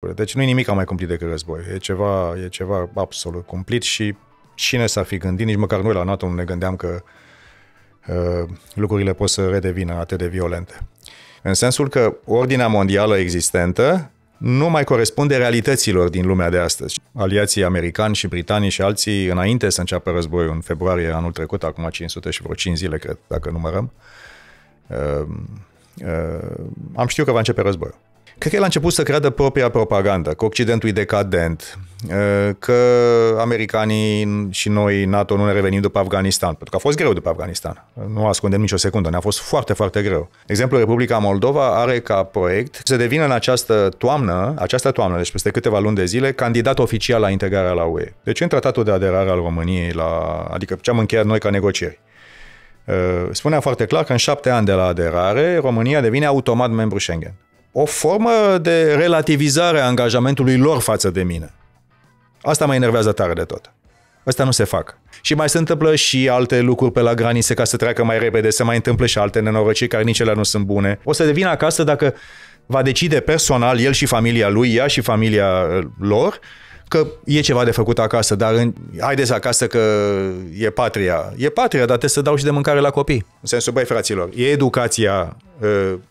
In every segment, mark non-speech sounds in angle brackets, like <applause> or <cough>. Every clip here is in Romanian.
Păi, deci nu e nimic mai cumplit decât război. E ceva, e ceva absolut cumplit și cine s-ar fi gândit, nici măcar noi la NATO nu ne gândeam că uh, lucrurile pot să redevină atât de violente. În sensul că ordinea mondială existentă nu mai corespunde realităților din lumea de astăzi. Aliații americani și britanii și alții, înainte să înceapă războiul, în februarie anul trecut, acum 500 și vreo 5 zile, cred, dacă numărăm, uh, uh, am știut că va începe războiul. Cred că el a început să creadă propria propagandă, că Occidentul e decadent, că americanii și noi, NATO, nu ne revenim după Afganistan, pentru că a fost greu după Afganistan. Nu ascundem nicio secundă, ne-a fost foarte, foarte greu. De exemplu, Republica Moldova are ca proiect să devină în această toamnă, această toamnă, deci peste câteva luni de zile, candidat oficial la integrarea la UE. Deci în tratatul de aderare al României, la, adică ce am încheiat noi ca negocieri. Spunea foarte clar că în șapte ani de la aderare, România devine automat membru Schengen o formă de relativizare a angajamentului lor față de mine. Asta mă enervează tare de tot. Asta nu se fac. Și mai se întâmplă și alte lucruri pe la granițe ca să treacă mai repede, se mai întâmplă și alte nenorociri care nici ele nu sunt bune. O să devină acasă dacă va decide personal el și familia lui, ea și familia uh, lor, că e ceva de făcut acasă, dar în, haideți acasă că e patria. E patria, dar trebuie să dau și de mâncare la copii. În sensul, băi, fraților, e educația ă,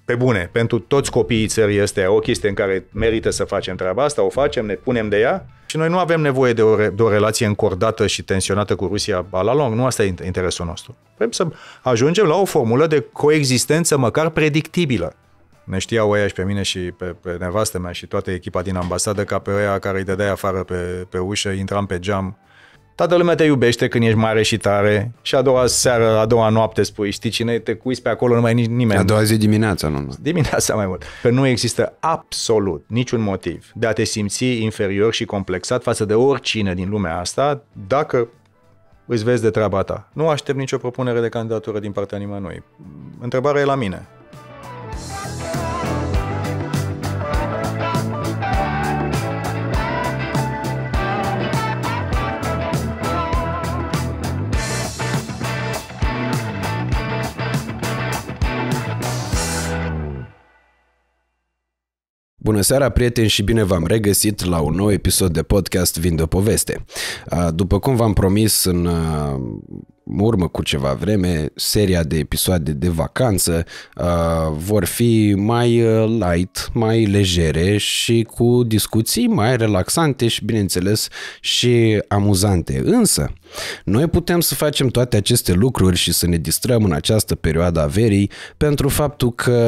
pe bune, pentru toți copiii țării este o chestie în care merită să facem treaba asta, o facem, ne punem de ea și noi nu avem nevoie de o, re- de o relație încordată și tensionată cu Rusia la lung. Nu asta e interesul nostru. Vrem să ajungem la o formulă de coexistență măcar predictibilă ne știau ăia și pe mine și pe, pe nevastă mea și toată echipa din ambasadă ca pe ăia care îi dădeai afară pe, pe ușă, intram pe geam. Toată lumea te iubește când ești mare și tare și a doua seară, a doua noapte spui, știi cine, te cuiți pe acolo, nu mai nici nimeni. A doua zi dimineața, nu? Dimineața mai mult. Că nu există absolut niciun motiv de a te simți inferior și complexat față de oricine din lumea asta, dacă îți vezi de treaba ta. Nu aștept nicio propunere de candidatură din partea nimănui. Întrebarea e la mine. Bună seara, prieteni, și bine v-am regăsit la un nou episod de podcast Vind o Poveste. După cum v-am promis în urmă cu ceva vreme, seria de episoade de vacanță vor fi mai light, mai legere și cu discuții mai relaxante și, bineînțeles, și amuzante. Însă, noi putem să facem toate aceste lucruri și să ne distrăm în această perioadă a verii pentru faptul că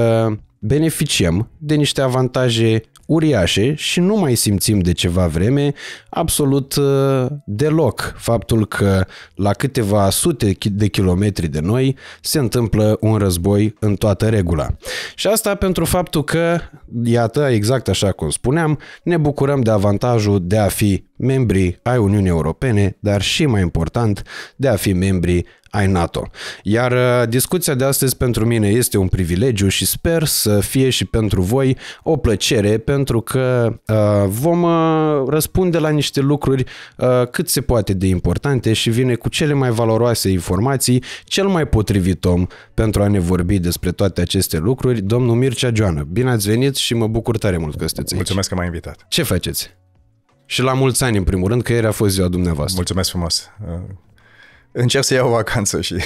beneficiem de niște avantaje uriașe și nu mai simțim de ceva vreme absolut uh, deloc faptul că la câteva sute de kilometri de noi se întâmplă un război în toată regula. Și asta pentru faptul că, iată, exact așa cum spuneam, ne bucurăm de avantajul de a fi membri ai Uniunii Europene, dar și mai important, de a fi membri ai NATO. Iar uh, discuția de astăzi pentru mine este un privilegiu și sper să fie și pentru voi o plăcere pentru că uh, vom uh, răspunde la niște lucruri cât se poate de importante și vine cu cele mai valoroase informații, cel mai potrivit om pentru a ne vorbi despre toate aceste lucruri, domnul Mircea Joană. Bine ați venit și mă bucur tare mult că sunteți aici. Mulțumesc că m-ai invitat. Ce faceți? Și la mulți ani, în primul rând, că ieri a fost ziua dumneavoastră. Mulțumesc frumos! Uh, încerc să iau vacanță și, <laughs>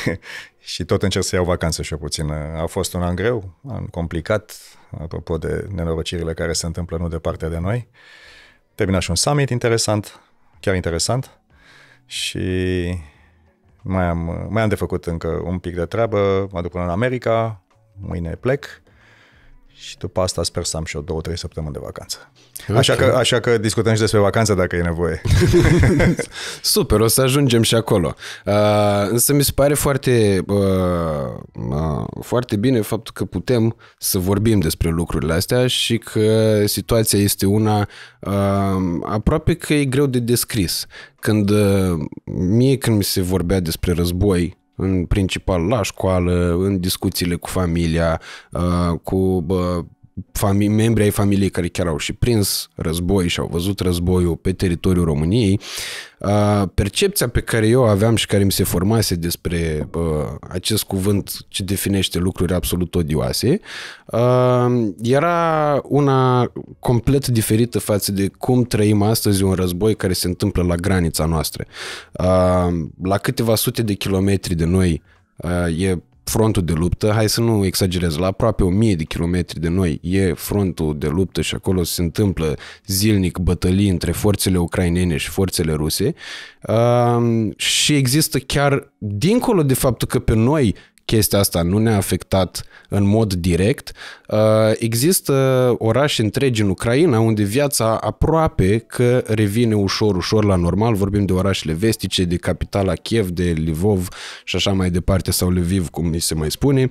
și tot încerc să iau vacanță și o puțin. Uh, a fost un an greu, un an complicat, apropo de nenorocirile care se întâmplă nu departe de noi. Termina și un summit interesant, chiar interesant. Și mai am, mai am de făcut încă un pic de treabă, mă duc până în America, mâine plec și după asta sper să am și o două, trei săptămâni de vacanță. Okay. Așa, că, așa că discutăm și despre vacanță dacă e nevoie. <laughs> Super, o să ajungem și acolo. Uh, însă mi se pare foarte, uh, uh, foarte bine faptul că putem să vorbim despre lucrurile astea și că situația este una uh, aproape că e greu de descris. Când uh, mie când mi se vorbea despre război, în principal la școală, în discuțiile cu familia, uh, cu fami- membri ai familiei care chiar au și prins război și au văzut războiul pe teritoriul României, percepția pe care eu aveam și care mi se formase despre acest cuvânt ce definește lucruri absolut odioase, era una complet diferită față de cum trăim astăzi un război care se întâmplă la granița noastră. La câteva sute de kilometri de noi e frontul de luptă, hai să nu exagerez, la aproape 1000 de kilometri de noi e frontul de luptă și acolo se întâmplă zilnic bătălii între forțele ucrainene și forțele ruse uh, și există chiar, dincolo de faptul că pe noi chestia asta nu ne-a afectat în mod direct. Uh, există orașe întregi în Ucraina unde viața aproape că revine ușor, ușor la normal. Vorbim de orașele vestice, de capitala Kiev, de Lvov și așa mai departe, sau Lviv, cum ni se mai spune.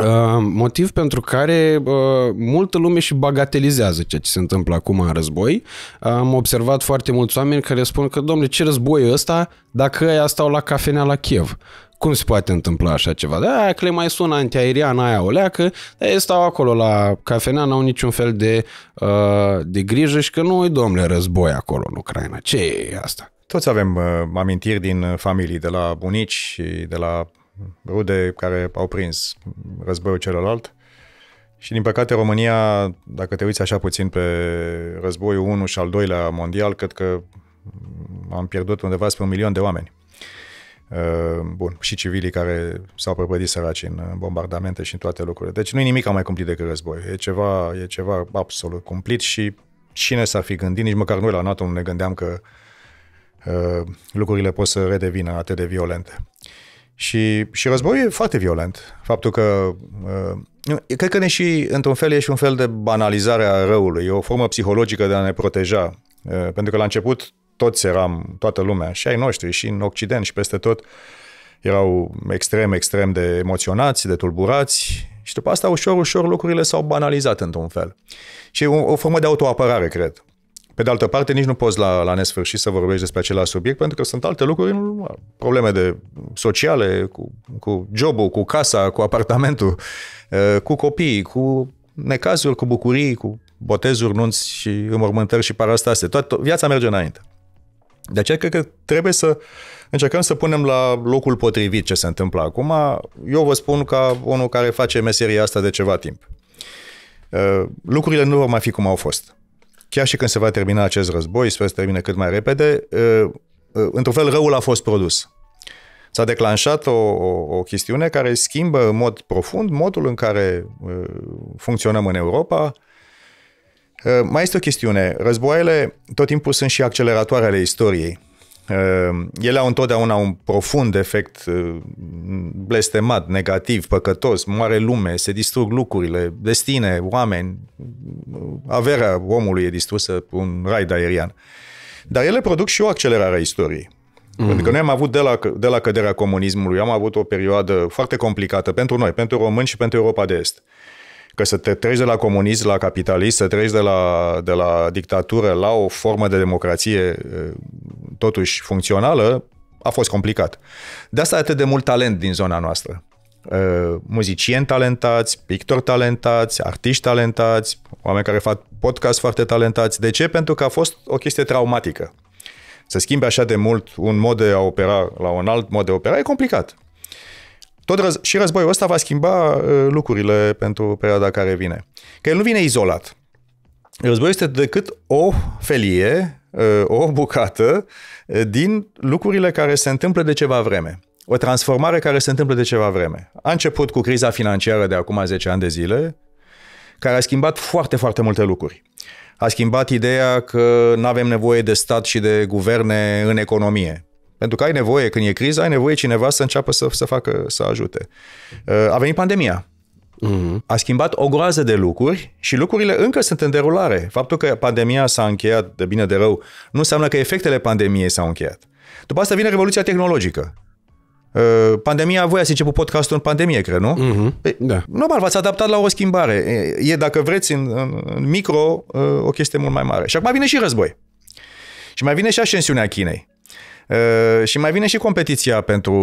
Uh, motiv pentru care uh, multă lume și bagatelizează ceea ce se întâmplă acum în război. Am observat foarte mulți oameni care spun că, domnule, ce război e ăsta dacă ăia stau la cafenea la Kiev? Cum se poate întâmpla așa ceva? Da, că le mai sună antiaeriana aia o leacă, dar ei stau acolo la cafenea, n-au niciun fel de, uh, de grijă și că nu e domnule război acolo în Ucraina. Ce e asta? Toți avem uh, amintiri din uh, familii, de la bunici, de la rude care au prins războiul celălalt. Și din păcate România, dacă te uiți așa puțin pe războiul 1 și al doilea mondial, cred că am pierdut undeva spre un milion de oameni. Uh, bun, și civilii care s-au prăbădit săraci în uh, bombardamente și în toate lucrurile. Deci nu e nimic mai cumplit decât război. E ceva, e ceva absolut cumplit și cine s-ar fi gândit, nici măcar noi la NATO nu ne gândeam că uh, lucrurile pot să redevină atât de violente. Și, și războiul e foarte violent. Faptul că uh, cred că ne și, într-un fel, e și un fel de banalizare a răului. E o formă psihologică de a ne proteja. Uh, pentru că la început toți eram, toată lumea, și ai noștri, și în Occident, și peste tot, erau extrem, extrem de emoționați, de tulburați și după asta ușor, ușor lucrurile s-au banalizat într-un fel. Și e o, o formă de autoapărare, cred. Pe de altă parte, nici nu poți la, la nesfârșit să vorbești despre același subiect, pentru că sunt alte lucruri, probleme de sociale, cu, cu jobul, cu casa, cu apartamentul, eh, cu copiii, cu necazuri, cu bucurii, cu botezuri, nunți și înmormântări și parastase. Toată viața merge înainte. De aceea cred că trebuie să încercăm să punem la locul potrivit ce se întâmplă acum. Eu vă spun ca unul care face meseria asta de ceva timp. Uh, lucrurile nu vor mai fi cum au fost. Chiar și când se va termina acest război, sper să termine cât mai repede, uh, uh, într-un fel răul a fost produs. S-a declanșat o, o, o chestiune care schimbă în mod profund modul în care funcționăm în Europa, Uh, mai este o chestiune. Războaiele tot timpul sunt și acceleratoare ale istoriei. Uh, ele au întotdeauna un profund efect uh, blestemat, negativ, păcătos, moare lume, se distrug lucrurile, destine, oameni, averea omului e distrusă, un raid aerian. Dar ele produc și o accelerare a istoriei. Mm-hmm. Pentru că noi am avut de la, de la căderea comunismului, am avut o perioadă foarte complicată pentru noi, pentru români și pentru Europa de Est. Uh, Că să te treci de la comunism la capitalist, să treci de la, de la dictatură la o formă de democrație totuși funcțională, a fost complicat. De asta atât de mult talent din zona noastră. Muzicieni talentați, pictori talentați, artiști talentați, oameni care fac podcast foarte talentați. De ce? Pentru că a fost o chestie traumatică. Să schimbe așa de mult un mod de a opera la un alt mod de a opera e complicat. Tot răz- și războiul ăsta va schimba uh, lucrurile pentru perioada care vine. Că el nu vine izolat. Războiul este decât o felie, uh, o bucată uh, din lucrurile care se întâmplă de ceva vreme. O transformare care se întâmplă de ceva vreme. A început cu criza financiară de acum 10 ani de zile, care a schimbat foarte, foarte multe lucruri. A schimbat ideea că nu avem nevoie de stat și de guverne în economie. Pentru că ai nevoie, când e criză, ai nevoie cineva să înceapă să, să facă, să ajute. Uh, a venit pandemia. Mm-hmm. A schimbat o groază de lucruri și lucrurile încă sunt în derulare. Faptul că pandemia s-a încheiat de bine de rău nu înseamnă că efectele pandemiei s-au încheiat. După asta vine revoluția tehnologică. Uh, pandemia, voi ați început podcastul în pandemie, cred, nu? Mm-hmm. Da. Normal, v-ați adaptat la o schimbare. E, dacă vreți, în, în, în micro, uh, o chestie mult mai mare. Și acum vine și război. Și mai vine și ascensiunea Chinei. Uh, și mai vine și competiția pentru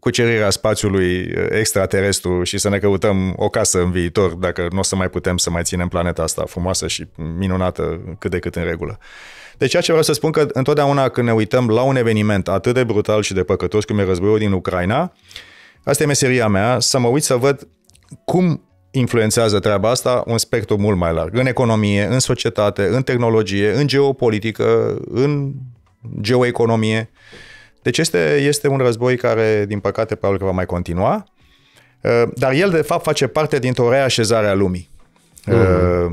cucerirea spațiului uh, extraterestru și să ne căutăm o casă în viitor, dacă nu o să mai putem să mai ținem planeta asta frumoasă și minunată cât de cât în regulă. Deci ceea ce vreau să spun că întotdeauna când ne uităm la un eveniment atât de brutal și de păcătos cum e războiul din Ucraina, asta e meseria mea, să mă uit să văd cum influențează treaba asta un spectru mult mai larg. În economie, în societate, în tehnologie, în geopolitică, în geoeconomie. Deci este, este un război care, din păcate, probabil că va mai continua, uh, dar el, de fapt, face parte dintr-o reașezare a lumii. Mm-hmm.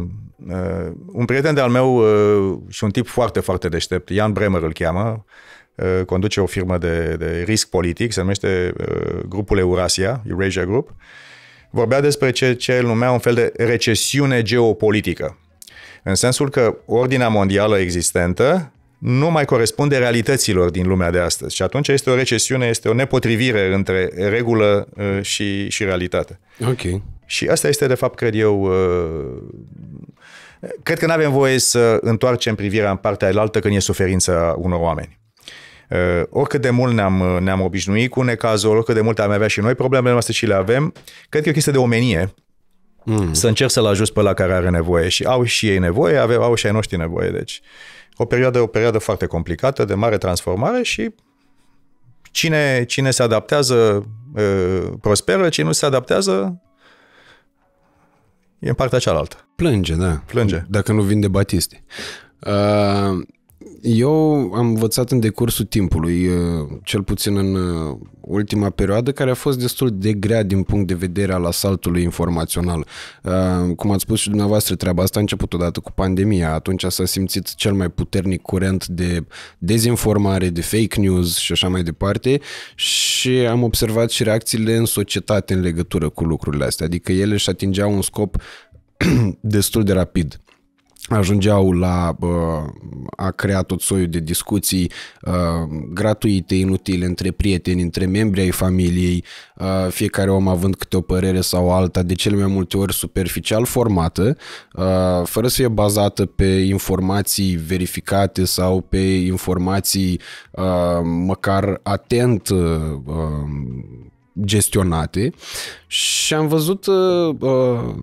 Un prieten de-al meu și un tip foarte, foarte deștept, Ian Bremer îl cheamă, conduce o firmă de, de risc politic, se numește grupul Eurasia, Eurasia Group, vorbea despre ce, ce el numea un fel de recesiune geopolitică. În sensul că ordinea mondială existentă nu mai corespunde realităților din lumea de astăzi. Și atunci este o recesiune, este o nepotrivire între regulă uh, și, și realitate. Ok. Și asta este, de fapt, cred eu, uh, cred că nu avem voie să întoarcem privirea în partea alaltă când e suferința unor oameni. Uh, oricât de mult ne-am, ne-am obișnuit cu necazul, oricât de mult am avea și noi problemele noastre și le avem, cred că e o chestie de omenie mm. să încerc să-l ajut pe la care are nevoie și au și ei nevoie, aveau, au și ai noștri nevoie, deci. Uh, o perioadă, o perioadă foarte complicată, de mare transformare și cine, cine se adaptează prosperă, cine nu se adaptează e în partea cealaltă. Plânge, da. Plânge. Dacă nu vinde Batiste. Uh, eu am învățat în decursul timpului, uh, cel puțin în uh, ultima perioadă, care a fost destul de grea din punct de vedere al asaltului informațional. Uh, cum ați spus și dumneavoastră, treaba asta a început odată cu pandemia. Atunci s-a simțit cel mai puternic curent de dezinformare, de fake news și așa mai departe și am observat și reacțiile în societate în legătură cu lucrurile astea. Adică ele își atingeau un scop <clears throat> destul de rapid ajungeau la a crea tot soiul de discuții uh, gratuite, inutile, între prieteni, între membri ai familiei, uh, fiecare om având câte o părere sau alta, de cele mai multe ori superficial formată, uh, fără să fie bazată pe informații verificate sau pe informații măcar atent gestionate și am văzut uh, uh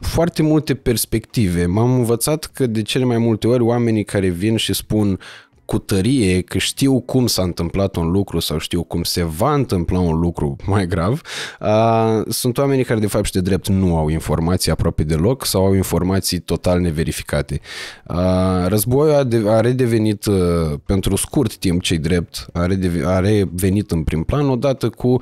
foarte multe perspective. M-am învățat că de cele mai multe ori oamenii care vin și spun cu tărie că știu cum s-a întâmplat un lucru sau știu cum se va întâmpla un lucru mai grav, uh, sunt oamenii care de fapt și de drept nu au informații aproape deloc sau au informații total neverificate. Uh, războiul a, de- a redevenit uh, pentru scurt timp, cei drept, a, redeven- a revenit în prim plan odată cu uh,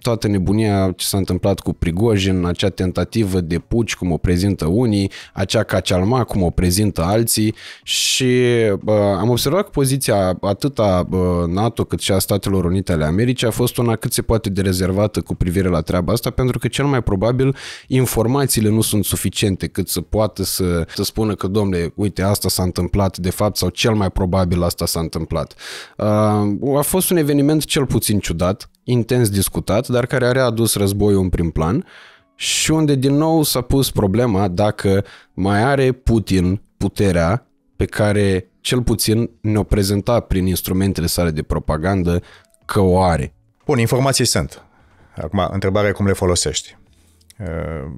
toată nebunia ce s-a întâmplat cu Prigojin, acea tentativă de puci, cum o prezintă unii, acea cacealma, cum o prezintă alții și am observat că poziția atât a NATO cât și a Statelor Unite ale Americii a fost una cât se poate de rezervată cu privire la treaba asta, pentru că cel mai probabil informațiile nu sunt suficiente cât să poată să, să spună că, domnule, uite, asta s-a întâmplat de fapt sau cel mai probabil asta s-a întâmplat. Uh, a fost un eveniment cel puțin ciudat, intens discutat, dar care a readus războiul în prim plan și unde din nou s-a pus problema dacă mai are Putin puterea pe care cel puțin ne-o prezenta prin instrumentele sale de propagandă că o are. Bun, informații sunt. Acum, întrebarea e cum le folosești. Uh,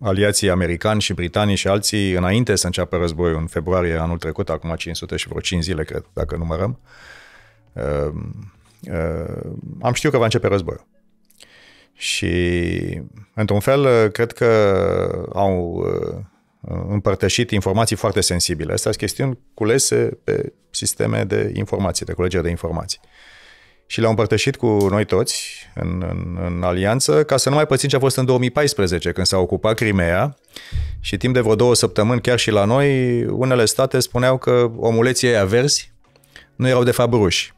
aliații americani și britanii și alții, înainte să înceapă războiul, în februarie anul trecut, acum 500 și vreo 5 zile, cred, dacă numărăm, uh, uh, am știut că va începe războiul. Și, într-un fel, cred că au Uh, împărtășit informații foarte sensibile. Astea sunt chestiuni culese pe sisteme de informații, de colegia de informații. Și le-au împărtășit cu noi toți în, în, în alianță ca să nu mai pățim ce a fost în 2014, când s-a ocupat Crimea și timp de vreo două săptămâni, chiar și la noi, unele state spuneau că omuleții aia verzi nu erau de fapt ruși.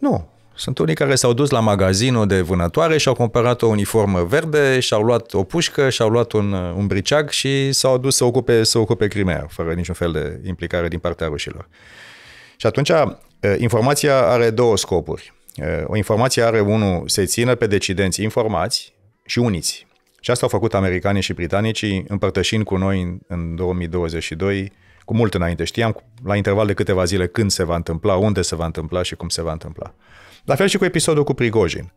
Nu, sunt unii care s-au dus la magazinul de vânătoare și au cumpărat o uniformă verde, și-au luat o pușcă, și-au luat un, uh, un briceag și s-au dus să ocupe, să ocupe Crimea, fără niciun fel de implicare din partea rușilor. Și atunci, uh, informația are două scopuri. Uh, o informație are unul să țină pe decidenți informați și uniți. Și asta au făcut americanii și britanicii, împărtășind cu noi în, în 2022, cu mult înainte. Știam la interval de câteva zile când se va întâmpla, unde se va întâmpla și cum se va întâmpla. La fel și cu episodul cu Prigojin.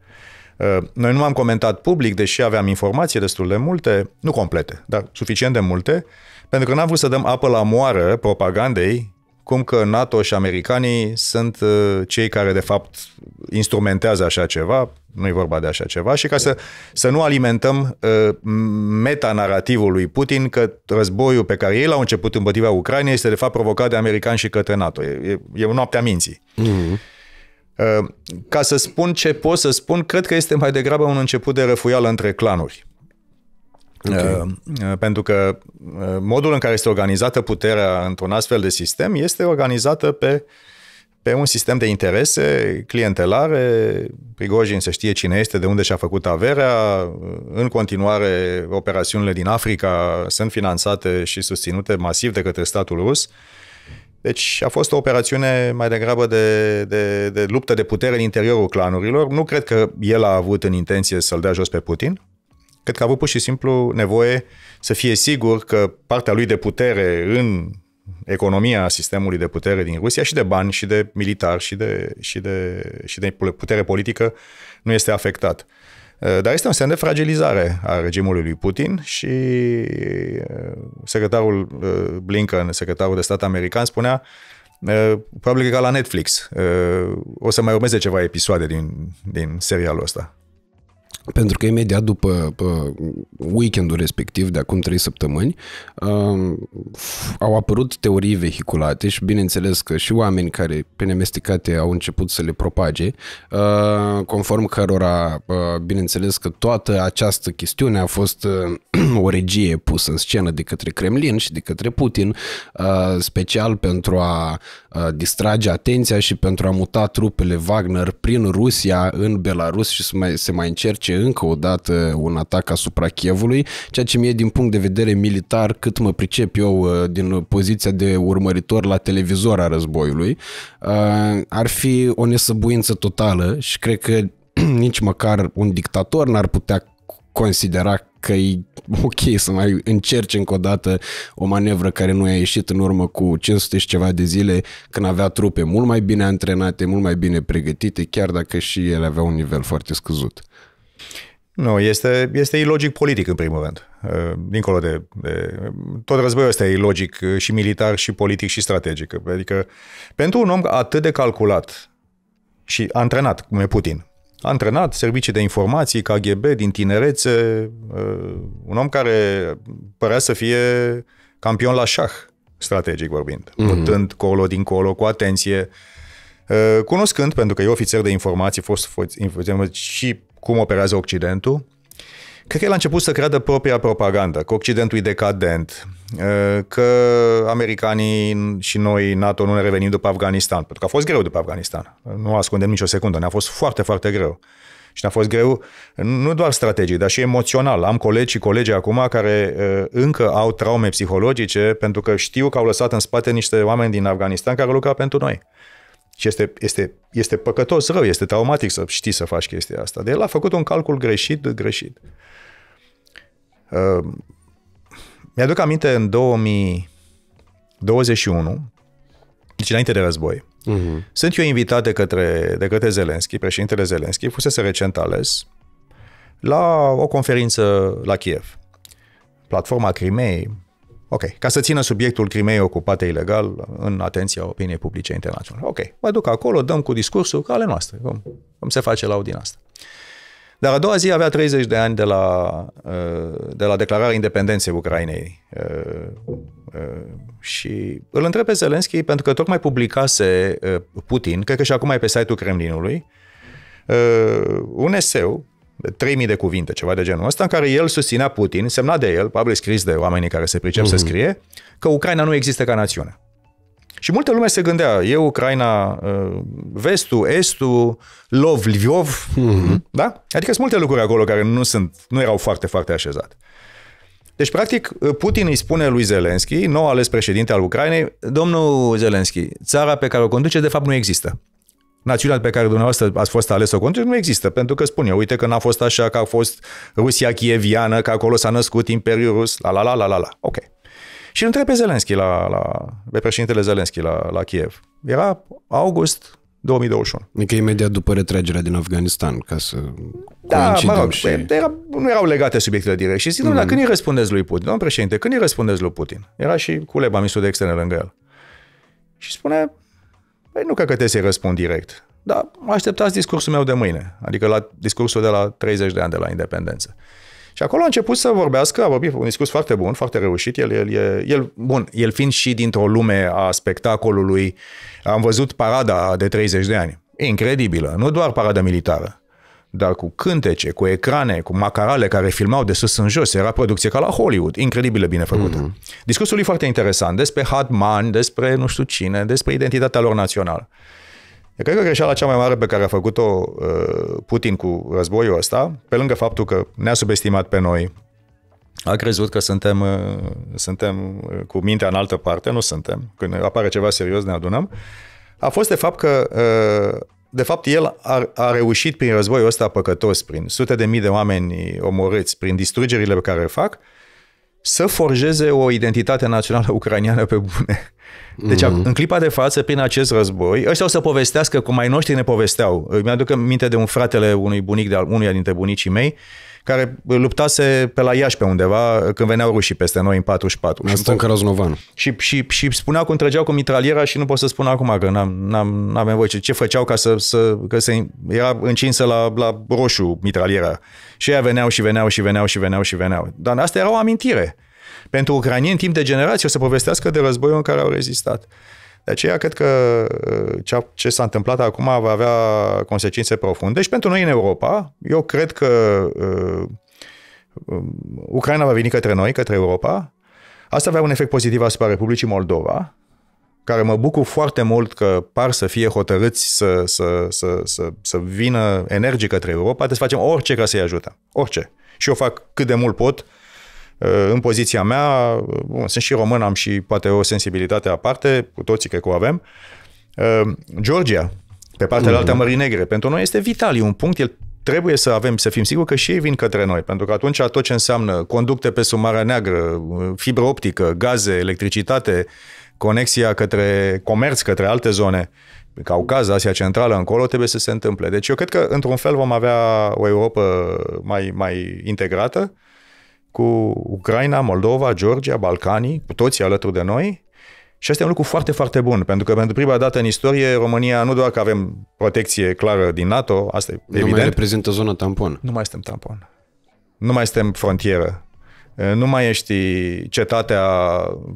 Ă, noi nu am comentat public, deși aveam informații destul de multe, nu complete, dar suficient de multe, pentru că n-am vrut să dăm apă la moară propagandei cum că NATO și americanii sunt ă, cei care, de fapt, instrumentează așa ceva, nu e vorba de așa ceva, și ca să, să nu alimentăm uh, ă, metanarativul lui Putin că războiul pe care ei l-au început împotriva Ucrainei este, de fapt, provocat de americani și către NATO. E, e, e noaptea minții. Mm-hmm. Ă, ca să spun ce pot să spun, cred că este mai degrabă un început de refuială între clanuri. Ă, okay. Ă, pentru că modul în care este organizată puterea într-un astfel de sistem este organizată pe, pe un sistem de interese clientelare. Prigojin se știe cine este, de unde și-a făcut averea. În continuare, operațiunile din Africa sunt finanțate și susținute masiv de către statul rus. Uh, deci a fost o operațiune mai degrabă de, de, de luptă de putere în interiorul clanurilor. Nu cred că el a avut în intenție să-l dea jos pe Putin. Cred că a avut pur și simplu nevoie să fie sigur că partea lui de putere în economia sistemului de putere din Rusia și de bani și de militar și de, și de, și de putere politică nu este afectat. Eh, dar este un semn de fragilizare a regimului lui Putin și eh, secretarul eh, Blinken, secretarul de stat american, spunea probabil că ca la Netflix. O să mai urmeze ceva episoade din, din serialul ăsta. Pentru că imediat după weekendul respectiv, de acum trei săptămâni, au apărut teorii vehiculate și bineînțeles că și oameni care pe nemesticate au început să le propage, uh, conform cărora, uh, bineînțeles că toată această chestiune a fost uh, <clears throat> o regie pusă în scenă de către Kremlin și de către Putin, special pentru a distrage atenția și pentru a muta trupele Wagner prin Rusia în Belarus și să mai, se mai încerce provoace încă o dată un atac asupra Chievului, ceea ce mie din punct de vedere militar, cât mă pricep eu uh, din poziția de urmăritor la televizor a războiului, uh, ar fi o nesăbuință totală și cred că <clears throat> nici măcar un dictator n-ar putea considera că e ok să mai încerci încă o dată o manevră care nu a ieșit în urmă cu 500 și ceva de zile când avea trupe mult mai bine antrenate, mult mai bine pregătite, chiar dacă și ele aveau un nivel foarte scăzut. Nu, este, este ilogic politic în primul rând, uh, dincolo de, de... Tot războiul ăsta e ilogic uh, și militar și politic și strategic. Adică pentru un om atât de calculat și antrenat, cum e Putin, antrenat, servicii de informații, KGB din tinerețe, uh, un om care părea să fie campion la șah, strategic vorbind, mm-hmm. putând colo din colo, cu atenție, cunoscând, pentru că e ofițer de informații, fost, fost și cum operează Occidentul, Cred că el a început să creadă propria propagandă, că Occidentul e decadent, că americanii și noi, NATO, nu ne revenim după Afganistan, pentru că a fost greu după Afganistan. Nu ascundem nicio secundă, ne-a fost foarte, foarte greu. Și ne-a fost greu nu doar strategic, dar și emoțional. Am colegi și colegi acum care încă au traume psihologice pentru că știu că au lăsat în spate niște oameni din Afganistan care lucrau pentru noi. Și este, este, este păcătos rău, este traumatic să știi să faci chestia asta. De el a făcut un calcul greșit, greșit. Uh, mi-aduc aminte în 2021, deci înainte de război, uh-huh. sunt eu invitat de către, de către Zelenski, președintele Zelenski, fusese recent ales, la o conferință la Kiev. Platforma Crimei, Ok, ca să țină subiectul crimei ocupate ilegal în atenția opiniei publice internaționale. Ok, mă duc acolo, dăm cu discursul ca ale noastre, cum, cum se face la din asta. Dar a doua zi avea 30 de ani de la, uh, de la declararea independenței Ucrainei. Uh, uh, și îl întreb pe Zelenski, pentru că tocmai publicase Putin, cred că și acum e pe site-ul Kremlinului, un eseu 3000 de cuvinte, ceva de genul ăsta, în care el susținea Putin, semnat de el, probabil scris de oamenii care se pricep uh-huh. să mhm. scrie, că Ucraina nu există ca națiune. Și multă lume se gândea, e Ucraina uh, vestul, estul, Lov, Lviov, uh-huh. da? Adică sunt multe lucruri acolo care nu, sunt, nu erau foarte, foarte așezate. Deci, practic, uh, Putin îi spune lui Zelenski, nou ales președinte al Ucrainei, domnul Zelenski, țara pe care o conduce de fapt nu există națiunea pe care dumneavoastră ați fost ales să o conduceți nu există, pentru că spune, uite că n-a fost așa, că a fost Rusia chieviană, că acolo s-a născut Imperiul Rus, la la la la la la. Ok. Și îl întreb pe Zelenski, la, la, pe președintele Zelenski la, la Kiev. Era august 2021. Adică imediat după retragerea din Afganistan, ca să da, mă rog, și... era, nu erau legate subiectele direct. Și zic, mm. dar când îi răspundeți lui Putin? Domnul președinte, când îi răspundeți lui Putin? Era și Culeba, ministrul de externe lângă el. Și spune, Păi nu cred că te să-i răspund direct. Dar așteptați discursul meu de mâine, adică la discursul de la 30 de ani de la independență. Și acolo a început să vorbească, a vorbit un discurs foarte bun, foarte reușit. El, el, el, bun, el fiind și dintr-o lume a spectacolului, am văzut parada de 30 de ani. Incredibilă, nu doar parada militară dar cu cântece, cu ecrane, cu macarale care filmau de sus în jos. Era producție ca la Hollywood, incredibil bine făcută. Mm-hmm. Discursul e foarte interesant despre Hadman, despre nu știu cine, despre identitatea lor națională. Eu cred că greșeala cea mai mare pe care a făcut-o uh, Putin cu războiul ăsta, pe lângă faptul că ne-a subestimat pe noi, a crezut că suntem, uh, suntem uh, cu mintea în altă parte, nu suntem. Când apare ceva serios ne adunăm. A fost de fapt că uh, de fapt, el a, a reușit prin războiul ăsta păcătos, prin sute de mii de oameni omorâți, prin distrugerile pe care le fac, să forjeze o identitate națională ucraniană pe bune. Deci, mm-hmm. în clipa de față, prin acest război, ăștia o să povestească cum mai noștri ne povesteau. Mi-aduc minte de un fratele unui bunic, de al, unuia dintre bunicii mei, uh, care luptase pe la Iași pe undeva când veneau rușii peste noi în 44. Asta în Caroznovanu. Și, și, și spunea cum trăgeau cu mitraliera și nu pot să spun acum că n-am, n-am, avem voie. Ce făceau ca să, să că se, era încinsă la, la roșu mitraliera. Și ea veneau și veneau și veneau și veneau și veneau. Dar asta era o amintire. Pentru ucranieni, timp de generație o să povestească de războiul în care au rezistat. De aceea cred că uh, ce s-a întâmplat acum va avea consecințe profunde și pentru noi în Europa. Eu cred că uh, um, Ucraina va veni către noi, către Europa. Asta avea un efect pozitiv asupra Republicii Moldova, care mă bucur foarte mult că par să fie hotărâți să, să, să, să, să vină energie către Europa, trebuie să facem orice ca să-i ajutăm. Orice. Și eu fac cât de mult pot uh, Uh, în poziția mea, uh, bun, sunt și român, am și poate o sensibilitate aparte, cu toții cred că o avem, uh, Georgia, pe partea mm-hmm. alta Mării Negre, pentru noi este vital, e un punct, el trebuie să avem, să fim siguri că și ei vin către noi, pentru că atunci tot ce înseamnă conducte pe sumarea neagră, fibră optică, gaze, electricitate, conexia către comerț, către alte zone, Caucaz, Asia Centrală, încolo, trebuie să se întâmple. Deci eu cred că, într-un fel, vom avea o Europa mai, mai integrată, cu Ucraina, Moldova, Georgia, Balcanii, cu toții alături de noi. Și asta e un lucru foarte, foarte bun, pentru că pentru prima dată în istorie România nu doar că avem protecție clară din NATO, asta e nu evident. Nu mai reprezintă zona tampon. Nu mai suntem tampon. Nu mai suntem frontieră. Nu mai ești cetatea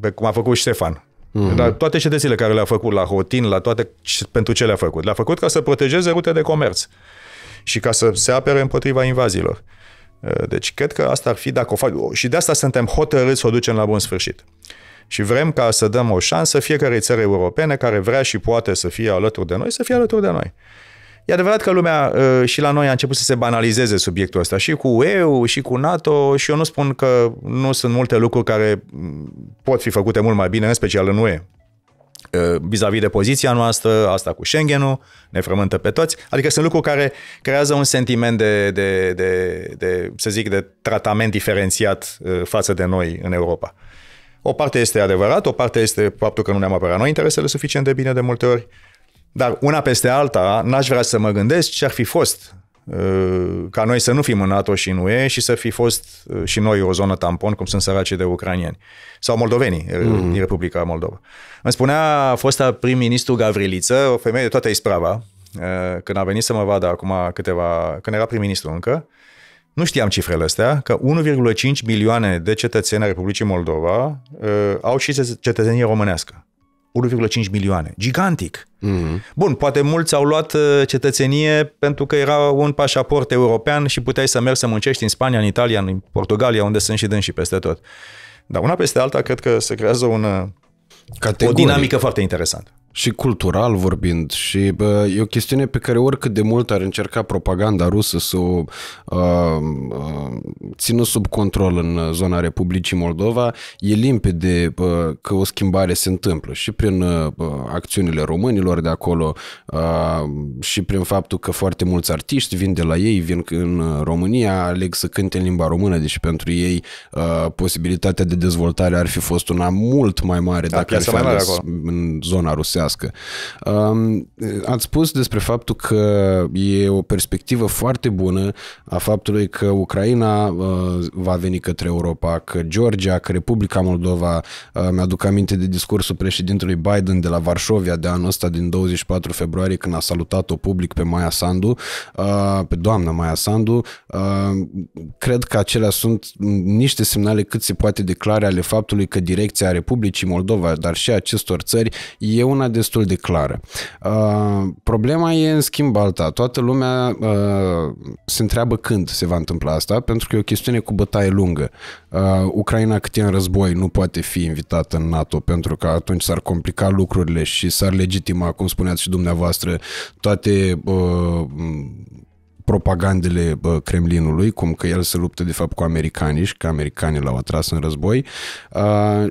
pe cum a făcut Ștefan. Mm-hmm. Dar toate cetățile care le-a făcut la Hotin, la toate, pentru ce le-a făcut? Le-a făcut ca să protejeze rute de comerț și ca să se apere împotriva invaziilor. Uh, deci cred că asta ar fi dacă o fac. Și de asta suntem hotărâți să o ducem la bun sfârșit. Și vrem ca să dăm o șansă fiecarei țări europene care vrea și poate să fie alături de noi, să fie alături de noi. E adevărat că lumea uh, și la noi a început să se banalizeze subiectul ăsta, și cu EU și cu NATO, și eu nu spun că nu sunt multe lucruri care mm, pot fi făcute mult mai bine, în special în UE. Eh, vis-a-vis de poziția noastră, asta cu Schengen-ul, ne frământă pe toți. Adică sunt lucruri care creează un sentiment de, de, de, de să zic, de tratament diferențiat eh, față de noi în Europa. O parte este adevărat, o parte este faptul că nu ne-am apărat noi interesele suficient de bine de multe ori, dar una peste alta, n-aș vrea să mă gândesc ce ar fi fost Ă, ca noi să nu fim în NATO și în UE și să fi fost ă, și noi o zonă tampon, cum sunt săraci de ucranieni sau moldovenii ă, mm. din Republica Moldova. Îmi spunea fosta prim-ministru Gavriliță, o femeie de toată isprava, când a venit să mă vadă acum câteva, când era prim-ministru încă, nu știam cifrele astea, că 1,5 milioane de cetățeni ai Republicii Moldova au și cetățenie românească. 1,5 milioane. Gigantic. Mm-hmm. Bun, poate mulți au luat uh, cetățenie pentru că era un pașaport european și puteai să mergi să muncești în Spania, în Italia, în Portugalia, unde sunt și și peste tot. Dar una peste alta, cred că se creează un, Categoric. Uh, o dinamică foarte interesantă și cultural vorbind și bă, e o chestiune pe care oricât de mult ar încerca propaganda rusă să o uh, uh, țină sub control în zona Republicii Moldova, e limpede uh, că o schimbare se întâmplă și prin uh, acțiunile românilor de acolo uh, și prin faptul că foarte mulți artiști vin de la ei, vin în România, aleg să cânte în limba română, deci pentru ei uh, posibilitatea de dezvoltare ar fi fost una mult mai mare da, dacă ar fi ales în zona rusă folosească. Ați spus despre faptul că e o perspectivă foarte bună a faptului că Ucraina uh, va veni către Europa, că Georgia, că Republica Moldova, uh, mi-aduc aminte de discursul președintelui Biden de la Varșovia de anul ăsta din 24 februarie când a salutat-o public pe Maia Sandu, uh, pe doamna Maia Sandu, cred că acelea sunt niște semnale cât se poate declare ale faptului că direcția Republicii Moldova, dar și acestor țări, e una destul de clară. Uh, problema e, în schimb, alta. Toată lumea uh, se întreabă când se va întâmpla asta, pentru că e o chestiune cu bătaie lungă. Uh, Ucraina, cât e în război, nu poate fi invitată în NATO, pentru că atunci s-ar complica lucrurile și s-ar legitima, cum spuneați și dumneavoastră, toate propagandele Kremlinului, cum că el se luptă de fapt cu americanii și că americanii l-au atras în război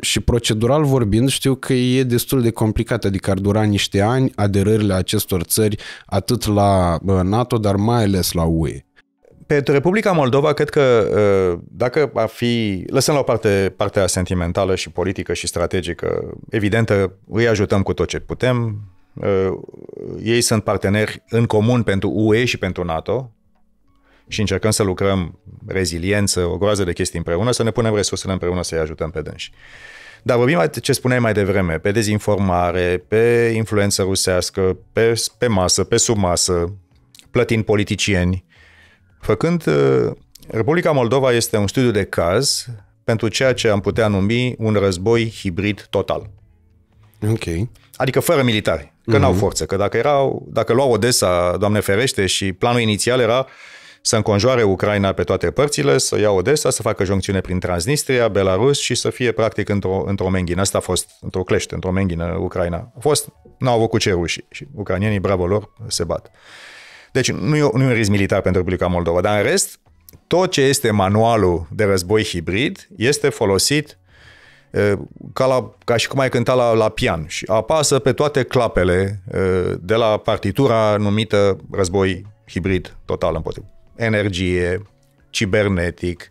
și procedural vorbind știu că e destul de complicat, adică ar dura niște ani aderările acestor țări atât la NATO, dar mai ales la UE pentru Republica Moldova, cred că ă, dacă ar fi, lăsăm la o parte partea sentimentală și politică și strategică, evidentă, îi ajutăm cu tot ce putem, Uh, ei sunt parteneri în comun pentru UE și pentru NATO și încercăm să lucrăm reziliență, o groază de chestii împreună, să ne punem resursele împreună să-i ajutăm pe dânși. Dar vorbim ce spuneai mai devreme, pe dezinformare, pe influență rusească, pe, pe masă, pe sub masă, plătind politicieni, făcând... Uh, Republica Moldova este un studiu de caz pentru ceea ce am putea numi un război hibrid total. Ok. Adică fără militari, că mm-hmm. n-au mhm. forță. Că dacă, erau, dacă luau Odessa, Doamne ferește, și planul inițial era să înconjoare Ucraina pe toate părțile, să ia Odessa, să facă joncțiune prin Transnistria, Belarus și să fie practic într-o, într-o menghină. Asta a fost într-o clește, într-o menghină Ucraina. A fost, n-au avut cu ce rușii și ucranienii, bravo lor, se bat. Deci nu e, nu e un risc militar pentru Republica Moldova, dar în rest, tot ce este manualul de război hibrid este folosit ca, la, ca și cum ai cânta la, la pian și apasă pe toate clapele de la partitura numită război hibrid total împotriva. Energie, cibernetic,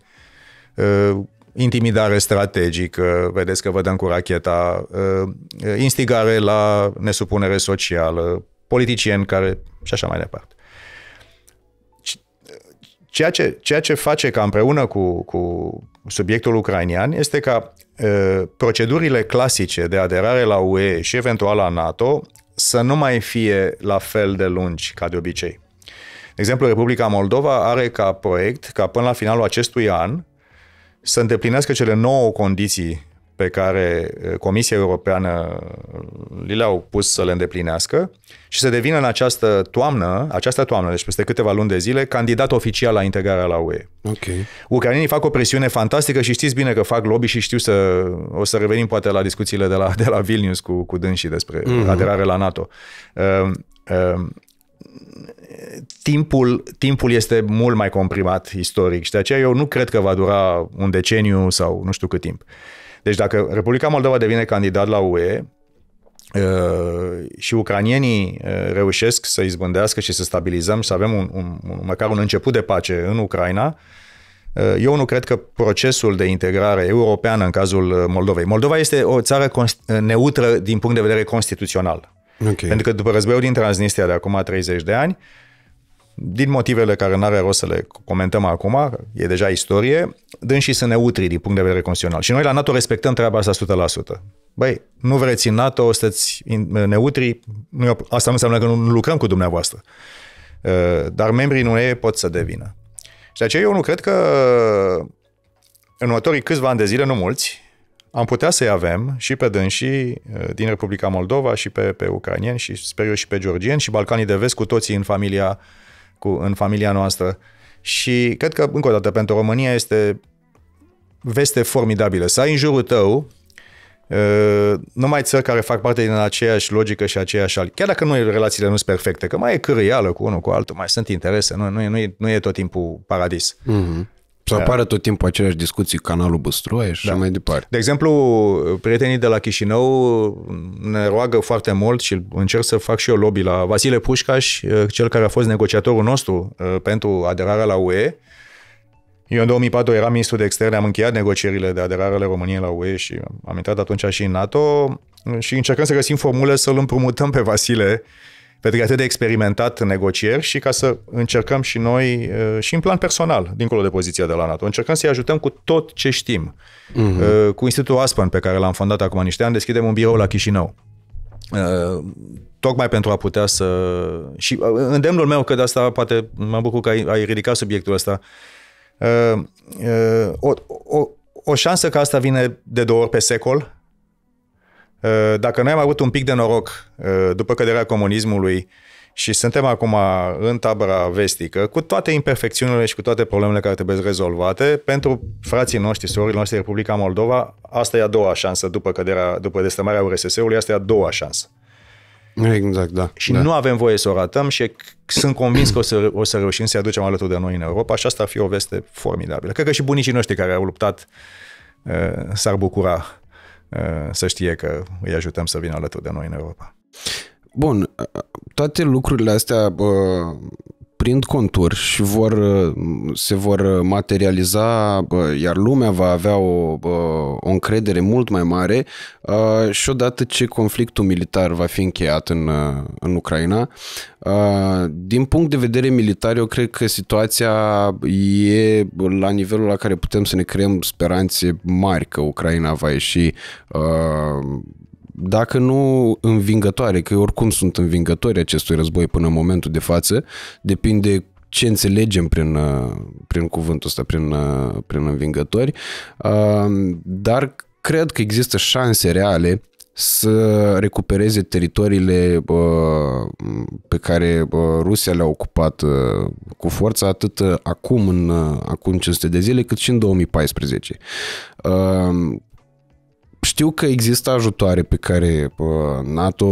intimidare strategică, vedeți că vă dăm cu racheta, instigare la nesupunere socială, politicieni care și așa mai departe. Ceea ce, ceea ce face ca împreună cu, cu subiectul ucrainian este ca e, procedurile clasice de aderare la UE și eventual la NATO să nu mai fie la fel de lungi ca de obicei. De exemplu, Republica Moldova are ca proiect ca până la finalul acestui an să îndeplinească cele nouă condiții pe care uh, Comisia Europeană li le-au pus să le îndeplinească și să devină în această toamnă, această toamnă, deci peste câteva luni de zile, candidat oficial la integrarea la UE. Okay. Ucrainii fac o presiune fantastică și știți bine că fac lobby și știu să... O să revenim poate la discuțiile de la, de la Vilnius cu, cu dânsii despre mm-hmm. aderare la NATO. Uh, uh, timpul, timpul este mult mai comprimat istoric și de aceea eu nu cred că va dura un deceniu sau nu știu cât timp. Uh, deci dacă Republica Moldova devine candidat la UE, uh, și ucranienii uh, reușesc să izbândească și să stabilizăm și să avem un, un, măcar un început de pace în Ucraina, uh, eu nu cred că procesul de integrare europeană în cazul Moldovei. Moldova este o țară neutră din punct de vedere constituțional. Okay. Pentru că după războiul din Transnistria de acum 30 de ani, din motivele care nu are rost să le comentăm acum, e deja istorie, dânsii sunt neutri din punct de vedere constituțional. Și noi la NATO respectăm treaba asta 100%. Băi, nu vreți în NATO, sunteți neutri, asta nu înseamnă că nu, lucrăm cu dumneavoastră. Uh, dar membrii nu UE pot să devină. Și de aceea eu nu cred că în următorii câțiva ani de zile, nu mulți, am putea să-i avem și pe dânsii uh, din Republica Moldova și pe, pe ucranieni și sper eu și pe georgieni și Balcanii de Vest cu toții în familia uh, cu, în familia noastră. Și cred că, încă o dată, pentru România este veste formidabilă. Să ai în jurul tău Uh, numai țări care fac parte din aceeași logică și aceeași al. Chiar dacă nu relațiile nu sunt perfecte, că mai e cârâială cu unul cu altul, mai sunt interese, nu, nu, e, nu, e, nu e tot timpul paradis. Uh-huh. Să apară tot timpul aceleași discuții, canalul Băstroaie și da. mai departe. De exemplu, prietenii de la Chișinău ne roagă foarte mult și încerc să fac și eu lobby la Vasile Pușcaș, uh, cel care a fost negociatorul nostru uh, pentru aderarea la UE. Eu în 2004 eram ministru de externe, am încheiat negocierile de aderare ale României la UE și am intrat atunci și în NATO și încercăm să găsim formule să-l împrumutăm pe Vasile uh, pentru că e atât de experimentat în negocieri și ca să încercăm și noi, și în plan personal, dincolo de poziția de la NATO, încercăm să-i ajutăm cu tot ce știm. Uh-huh. Cu Institutul Aspen, pe care l-am fondat acum niște ani, deschidem un birou la Chișinău. Tocmai pentru a putea să... Și îndemnul meu, că de asta poate mă bucur că ai, ridicat subiectul ăsta, o, o, o șansă că asta vine de două ori pe secol, Eh, dacă noi am avut un pic de noroc eh, după căderea comunismului și suntem acum în tabăra vestică, cu toate imperfecțiunile și cu toate problemele care trebuie rezolvate, pentru frații noștri, surorile noștri, Republica Moldova, asta e a doua șansă după căderea, după destămarea URSS-ului, asta e a doua șansă. Exact, da. Și da. nu avem voie să o ratăm și sunt convins că o să, o să reușim să-i aducem alături de noi în Europa și asta ar fi o veste formidabilă. Cred că și bunicii noștri care au luptat eh, s-ar bucura Eh, să știe că îi ajutăm să vină alături de noi în Europa. Bun, toate lucrurile astea prind contur și vor, uh, se vor materializa, iar lumea va avea o, o încredere mult mai mare uh, și odată ce conflictul militar va fi încheiat în, uh, în Ucraina. Din punct de vedere militar, eu cred că situația e la nivelul la care putem să ne creăm speranțe mari că Ucraina va ieși dacă nu învingătoare, că oricum sunt învingători acestui război până în momentul de față, depinde ce înțelegem prin, uh, prin cuvântul ăsta, prin, uh, prin învingători, uh, dar cred că există șanse reale să recupereze teritoriile pe care Rusia le-a ocupat cu forță atât acum, în, acum 500 de zile, cât și în 2014. Știu că există ajutoare pe care uh, NATO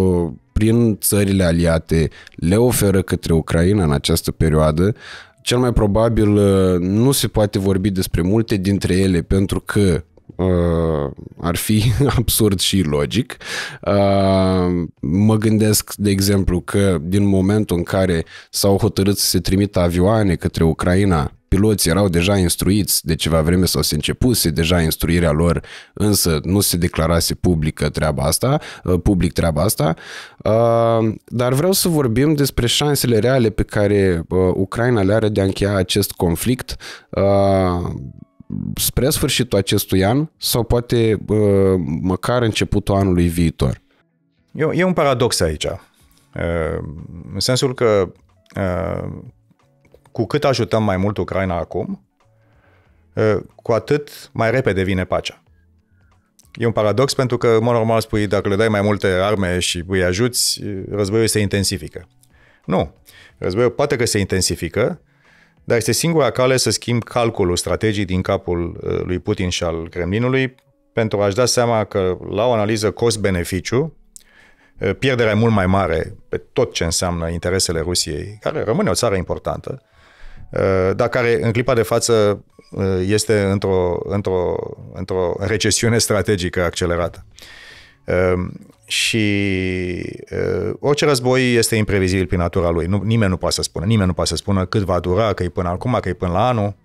prin țările aliate le oferă către Ucraina în această perioadă. Cel mai probabil uh, nu se poate vorbi despre multe dintre ele pentru că uh, ar fi <laughs> absurd și logic. Uh, mă gândesc, de exemplu, că din momentul în care s-au hotărât să se trimită avioane către Ucraina piloți erau deja instruiți de ceva vreme sau se începuse deja instruirea lor, însă nu se declarase publică treaba asta, uh, public treaba asta. Uh, dar vreau să vorbim despre șansele reale pe care uh, Ucraina le are de a încheia acest conflict spre sfârșitul acestui an sau poate măcar începutul anului viitor. E, un paradox aici. În sensul că cu cât ajutăm mai mult Ucraina acum, cu atât mai repede vine pacea. E un paradox pentru că, mă normal, spui, dacă le dai mai multe arme și îi ajuți, războiul se intensifică. Nu. Războiul poate că se intensifică, dar este singura cale să schimb calculul strategic din capul lui Putin și al Kremlinului pentru a-și da seama că, la o analiză cost-beneficiu, pierderea e mult mai mare pe tot ce înseamnă interesele Rusiei, care rămâne o țară importantă, Uh, dar care în clipa de față uh, este într-o, într-o, într-o recesiune strategică accelerată. Uh, și orice război este imprevizibil prin natura lui. Nu, nimeni nu poate să spună. Nimeni nu poate să spună cât va dura, că e până acum, că e până la anul.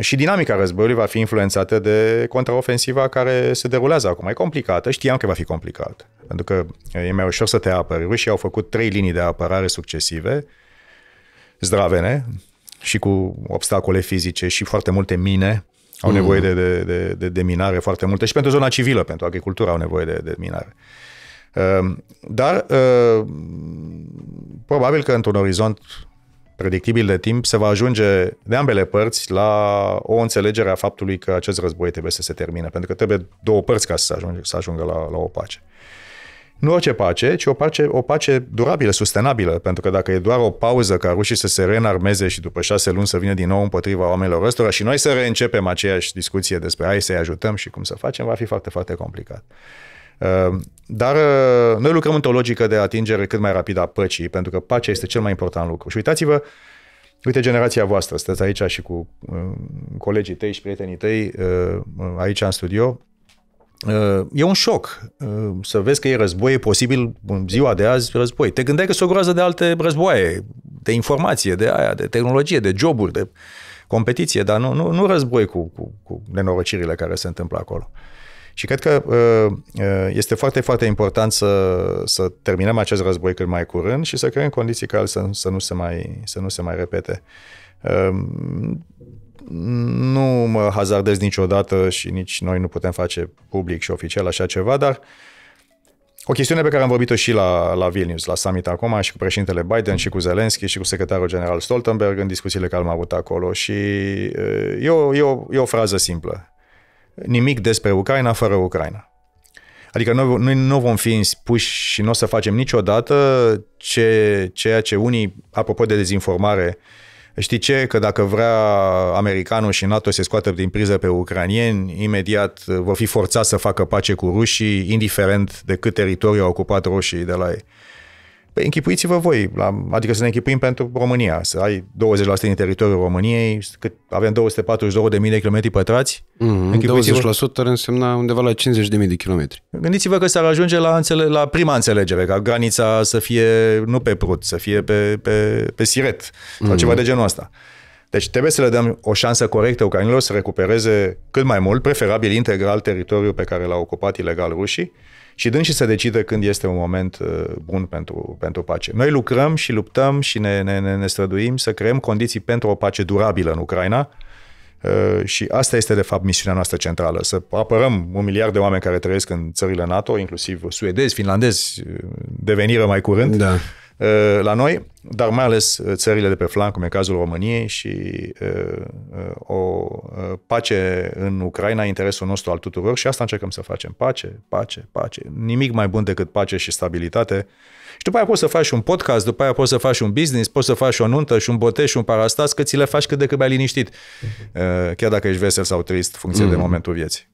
Și dinamica războiului va fi influențată de contraofensiva care se derulează acum. E complicată, știam că va fi complicată, pentru că e mai ușor să te apări. Rușii au făcut trei linii de apărare succesive, zdravene și cu obstacole fizice și foarte multe mine. Au nevoie mm. de, de, de, de, de minare foarte multe și pentru zona civilă, pentru agricultură au nevoie de, de minare. Ehm, dar ehm, probabil că într-un orizont predictibil de timp se va ajunge de ambele părți la o înțelegere a faptului că acest război trebuie să se termine, pentru că trebuie două părți ca să, ajunge, să ajungă la, la o pace. Nu orice pace, ci o pace, o pace durabilă, sustenabilă, pentru că dacă e doar o pauză ca rușii să se reînarmeze și după șase luni să vină din nou împotriva oamenilor ăstora și noi să reîncepem aceeași discuție despre ai să-i ajutăm și cum să facem, va fi foarte, foarte complicat. Ehm, dar ă, noi lucrăm într-o logică de atingere cât mai rapidă a păcii, pentru că pacea este cel mai important lucru. Și uitați-vă, uite generația voastră, stăți aici și cu ă, colegii tăi și prietenii tăi, ă, aici în studio, Uh, e un șoc uh, să vezi că e război, e posibil în ziua de azi război. Te gândeai că se o groază de alte războaie, de informație, de aia, de tehnologie, de joburi, de competiție, dar nu, nu, nu război cu, cu, cu nenorocirile care se întâmplă acolo. Și cred că uh, este foarte, foarte important să, să terminăm acest război cât mai curând și să creăm condiții ca să, să, nu, se mai, să nu se mai repete nu mă hazardez niciodată și nici noi nu putem face public și oficial așa ceva, dar o chestiune pe care am vorbit-o și la, la Vilnius, la summit acum, și cu președintele Biden, și cu Zelensky, și cu secretarul general Stoltenberg, în discuțiile care am avut acolo. Și uh, e o, e, o, e o frază simplă. Nimic despre Ucraina fără Ucraina. Adică noi, noi nu vom fi puși și nu o să facem niciodată ce, ceea ce unii, apropo de dezinformare, uh, Știi ce? Că dacă vrea americanul și NATO se scoată din priză pe ucranieni, imediat vor fi forțați să facă pace cu rușii, indiferent de cât teritoriu au ocupat roșii de la ei. Păi închipuiți-vă voi, la, adică să ne închipuim pentru România, să ai 20% din teritoriul României, cât avem 242.000 de kilometri pătrați. Mm, 20% ar însemna undeva la 50.000 de kilometri. Gândiți-vă că s-ar ajunge la, înțele- la prima înțelegere, ca granița să fie nu pe prut, să fie pe, pe, pe siret mm. hmm ceva mhm. de genul ăsta. Deci trebuie să le dăm o șansă corectă ucrainilor să recupereze cât mai mult, preferabil integral, teritoriul pe care l-au ocupat ilegal rușii, și dânsii să decidă când este un moment uh, bun pentru, pentru pace. Noi lucrăm și luptăm și ne, ne, ne străduim să creăm condiții pentru o pace durabilă în Ucraina uh, și asta este de fapt misiunea noastră centrală, să apărăm un miliard de oameni care trăiesc în țările NATO, inclusiv suedezi, finlandezi, uh, devenire mai curând, da Uh, la noi, dar mai ales uh, țările de pe flanc, cum e cazul României și uh, o pace în Ucraina, interesul nostru al tuturor și asta încercăm să facem. Pace, pace, pace. Nimic mai bun decât pace și stabilitate. Și după aia poți să faci un podcast, după aia poți să faci un business, poți să faci o nuntă și un botez și un parastas, că ți le faci cât de cât mai liniștit. Mhm. Chiar dacă ești vesel sau trist, funcție mm-hmm. de momentul vieții.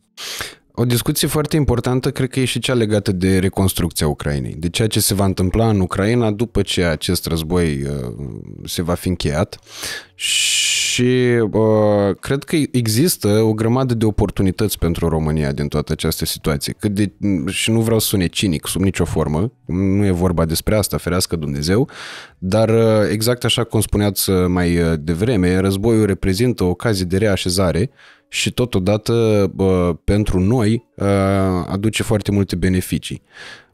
O discuție foarte importantă cred că e și cea legată de reconstrucția Ucrainei, de ceea ce se va întâmpla în Ucraina după ce acest război uh, se va fi încheiat și uh, cred că există o grămadă de oportunități pentru România din toată această situație. Cât de, și nu vreau să sune cinic sub nicio formă, nu e vorba despre asta, ferească Dumnezeu, dar uh, exact așa cum spuneați ă, mai ă, devreme, războiul reprezintă o ocazie de reașezare și totodată uh, pentru noi uh, aduce foarte multe beneficii. Uh,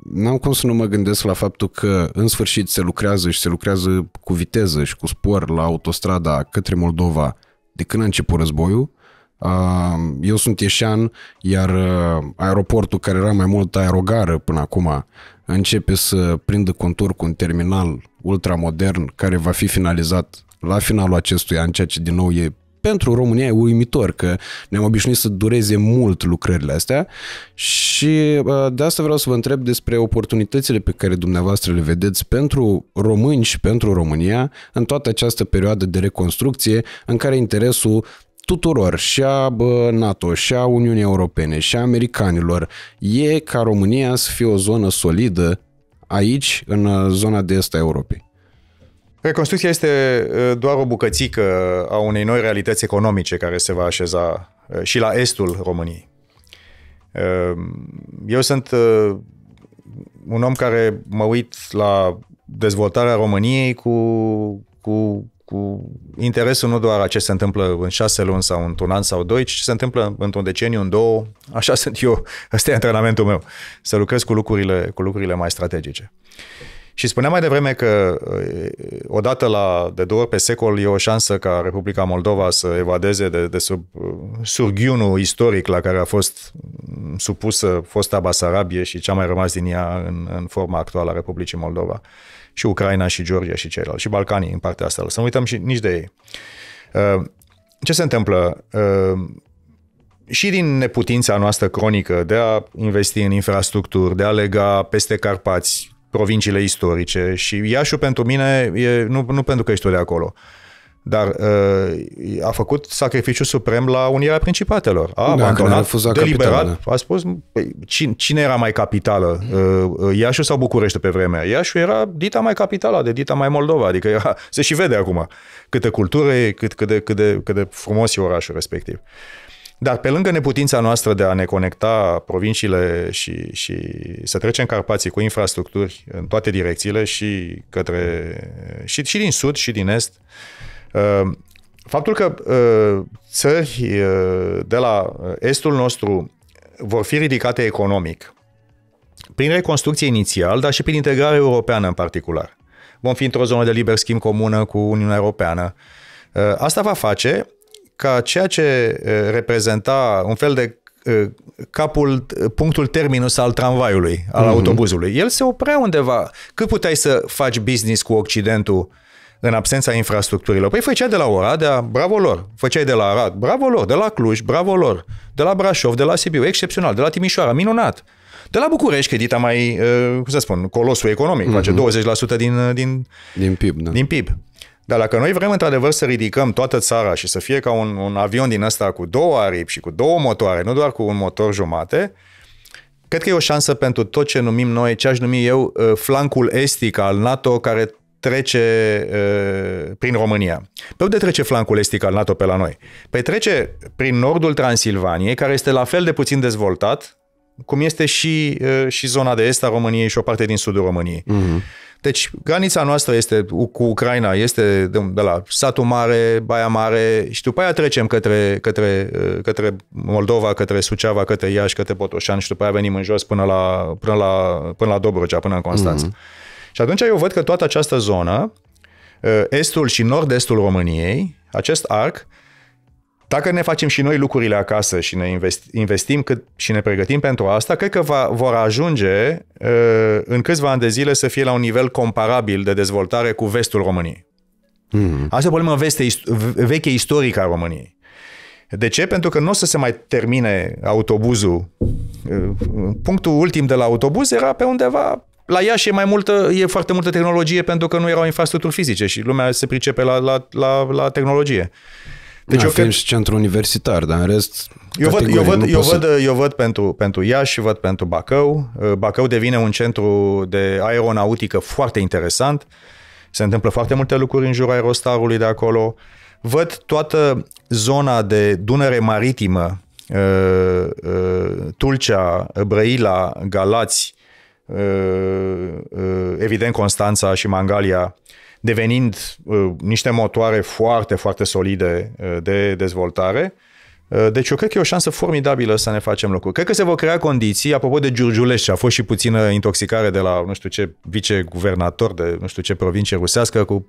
n-am cum să nu mă gândesc la faptul că în sfârșit se lucrează și se lucrează cu viteză și cu spor la autostrada către Moldova de când a început războiul. Eu sunt ieșean, iar uh, aeroportul care era mai mult aerogară până acum începe să prindă contur cu un terminal ultramodern care va fi finalizat la finalul acestui an, ceea ce din nou e pentru România e uimitor că ne-am obișnuit să dureze mult lucrările astea și de asta vreau să vă întreb despre oportunitățile pe care dumneavoastră le vedeți pentru români și pentru România în toată această perioadă de reconstrucție în care interesul tuturor, și a NATO, și a Uniunii Europene, și a americanilor, e ca România să fie o zonă solidă aici, în uh, zona de est a Europei. Reconstrucția este uh, doar o bucățică a unei noi realități economice care se va așeza uh, și la estul României. Uh, eu sunt un om care mă uit la dezvoltarea României cu, cu, cu interesul nu doar a ce se întâmplă în șase luni sau într-un an sau doi, ci ce se întâmplă într-un deceniu, în două. Așa sunt eu. Ăsta e antrenamentul meu. Să lucrez cu lucrurile, cu lucrurile mai strategice. Uh, și spuneam mai devreme că uh, odată la, de două ori pe secol, e o șansă ca Republica Moldova să evadeze de, de sub uh, surghiunul istoric la care a fost mm, supusă fosta Basarabie și cea mai rămas din ea în, în forma actuală a Republicii Moldova. Și Ucraina, și Georgia, și ceilalți, și Balcanii în partea asta. Să nu uităm și nici de ei. Uh, ce se întâmplă? și din neputința noastră cronică de a investi în infrastructuri, de a lega peste Carpați, provinciile istorice și Iașiul pentru mine, e, nu, nu pentru că ești tu de acolo, dar uh, a făcut sacrificiu suprem la unirea principatelor. A Dacă abandonat, deliberat, capitală. a spus păi, cine, cine era mai capitală, mm. uh, uh Iașiul sau București pe vremea? Iașiul era dita mai capitală, de dita mai Moldova, adică era, <laughs> se și vede acum câtă cultură e, cât, cât, de, cât, de, cât de frumos e orașul respectiv. Uh, dar pe lângă neputința noastră de a ne conecta provinciile și, și să trecem Carpații cu infrastructuri în toate direcțiile și către și, și din sud și din est, uh, faptul că uh, țări uh, de la estul nostru vor fi ridicate economic, prin reconstrucție inițial, dar și prin integrare europeană în particular. Vom fi într-o zonă de liber schimb comună cu Uniunea Europeană. Asta va face ca ceea ce reprezenta un fel de capul, punctul terminus al tramvaiului, al mm-hmm. autobuzului. El se oprea undeva. Cât puteai să faci business cu Occidentul în absența infrastructurilor? Păi făceai de la Oradea, bravo lor. Făceai de la Arad, bravo lor. De la Cluj, bravo lor. De la Brașov, de la Sibiu, excepțional. De la Timișoara, minunat. De la București, că mai, cum să spun, colosul economic, mm-hmm. face 20% din, din, din PIB. Da. Din PIB. Dar dacă noi vrem într-adevăr să ridicăm toată țara și să fie ca un, un avion din ăsta cu două aripi și cu două motoare, nu doar cu un motor jumate, cred că e o șansă pentru tot ce numim noi, ce aș numi eu, uh, flancul estic al NATO care trece uh, prin România. Pe unde trece flancul estic al NATO pe la noi? Păi trece prin nordul Transilvaniei, care este la fel de puțin dezvoltat, cum este și, uh, și zona de est a României și o parte din sudul României. Uh-huh. Deci, granița noastră este cu Ucraina, este de, de la Satul Mare, Baia Mare și după aia trecem către, către, uh, către Moldova, către Suceava, către Iași, către Botoșan și după aia venim în jos până la, până la, până la Dobrogea, până în Constanța. Mm-hmm. Și atunci eu văd că toată această zonă, uh, estul și nord-estul României, acest arc, dacă ne facem și noi lucrurile acasă și ne investim cât și ne pregătim pentru asta, cred că va, vor ajunge uh, în câțiva ani de zile să fie la un nivel comparabil de dezvoltare cu vestul României. Mm. Asta e o problemă veste, veche istorică a României. De ce? Pentru că nu o să se mai termine autobuzul. Uh, punctul ultim de la autobuz era pe undeva la Iași e mai multă, e foarte multă tehnologie pentru că nu erau infrastructuri fizice și lumea se pricepe la, la, la, la tehnologie. Deci da, eu cred... și centru universitar, dar în rest... Eu văd, eu văd, eu văd, să... eu văd pentru, pentru Iași și văd pentru Bacău. Uh, Bacău devine un centru de aeronautică foarte interesant. Se întâmplă foarte multe lucruri în jurul aerostarului de acolo. Văd toată zona de Dunăre maritimă, uh, uh, Tulcea, Brăila, Galați, evident Constanța și Mangalia, devenind uh, niște motoare foarte, foarte solide uh, de dezvoltare. Uh, deci eu cred că e o șansă formidabilă să ne facem lucruri. Cred că se vor crea condiții, apropo de Giurgiulești, a fost și puțină intoxicare de la, nu știu ce, viceguvernator de nu știu ce provincie rusească. Cu...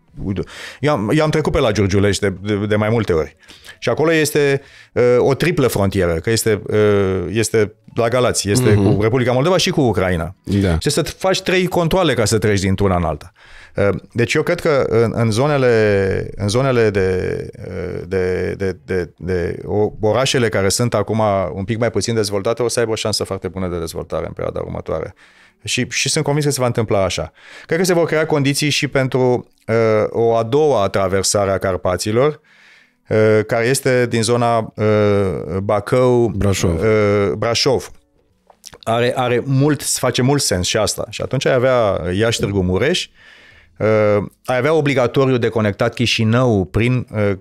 Eu, am, eu am trecut pe la Giurgiulești de, de, de mai multe ori. Și acolo este uh, o triplă frontieră, că este, uh, este la Galați, este uh-huh. cu Republica Moldova și cu Ucraina. Da. Și deci să faci trei controle ca să treci dintr-una în alta. Uh, Ehm, deci eu cred că în, în zonele, în zonele de, ehm, de, de, de, de orașele care sunt acum un pic mai puțin dezvoltate o să aibă o șansă foarte bună de dezvoltare în perioada următoare. Și, și sunt convins că se va întâmpla așa. Cred că se vor crea condiții și pentru uh, o a doua traversare a Carpaților, uh, care este din zona Bacău, Brașov. Brașov. Are, are mult, face mult sens și asta. Și atunci ai avea Iași Târgu Mureș, uh, uh, ai avea obligatoriu de conectat Chișinău prin uh,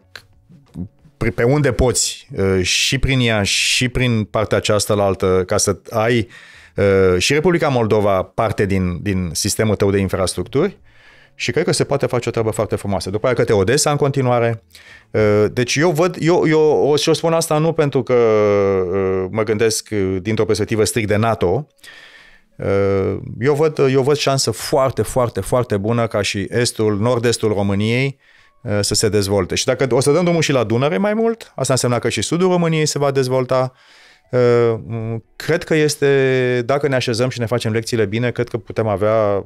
pe unde poți, uh, și prin ea, și prin partea altă ca să ai uh, și Republica Moldova parte din, din sistemul tău de infrastructuri și cred că se poate face o treabă foarte frumoasă. După aia către Odessa în continuare. Uh, deci eu văd, eu, eu și o spun asta nu pentru că mă gândesc dintr-o perspectivă strict de NATO, Uh, eu văd, eu văd șansă foarte, foarte, foarte bună ca și estul, nord-estul României uh, să se dezvolte. Și dacă o să dăm drumul și la Dunăre mai mult, asta înseamnă că și sudul României se va dezvolta. Uh, cred că este, dacă ne așezăm și ne facem lecțiile bine, cred că putem avea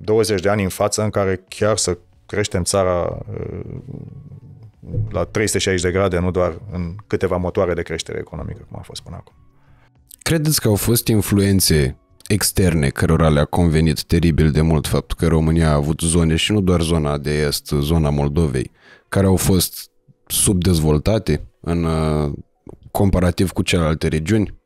20 de ani în față în care chiar să creștem țara la 360 de grade, nu doar în câteva motoare de creștere economică, cum a fost până acum. Credeți că au fost influențe externe cărora le-a convenit teribil de mult faptul că România a avut zone și nu doar zona de est, zona Moldovei, care au fost subdezvoltate în uh, comparativ cu celelalte regiuni?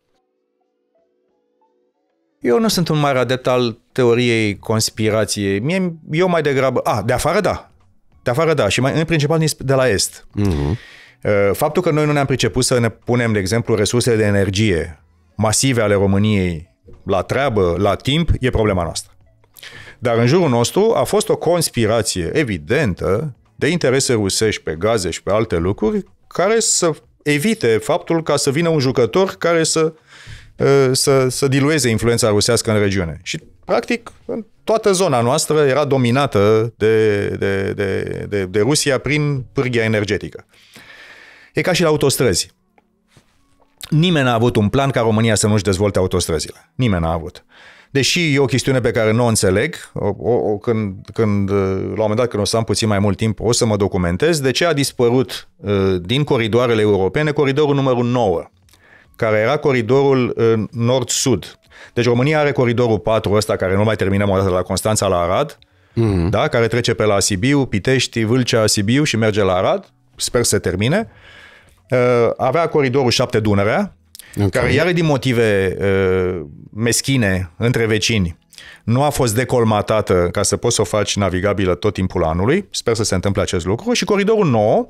Eu nu sunt un mare adept al teoriei conspirației. Mie, eu mai degrabă... A, de afară da. De afară da. Și mai, în principal de la est. Uh-huh. Faptul că noi nu ne-am priceput să ne punem, de exemplu, resursele de energie masive ale României la treabă, la timp, e problema noastră. Dar în jurul nostru a fost o conspirație evidentă de interese rusești pe gaze și pe alte lucruri care să evite faptul ca să vină un jucător care să, ă, să, să dilueze influența rusească în regiune. Și, practic, toată zona noastră era dominată de, de, de, de, de Rusia prin pârghia energetică. E ca și la autostrăzi. Nimeni n-a avut un plan ca România să nu-și dezvolte autostrăzile. Nimeni n-a avut. Deși e o chestiune pe care nu o înțeleg, o, o, când, când, uh, la un moment dat când o să am puțin mai mult timp, o să mă documentez de ce a dispărut uh, din coridoarele europene coridorul numărul 9, care era coridorul uh, nord-sud. Deci România are coridorul 4 ăsta, care nu mai terminăm o dată la Constanța, la Arad, mm-hmm. da? care trece pe la Sibiu, Pitești, Vâlcea, Sibiu și merge la Arad, sper să termine. Uh, avea coridorul 7 Dunărea, okay. care iar din motive uh, meschine între vecini nu a fost decolmatată ca să poți să o faci navigabilă tot timpul anului, sper să se întâmple acest lucru, și coridorul 9,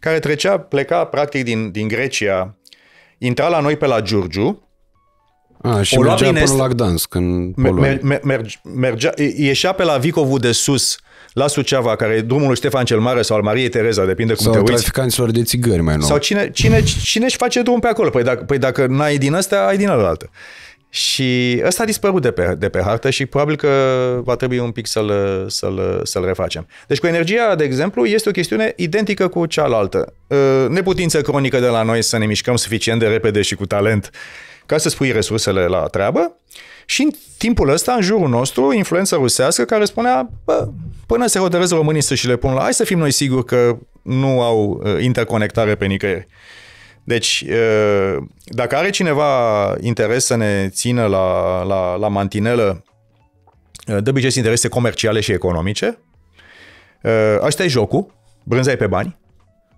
care trecea, pleca practic din, din Grecia, intra la noi pe la Giurgiu, a, ah, și o mergea până est... la Gdansk, în Polonia. Mer, mer, mergea, ieșea pe la Vicovu de sus, la Suceava, care e drumul lui Ștefan cel Mare sau al Mariei Tereza, depinde cum sau te uiți. Sau traficanților de țigări mai nou. Sau cine, cine, cine își face drum pe acolo? Păi dacă, păi dacă n-ai din ăsta, ai din altă. Și ăsta a dispărut de pe, de pe hartă și probabil că va trebui un pic să-l, să-l, să-l refacem. Deci cu energia, de exemplu, este o chestiune identică cu cealaltă. Ă, neputință cronică de la noi să ne mișcăm suficient de repede și cu talent ca să spui resursele la treabă și în timpul ăsta, în jurul nostru, influența rusească care spunea, bă, până se hotărăsc românii să și le pun la, hai să fim noi siguri că nu au uh, interconectare pe nicăieri. Deci, uh, dacă are cineva interes să ne țină la, la, la mantinelă, uh, de obicei interese comerciale și economice, ăsta e jocul, brânza e pe bani,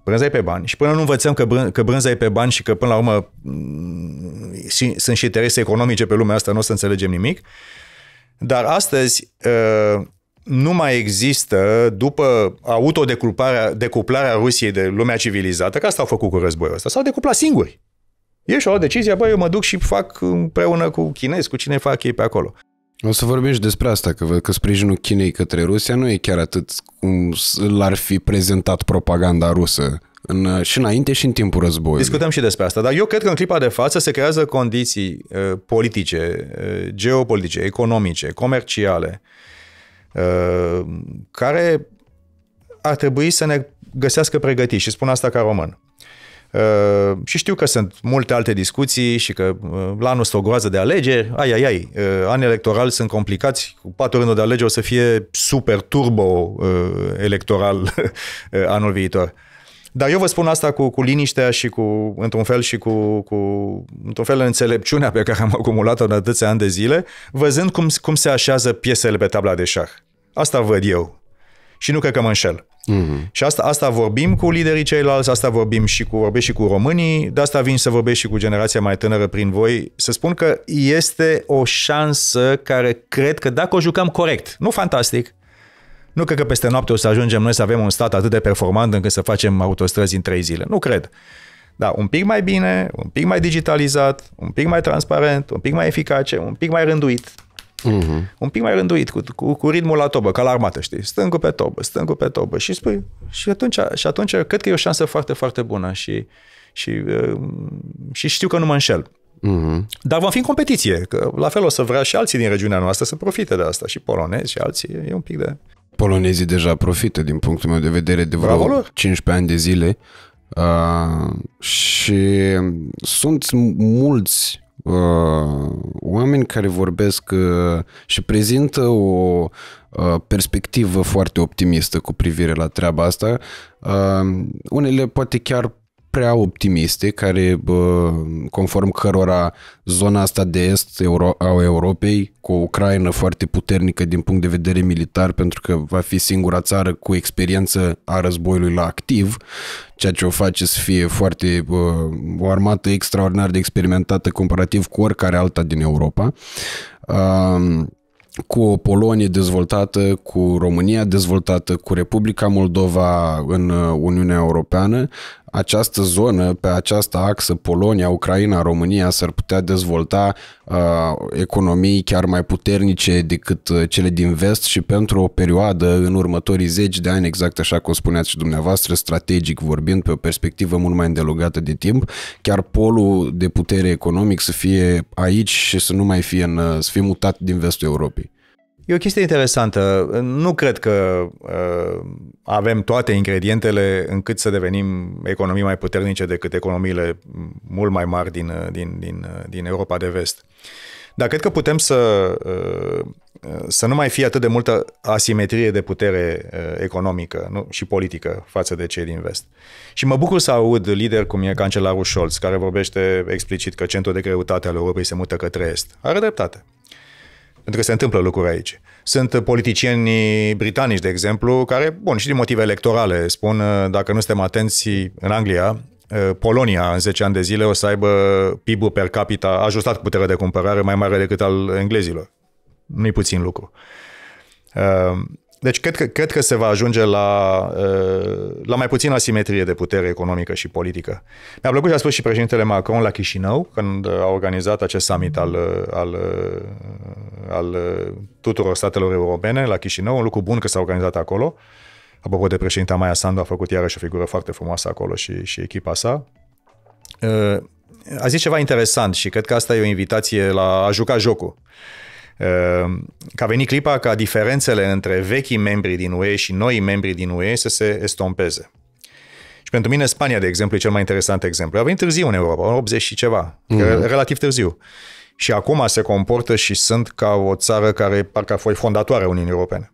Brânza e pe bani. Și până nu învățăm că, brân, că brânza e pe bani și că până la urmă mm, sunt și interese economice pe lumea asta, nu o să înțelegem nimic. Dar astăzi uh, nu mai există, după autodecuplarea decuplarea Rusiei de lumea civilizată, că asta au făcut cu războiul ăsta, s-au decuplat singuri. Ei și-au luat decizia, băi, eu mă duc și fac împreună cu chinezi, cu cine fac ei pe acolo. O să vorbim și despre asta, că văd că sprijinul Chinei către Rusia nu e chiar atât cum l-ar fi prezentat propaganda rusă în, și înainte și în timpul războiului. Discutăm și despre asta, dar eu cred că în clipa de față se creează condiții uh, politice, uh, geopolitice, economice, comerciale, uh, care ar trebui să ne găsească pregătiți și spun asta ca român. Uh, și știu că sunt multe alte discuții și că uh, la anul este o groază de alegeri. Ai, ai, ai. Uh, anii electorali sunt complicați. Cu patru rânduri de alegeri o să fie super turbo electoral <laughs> anul viitor. Dar eu vă spun asta cu, cu liniștea și cu, într-un fel, și cu, cu într-un fel înțelepciunea pe care am acumulat-o în atâția ani de zile, văzând cum, cum se așează piesele pe tabla de șah. Asta văd eu. Și nu cred că mă înșel. Mm-hmm. Și asta, asta vorbim cu liderii ceilalți, asta vorbim și cu, vorbesc și cu românii, de asta vin să vorbesc și cu generația mai tânără prin voi. Să spun că este o șansă care cred că dacă o jucăm corect, nu fantastic, nu cred că peste noapte o să ajungem noi să avem un stat atât de performant încât să facem autostrăzi în trei zile. Nu cred. Da, un pic mai bine, un pic mai digitalizat, un pic mai transparent, un pic mai eficace, un pic mai rânduit, Uh-huh. Un pic mai rânduit, cu, cu, cu ritmul la tobă, ca la armată, știi? Stângul pe tobă, stângul pe tobă. Și spui, și atunci, și atunci cred că e o șansă foarte, foarte bună și, și, uh, și știu că nu mă înșel. Uh-huh. Dar vom fi în competiție, că la fel o să vrea și alții din regiunea noastră să profite de asta, și polonezi și alții, e un pic de... Polonezii deja profită, din punctul meu de vedere, de vreo Bravo 15 ani de zile uh, și sunt mulți Uh, oameni care vorbesc uh, și prezintă o uh, perspectivă foarte optimistă cu privire la treaba asta. Unele poate chiar prea optimiste, care conform cărora zona asta de est a Europei, cu o Ucraina foarte puternică din punct de vedere militar, pentru că va fi singura țară cu experiență a războiului la activ, ceea ce o face să fie foarte o armată extraordinar de experimentată comparativ cu oricare alta din Europa cu o Polonie dezvoltată, cu România dezvoltată, cu Republica Moldova în uh, Uniunea Europeană, această zonă, pe această axă, Polonia, Ucraina, România, s-ar putea dezvolta uh, economii chiar mai puternice decât uh, cele din vest și pentru o perioadă în următorii zeci de ani, exact așa cum spuneați și dumneavoastră, strategic vorbind, pe o perspectivă mult mai îndelugată de timp, chiar polul de putere economic să fie aici și să nu mai fie în, uh, să fie mutat din vestul Europei. E o chestie interesantă. Nu cred că uh, avem toate ingredientele încât să devenim economii mai puternice decât economiile mult mai mari din, uh, din, din, uh, din Europa de vest. Dar cred că putem să, uh, să nu mai fie atât de multă asimetrie de putere uh, economică nu? și politică față de cei din vest. Și mă bucur să aud lideri cum e cancelarul Scholz, care vorbește explicit că centrul de greutate al Europei se mută către est. Are dreptate. Pentru că se întâmplă lucruri aici. Sunt uh, politicieni britanici, de exemplu, care, bun, și din motive electorale, spun, uh, dacă nu suntem atenți în Anglia, uh, Polonia în 10 ani de zile o să aibă PIB-ul per capita ajustat cu puterea de cumpărare mai mare decât al englezilor. Nu-i puțin lucru. Deci cred că, cred că se va ajunge la, uh, la mai puțină asimetrie de putere economică și politică. Mi-a plăcut și a spus și președintele Macron la Chișinău, când a organizat acest summit al, uh, al, uh, al tuturor statelor europene la Chișinău, un lucru bun că s-a organizat acolo. Apropo de președinta Maia Sandu, a făcut iarăși o figură foarte frumoasă acolo și, și echipa sa. A zis ceva interesant și cred că asta e o invitație la a juca jocul. Ehm, că a venit clipa ca diferențele între vechii membri din UE și noi membri din UE să se estompeze. Și pentru mine Spania, de exemplu, e cel mai interesant exemplu. A venit târziu în Europa, în 80 și ceva, mm-hmm. relativ târziu. Și acum se comportă și sunt ca o țară care parcă a fost fondatoare Uniunii Europene.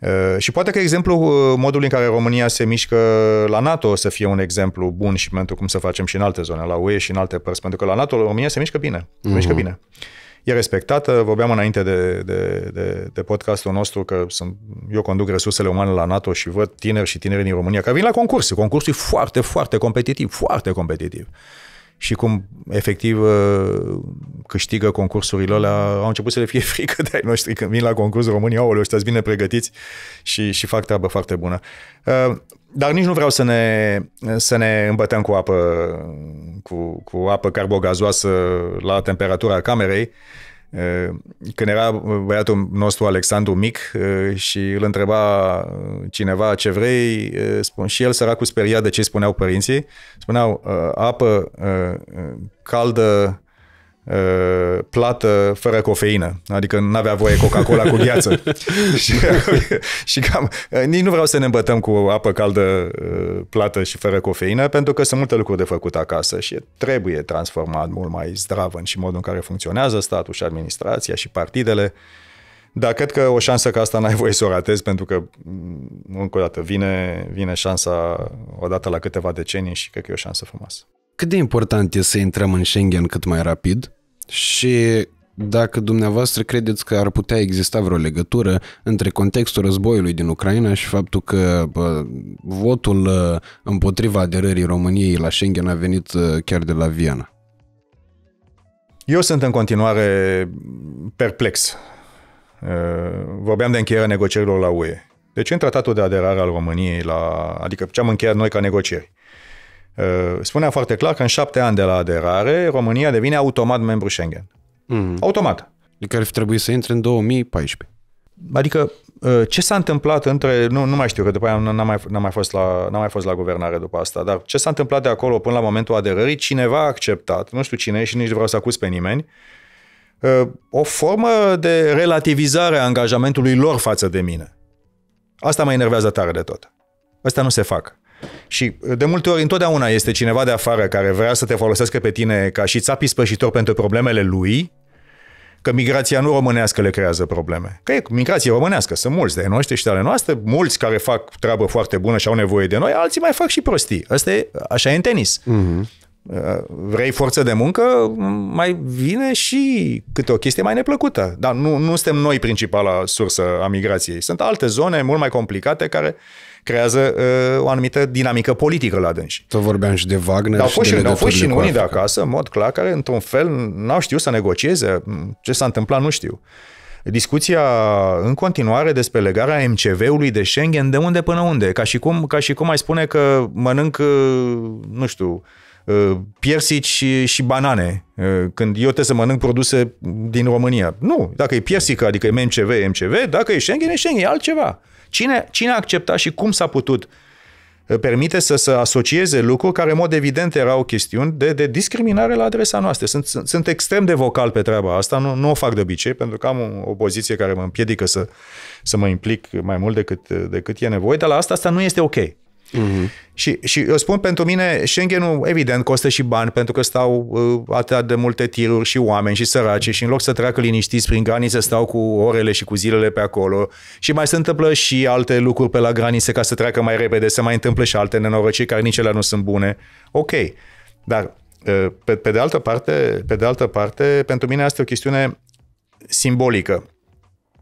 Ehm, și poate că exemplu, uh, modul în care România se mișcă la NATO o să fie un exemplu bun și pentru cum să facem și în alte zone, la UE și în alte părți, pentru că la NATO România se mișcă bine. Se mm-hmm. mișcă mhm. bine. uh e respectată. Vorbeam înainte de, de, de, de podcastul nostru că sunt, eu conduc resursele umane la NATO și văd tineri și tineri din România care vin la concurs. Concursul e foarte, foarte competitiv, foarte competitiv. Și cum efectiv uh, câștigă concursurile alea, au început să le fie <laughs> frică de ai noștri când vin la concurs România, au ăștia bine pregătiți și, și fac treabă foarte bună. Uh, dar nici nu vreau să ne, să ne îmbătăm cu apă, cu, cu apă carbogazoasă la temperatura camerei. Când era băiatul nostru Alexandru mic și îl întreba cineva ce vrei, spun, și el săracul speria de ce spuneau părinții, spuneau apă caldă Uh, plată fără cofeină, adică nu avea voie Coca-Cola cu gheață. <laughs> și, <laughs> și cam, uh, nici nu vreau să ne îmbătăm cu apă caldă uh, plată și fără cofeină, pentru că sunt multe lucruri de făcut acasă și trebuie transformat mult mai zdravă în și modul în care funcționează statul și administrația și partidele. Dar cred că o șansă ca asta n-ai voie să o ratezi, pentru că, mm, încă o dată, vine, vine șansa odată la câteva decenii și cred că e o șansă frumoasă cât de important e să intrăm în Schengen cât mai rapid și dacă dumneavoastră credeți că ar putea exista vreo legătură între contextul războiului din Ucraina și faptul că bă, votul uh, împotriva aderării României la Schengen a venit uh, chiar de la Viena. Eu sunt în continuare perplex. Uh, vorbeam de încheierea negocierilor la UE. Deci în tratatul de aderare al României, la, adică ce am încheiat noi ca negocieri, Uh, spunea foarte clar că în șapte ani de la aderare, România devine automat membru Schengen. Mm. Automat. Adică ar fi trebuit să intre în 2014. Adică uh, ce s-a întâmplat între, nu, nu mai știu, că după aia n-am mai, n-am, mai fost la, n-am mai fost la guvernare după asta, dar ce s-a întâmplat de acolo până la momentul aderării, cineva a acceptat, nu știu cine și nici vreau să acuz pe nimeni, uh, o formă de relativizare a angajamentului lor față de mine. Asta mă enervează tare de tot. Asta nu se fac. Și uh, de multe ori, întotdeauna este cineva de afară care vrea să te folosească pe tine ca și țapii spășitor pentru problemele lui, că migrația nu românească le creează probleme. Că e migrație românească, sunt mulți de noștri și de ale noastre, mulți care fac treabă foarte bună și au nevoie de noi, alții mai fac și prostii. Asta e, așa e în tenis. Uh-huh. Vrei forță de muncă, mai vine și câte o chestie mai neplăcută. Dar nu, nu suntem noi principala sursă a migrației. Sunt alte zone mult mai complicate care uh, creează uh, o anumită dinamică politică la dânși. Tot vorbeam și de Wagner au fost și, de Au fost și unii de acasă, în mod clar, care într-un fel n-au știut să negocieze. Ce s-a întâmplat nu știu. Discuția în continuare despre legarea MCV-ului de Schengen de unde până unde, ca și cum, ca și cum ai spune că mănânc, uh, nu știu, uh, piersici și, și banane, uh, când eu trebuie să mănânc produse din România. Nu, dacă e piersică, adică e MCV, MCV, dacă e Schengen, e Schengen, e altceva. Cine, cine a acceptat și cum s-a putut permite să se asocieze lucruri care, în mod evident, erau chestiuni de, de discriminare la adresa noastră. Sunt, sunt, sunt extrem de vocal pe treaba asta, nu, nu o fac de obicei, pentru că am o, o poziție care mă împiedică să, să mă implic mai mult decât, decât e nevoie, dar la asta, asta nu este ok. Uh-huh. Și, și eu spun pentru mine, Schengen-ul evident costă și bani pentru că stau uh, atât de multe tiruri și oameni și săraci și în loc să treacă liniștiți prin graniță stau cu orele și cu zilele pe acolo și mai se întâmplă și alte lucruri pe la granițe ca să treacă mai repede, se mai întâmplă și alte nenorociri care nici ele nu sunt bune. Ok, dar uh, pe, pe, de altă parte, pe de altă parte, pentru mine asta e o chestiune simbolică.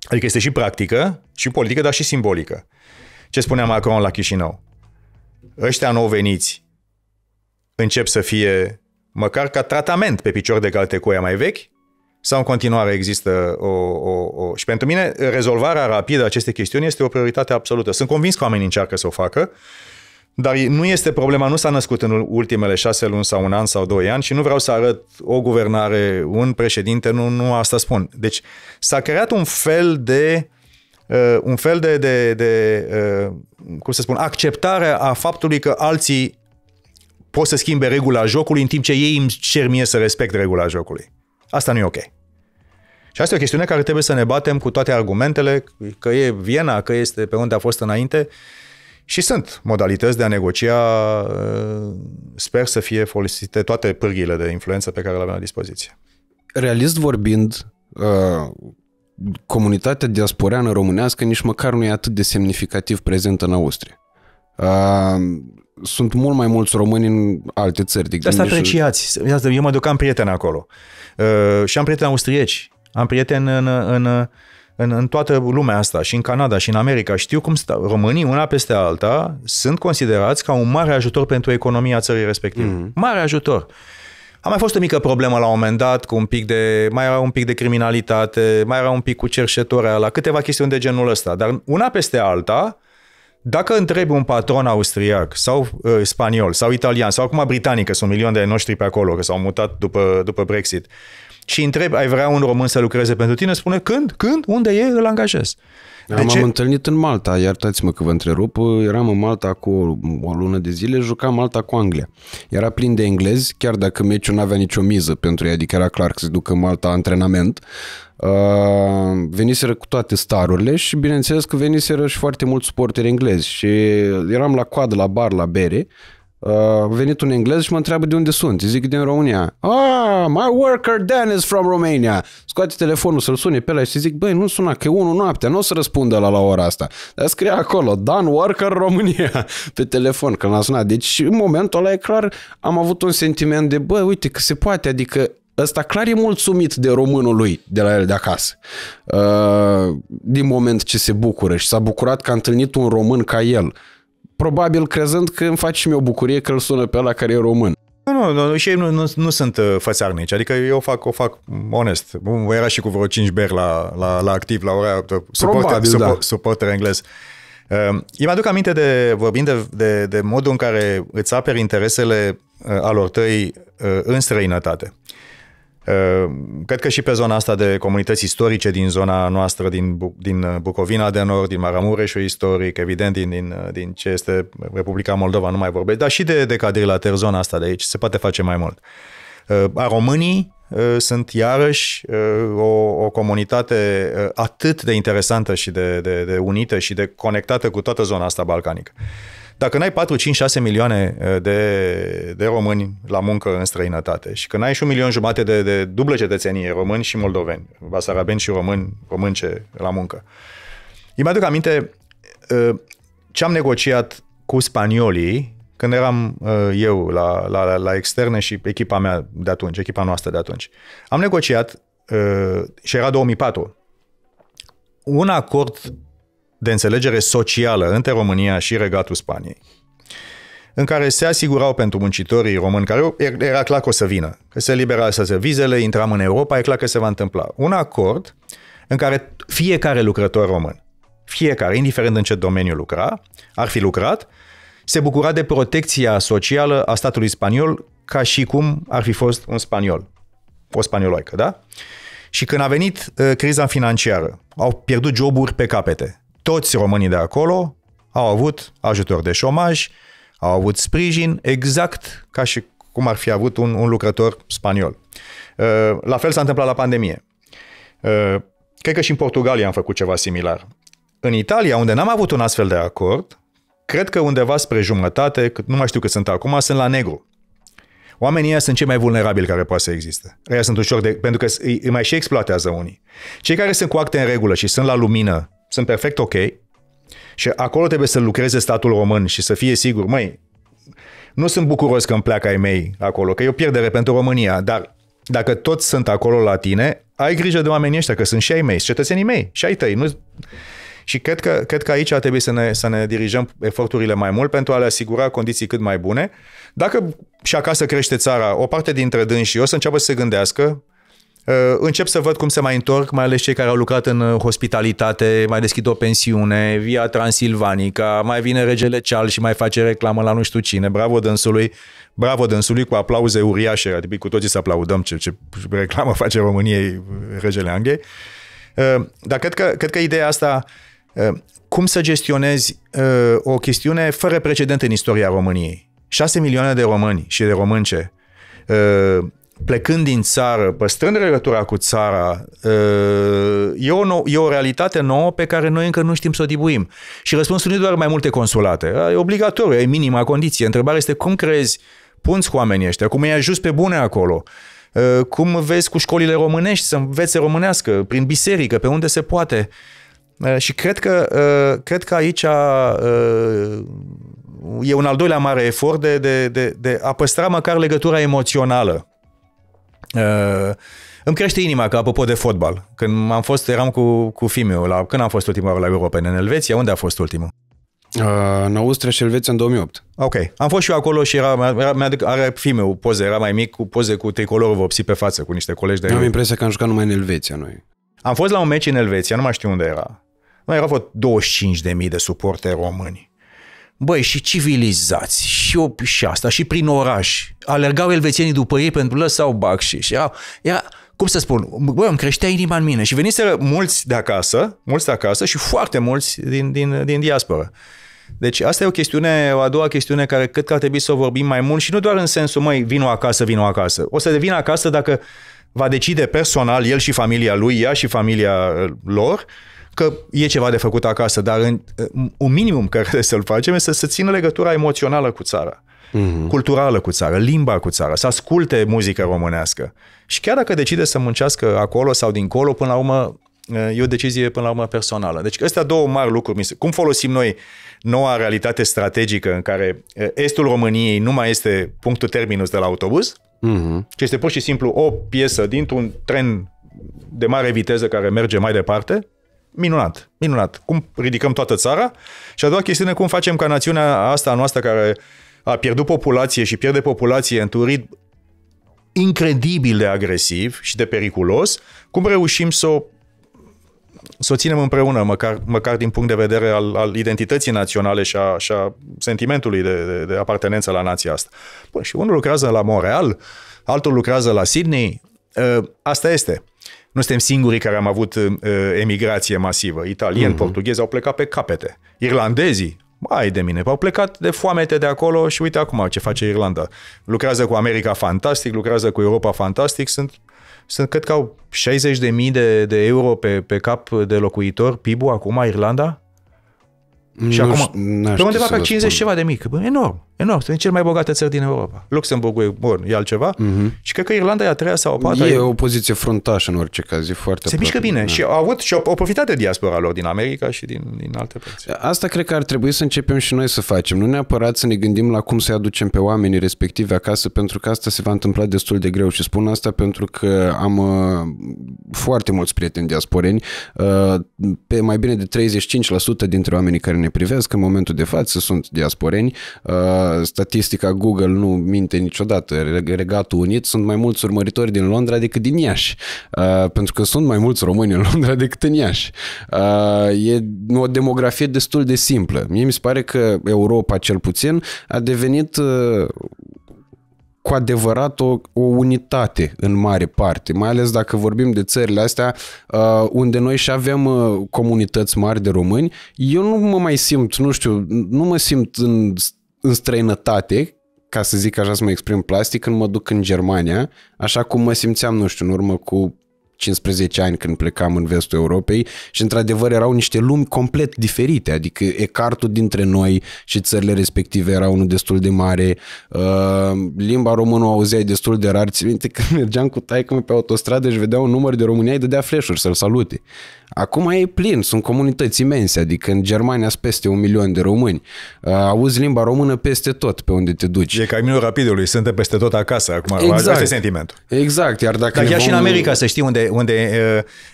Adică este și practică, și politică, dar și simbolică. Ce spunea Macron la Chișinău? ăștia nou veniți încep să fie măcar ca tratament pe picior de calte cu aia mai vechi, sau în continuare există o, o, o... Și pentru mine rezolvarea rapidă a acestei chestiuni este o prioritate absolută. Sunt convins că oamenii încearcă să o facă, dar nu este problema, nu s-a născut în ultimele șase luni sau un an sau doi ani și nu vreau să arăt o guvernare, un președinte, nu, nu asta spun. Deci s-a creat un fel de uh, Uh, un fel de, de, de uh, cum să spun, acceptare a faptului că alții pot să schimbe regula jocului în timp ce ei îmi cer mie să respect regula jocului. Asta nu e ok. Și asta e o chestiune care trebuie să ne batem cu toate argumentele, că e Viena, că este pe unde a fost înainte și sunt modalități de a negocia, uh, sper să fie folosite toate pârghile de influență pe care le avem la dispoziție. Realist vorbind, comunitatea diasporeană românească nici măcar nu e atât de semnificativ prezentă în Austria. Uh, sunt mult mai mulți români în alte țări. De asta apreciați. Eu mă duc, am prieteni acolo. Uh, și am prieteni austrieci. Am prieteni în, în, în, în toată lumea asta, și în Canada, și în America. Știu cum sta. românii, una peste alta, sunt considerați ca un mare ajutor pentru economia țării respective. Mm-hmm. Mare ajutor. Uh, a mai fost o mică problemă la un moment dat cu un pic de, mai era un pic de criminalitate, mai era un pic cu cerșetoarea la câteva chestiuni de genul ăsta, dar una peste alta, dacă întrebi un patron austriac sau uh, spaniol sau italian sau acum britanic, că sunt milioane de noștri pe acolo, că s-au mutat după, după Brexit, și întrebi, ai vrea un român să lucreze pentru tine, spune când, când, unde e, îl angajez. De am, ce? am întâlnit în Malta, iertați-mă că vă întrerup, eram în Malta cu o lună de zile, jucam Malta cu Anglia. Era plin de englezi, chiar dacă meciul nu avea nicio miză pentru ei, adică era clar că se ducă în Malta antrenament. Uh, veniseră cu toate starurile și bineînțeles că veniseră și foarte mulți suporteri englezi și eram la coadă, la bar, la bere Uh, venit un englez și mă întreabă de unde sunt. Zic din România. Ah, my worker Dan is from Romania. Scoate telefonul să-l sune pe la și zic, băi, nu suna, că e unul noaptea, nu o să răspundă la la ora asta. Dar scrie acolo, Dan Worker România, <laughs> pe telefon, că l-a sunat. Deci, în momentul ăla, e clar, am avut un sentiment de, băi, uite, că se poate, adică ăsta clar e mulțumit de românul lui de la el de acasă. Uh, din moment ce se bucură și s-a bucurat că a întâlnit un român ca el probabil crezând că îmi face și mie o bucurie că îl sună pe ăla care e român. Nu, nu, nu și ei nu, nu, nu sunt uh, fățarnici, adică eu fac, o fac onest. era și cu vreo 5 beri la, la, la activ, la ora, uh, da. suporter, da. englez. englez. Uh, aduc aminte de, vorbind de, de, de modul în care îți aperi interesele uh, alor tăi uh, în străinătate. Uh, Ehm, cred că și pe zona asta de comunități istorice din zona noastră, din, Bu- din uh, Bucovina de Nord, din Maramureșul istoric, evident din, din, uh, din ce este Republica Moldova, nu mai vorbesc, dar și de, de ter, zona asta de aici, se poate face mai mult. Ehm, a românii ehm, sunt iarăși o, o comunitate atât de interesantă și de, de, de unită și de conectată cu toată zona asta balcanică. Dacă n-ai 4, 5, 6 milioane eh, de, de români la muncă în străinătate și că n-ai și un milion jumate de, de dublă cetățenie, români și moldoveni, basarabeni și români, românce la muncă. Îmi aduc aminte eh, ce am negociat cu spaniolii când eram eh, eu la, la, la externe și echipa mea de atunci, echipa noastră de atunci. Am negociat și era 2004 un acord de înțelegere socială între România și Regatul Spaniei, în care se asigurau pentru muncitorii români, care era clar că o să vină, că se liberalizează vizele, intram în Europa, e clar că se va întâmpla. Un acord în care fiecare lucrător român, fiecare, indiferent în ce domeniu lucra, ar fi lucrat, se bucura de protecția socială a statului spaniol ca și cum ar fi fost un spaniol, o spanioloică, da? Și când a venit uh, criza financiară, au pierdut joburi pe capete toți românii de acolo au avut ajutor de șomaj, au avut sprijin, exact ca și cum ar fi avut un, un lucrător spaniol. Uh, la fel s-a întâmplat la pandemie. Uh, cred că și în Portugalia am făcut ceva similar. În Italia, unde n-am avut un astfel de acord, cred că undeva spre jumătate, nu mai știu cât sunt acum, sunt la negru. Oamenii ăia sunt cei mai vulnerabili care poate să existe. Ăia sunt ușor de... pentru că îi mai și exploatează unii. Cei care sunt cu acte în regulă și sunt la lumină sunt perfect ok și acolo trebuie să lucreze statul român și să fie sigur, măi, nu sunt bucuros că îmi pleacă ai mei acolo, că e o pierdere pentru România, dar dacă toți sunt acolo la tine, ai grijă de oamenii ăștia, că sunt și ai mei, cetățenii mei, și ai tăi. Nu... Și cred că, cred că aici trebuie să ne, să ne dirijăm eforturile mai mult pentru a le asigura condiții cât mai bune. Dacă și acasă crește țara, o parte dintre dânsii o să înceapă să se gândească Uh, încep să văd cum se mai întorc, mai ales cei care au lucrat în uh, hospitalitate, mai deschid o pensiune, via Transilvanica, mai vine regele Ceal și mai face reclamă la nu știu cine. Bravo dânsului, bravo dânsului cu aplauze uriașe, adică cu toții să aplaudăm ce, ce reclamă face României uh, regele Anghei. Dar cred că, cred că ideea asta, cum să gestionezi o chestiune fără precedent în istoria României. 6 milioane de români și de românce plecând din țară, păstrând legătura cu țara, uh, e o, nou, e o realitate nouă pe care noi încă nu știm să o dibuim. Și răspunsul nu e doar mai multe consulate. E obligatoriu, e minima condiție. Întrebarea este cum crezi, punți cu oamenii ăștia, cum îi ajuți pe bune acolo, uh, cum vezi cu școlile românești să învețe românească, prin biserică, pe unde se poate. Uh, și cred că, cred că aici e un al doilea mare efort de, de, de, de a păstra măcar legătura emoțională Uh, îmi crește inima că apropo de fotbal. Când am fost, eram cu, cu fimiu, la, când am fost ultima oară la Europa În Elveția? Unde a fost ultimul? Uh, în Austria și Elveția în 2008. Ok. Am fost și eu acolo și era, era mi aduc, are fimiu poze, era mai mic, cu poze cu tricolorul vopsit pe față, cu niște colegi de Am impresia că am jucat numai în Elveția noi. Am fost la un meci în Elveția, nu mai știu unde era. Mai erau vreo 25.000 de suporteri români. Băi, și civilizați, și, o, și asta, și prin oraș. Alergau elvețienii după ei pentru lăsau bacșiș. Ia, ia, cum să spun, băi, îmi creștea inima în mine. Și veniseră mulți de acasă, mulți de acasă și foarte mulți din, din, din diaspora. Deci asta e o chestiune, o a doua chestiune care cred că ar trebui să o vorbim mai mult și nu doar în sensul, măi, vino acasă, vino acasă. O să devină acasă dacă va decide personal el și familia lui, ea și familia uh, lor, uh, că e ceva de făcut acasă, dar în, un minimum care trebuie să-l facem este să țină legătura emoțională cu țara, mm-hmm. culturală cu țara, limba cu țara, să asculte muzică românească. Și chiar dacă decide să muncească acolo sau dincolo, până la urmă E o decizie până la urmă personală. Deci astea două mari lucruri. Cum folosim noi noua realitate strategică în care estul României nu mai este punctul terminus de la autobuz, mm-hmm. ci este pur și simplu o piesă dintr-un tren de mare viteză care merge mai departe Minunat, minunat. Cum ridicăm toată țara? Și a doua chestiune, cum facem ca națiunea asta a noastră care a pierdut populație și pierde populație într-un ritm incredibil de agresiv și de periculos, cum reușim să o, să o ținem împreună, măcar, măcar din punct de vedere al, al identității naționale și a, și a sentimentului de, de, de apartenență la nația asta. Bun, și unul lucrează la Montreal, altul lucrează la Sydney, ă, Asta este. Nu suntem singurii care am avut uh, emigrație masivă. Italieni, uh-huh. portughezi au plecat pe capete. Irlandezii, ai de mine, au plecat de foamete de acolo și uite acum ce face Irlanda. Lucrează cu America fantastic, lucrează cu Europa fantastic, sunt sunt, cred că au 60.000 de, de euro pe, pe cap de locuitor, PIB-ul acum, Irlanda, și nu acum, pe undeva pe 50 ceva de mic. Bă, enorm, enorm. Sunt cel mai bogate țări din Europa. Luxemburgul e, bun, e altceva. Uh-huh. Și cred că Irlanda e a treia sau a patra. E, e o poziție fruntașă în orice caz, e foarte Se mișcă bine da. și au avut și o au profitat de diaspora lor din America și din, din alte părți. Asta cred că ar trebui să începem și noi să facem. Nu neapărat să ne gândim la cum să-i aducem pe oamenii respectivi acasă, pentru că asta se va întâmpla destul de greu. Și spun asta pentru că am uh, foarte mulți prieteni diasporeni. Uh, pe mai bine de 35% dintre oamenii care ne privesc în momentul de față, sunt diasporeni. Uh, statistica Google nu minte niciodată. Regatul Unit sunt mai mulți urmăritori din Londra decât din Iași. Uh, pentru că sunt mai mulți români în <laughs> Londra decât în Iași. Uh, e o demografie destul de simplă. Mie mi se pare că Europa, cel puțin, a devenit cu adevărat o, o unitate în mare parte, mai ales dacă vorbim de țările astea uh, unde noi și avem uh, comunități mari de români, eu nu mă mai simt, nu știu, nu mă simt în, în străinătate, ca să zic așa să mă exprim plastic, când mă duc în Germania, așa cum mă simțeam, nu știu, în urmă cu 15 ani când plecam în vestul Europei și într-adevăr erau niște lumi complet diferite, adică ecartul dintre noi și țările respective era unul destul de mare, uh, limba română o auzeai destul de rar, ți minte că mergeam cu taică pe autostradă și vedea un număr de România, îi dădea flash să-l salute. Acum e plin, sunt comunități imense, adică în Germania sunt peste un milion de români. Uh, auzi limba română peste tot pe unde te duci. E caminul rapidului, suntem peste tot acasă acum, exact. asta e sentimentul. Exact, iar dacă... Dar chiar vom... și în America, să știi, unde, unde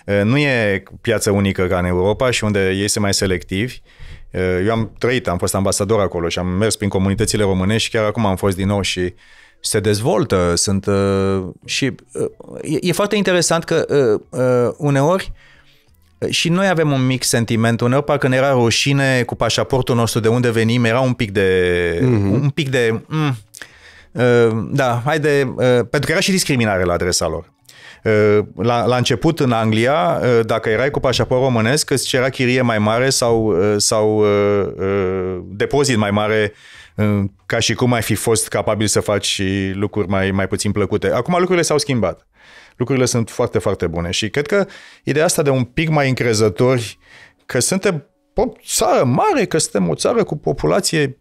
uh, uh, nu e piață unică ca în Europa și unde ei sunt mai selectivi, eu am trăit, am fost ambasador acolo și am mers prin comunitățile românești și chiar acum am fost din nou și se dezvoltă, sunt uh, și uh, e, e foarte interesant că uh, uh, uneori uh, și noi avem un mic sentiment, uneori parcă ne era rușine cu pașaportul nostru de unde venim, era un pic de... Mm-hmm. Un pic de mm, uh, da, haide, uh, pentru că era și discriminare la adresa lor. Uh, la, la început, în Anglia, uh, dacă erai cu pașaport românesc, îți cerea chirie mai mare sau, uh, sau depozit mai mare ca și cum ai fi fost capabil să faci lucruri mai, mai puțin plăcute. Acum lucrurile s-au schimbat lucrurile sunt foarte, foarte bune. Și cred că ideea asta de un pic mai încrezători că suntem o țară mare, că suntem o țară cu populație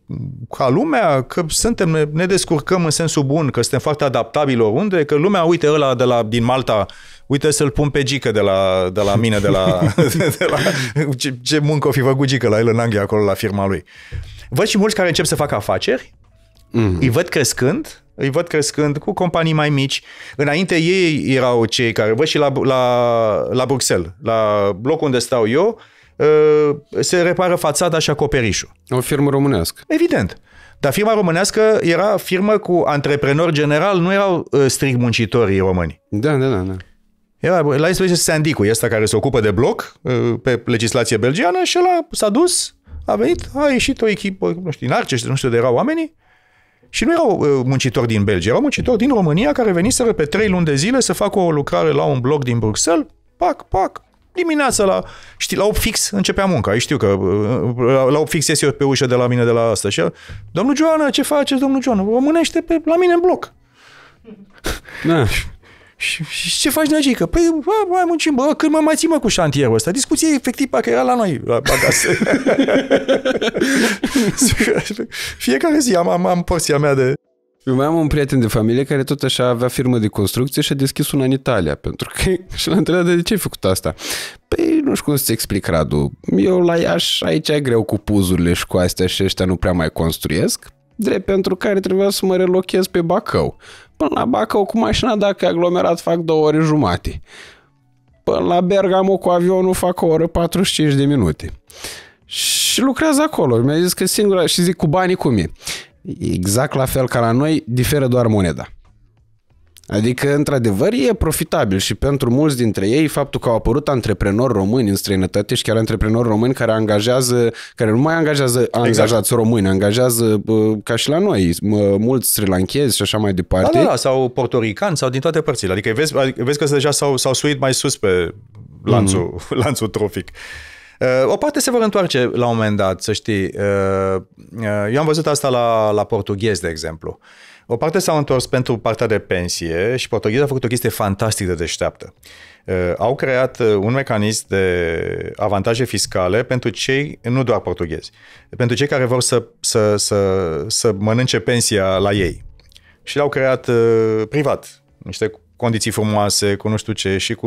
ca lumea, că suntem, ne descurcăm în sensul bun, că suntem foarte adaptabili oriunde, că lumea, uite ăla de la, din Malta, uite să-l pun pe Gică de la, de la mine, de la, <laughs> de la ce, ce muncă o fi făcut Gică la el în Anglia, acolo la firma lui. Văd și mulți care încep să facă afaceri, mm-hmm. îi văd crescând, îi văd crescând cu companii mai mici. Înainte ei erau cei care, văd și la, la, la Bruxelles, la locul unde stau eu, uh, se repară fațada și acoperișul. O firmă românească. Evident. Dar firma românească era firmă cu antreprenori general, nu erau uh, strict muncitorii români. Da, da, da. da. Era, la este Sandicu, ăsta care se ocupă de bloc uh, pe legislație belgiană și ăla s-a dus, a venit, a ieșit o echipă, nu știu, din Arceș, nu știu de erau oamenii, și nu erau uh, muncitori din Belgia, erau muncitori din România care veniseră pe trei luni de zile să facă o lucrare la un bloc din Bruxelles, pac, pac, dimineața la, știi, la 8 fix începea munca. Eu știu că uh, uh, la, la 8 fix ies eu pe ușă de la mine de la asta. Și domnul Joana, ce faceți, domnul Joana? Rămânește pe, la mine în bloc. Da. <laughs> Și, și ce faci, Nagică? Păi, bă, mai muncim, bă, când mă mai țin, mă, cu șantierul ăsta? Discuție efectiv, parcă era la noi, la, acasă. <laughs> Fiecare zi am, am, am porția mea de... Eu mai am un prieten de familie care tot așa avea firmă de construcție și a deschis una în Italia, pentru că <laughs> și l-a întrebat, de ce ai făcut asta? Păi nu știu cum să-ți explic, Radu. Eu la Iași, aici e greu cu puzurile și cu astea și ăștia nu prea mai construiesc drept pentru care trebuia să mă relochez pe Bacău. Până la Bacău cu mașina, dacă e aglomerat, fac două ore jumate. Până la Bergamo cu avionul fac o oră 45 de minute. Și lucrează acolo. Mi-a zis că singura, și zic cu banii cum e. Exact la fel ca la noi, diferă doar moneda. Adică, într-adevăr, e profitabil și pentru mulți dintre ei faptul că au apărut antreprenori români în străinătate și chiar antreprenori români care angajează, care nu mai angajează exact. angajați români, angajează ca și la noi, mulți srilanchezi și așa mai departe. Da, da, da sau portoricani sau din toate părțile. Adică vezi, adică, vezi că deja s-au, s-au suit mai sus pe lanțul, mm-hmm. <laughs> lanțul trofic. Uh, o parte se vor întoarce la un moment dat, să știi. Uh, uh, eu am văzut asta la, la portughez, de exemplu. O parte s-au întors pentru partea de pensie și portughezii au făcut o chestie fantastic de deșteaptă. Uh, au creat uh, un mecanism de avantaje fiscale pentru cei, nu doar portughezi, pentru cei care vor să, să, să, să mănânce pensia la ei. Și l-au creat uh, privat, niște condiții frumoase, cu nu știu ce, și cu